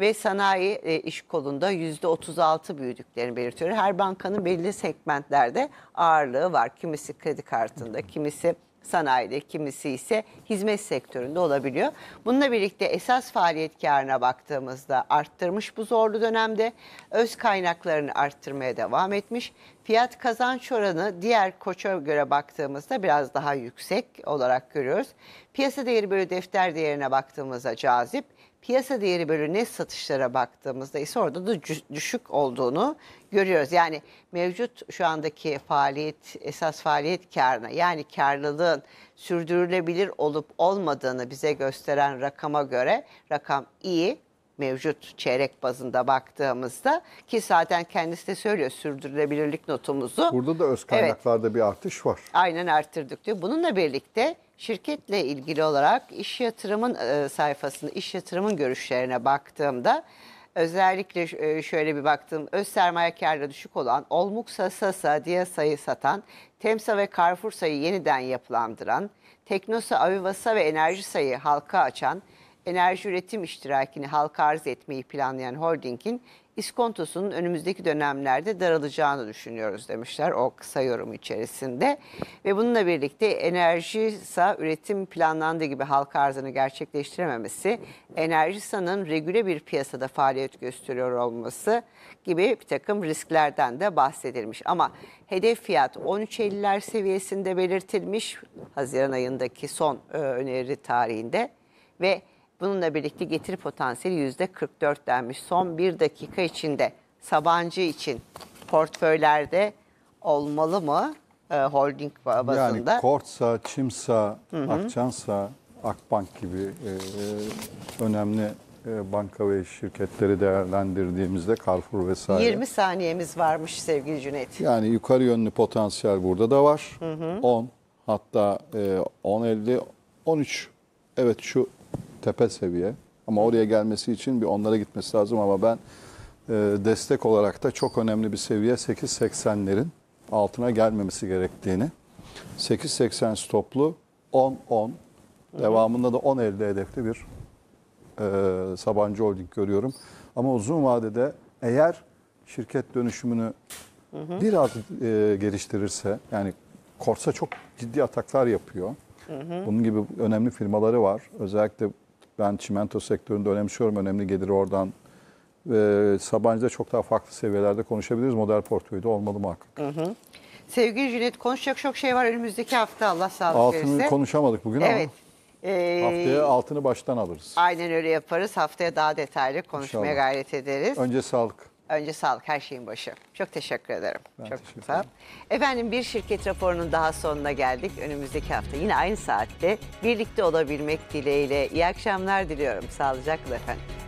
Ve sanayi e, iş kolunda %36 büyüdüklerini belirtiyor. Her bankanın belli segmentlerde ağırlığı var. Kimisi kredi kartında, kimisi sanayide, kimisi ise hizmet sektöründe olabiliyor. Bununla birlikte esas faaliyet karına baktığımızda arttırmış bu zorlu dönemde. Öz kaynaklarını arttırmaya devam etmiş. Fiyat kazanç oranı diğer koça göre baktığımızda biraz daha yüksek olarak görüyoruz. Piyasa değeri bölü defter değerine baktığımızda cazip piyasa değeri bölü net satışlara baktığımızda ise orada da düşük olduğunu görüyoruz. Yani mevcut şu andaki faaliyet, esas faaliyet karına yani karlılığın sürdürülebilir olup olmadığını bize gösteren rakama göre rakam iyi mevcut çeyrek bazında baktığımızda ki zaten kendisi de söylüyor sürdürülebilirlik notumuzu. Burada da öz kaynaklarda evet, bir artış var. Aynen arttırdık diyor. Bununla birlikte şirketle ilgili olarak iş yatırımın e, sayfasında iş yatırımın görüşlerine baktığımda özellikle e, şöyle bir baktım. Öz sermaye karlı düşük olan Olmuksa, Sasa, diye sayı satan, Temsa ve sayı yeniden yapılandıran, Teknosa, Avivasa ve Enerji sayı halka açan, enerji üretim iştirakini halka arz etmeyi planlayan holdingin iskontosunun önümüzdeki dönemlerde daralacağını düşünüyoruz demişler o kısa yorum içerisinde. Ve bununla birlikte enerji sa üretim planlandığı gibi halk arzını gerçekleştirememesi, enerji sanın regüle bir piyasada faaliyet gösteriyor olması gibi bir takım risklerden de bahsedilmiş. Ama hedef fiyat 13.50'ler seviyesinde belirtilmiş Haziran ayındaki son e, öneri tarihinde ve Bununla birlikte getir potansiyeli yüzde %44 denmiş. Son bir dakika içinde Sabancı için portföylerde olmalı mı e, holding bazında? Yani Kortsa, Çimsa, hı hı. Akçansa, Akbank gibi e, e önemli e, banka ve şirketleri değerlendirdiğimizde Carrefour vesaire. 20 saniyemiz varmış sevgili Cüneyt. Yani yukarı yönlü potansiyel burada da var. Hı hı. 10 hatta 10.50 e, 13 evet şu tepe seviye. Ama oraya gelmesi için bir onlara gitmesi lazım ama ben e, destek olarak da çok önemli bir seviye 8.80'lerin altına gelmemesi gerektiğini 8.80 stoplu 10-10 devamında da 10 elde hedefli bir e, Sabancı Holding görüyorum. Ama uzun vadede eğer şirket dönüşümünü hı hı. biraz e, geliştirirse yani Korsa çok ciddi ataklar yapıyor. Hı hı. Bunun gibi önemli firmaları var. Özellikle ben çimento sektöründe önemsiyorum. Önemli geliri oradan. Ee, Sabancı'da çok daha farklı seviyelerde konuşabiliriz. Model portföyde olmalı muhakkak. Hı hı. Sevgili Cüneyt konuşacak çok şey var önümüzdeki hafta Allah sağlık Altını verirse. konuşamadık bugün Evet. ama Ee, haftaya altını baştan alırız. Aynen öyle yaparız. Haftaya daha detaylı konuşmaya İnşallah. gayret ederiz. Önce sağlık. Önce sağlık her şeyin başı. Çok teşekkür ederim. Ben Çok teşekkür ederim. Efendim bir şirket raporunun daha sonuna geldik. Önümüzdeki hafta yine aynı saatte birlikte olabilmek dileğiyle. İyi akşamlar diliyorum. Sağlıcakla efendim.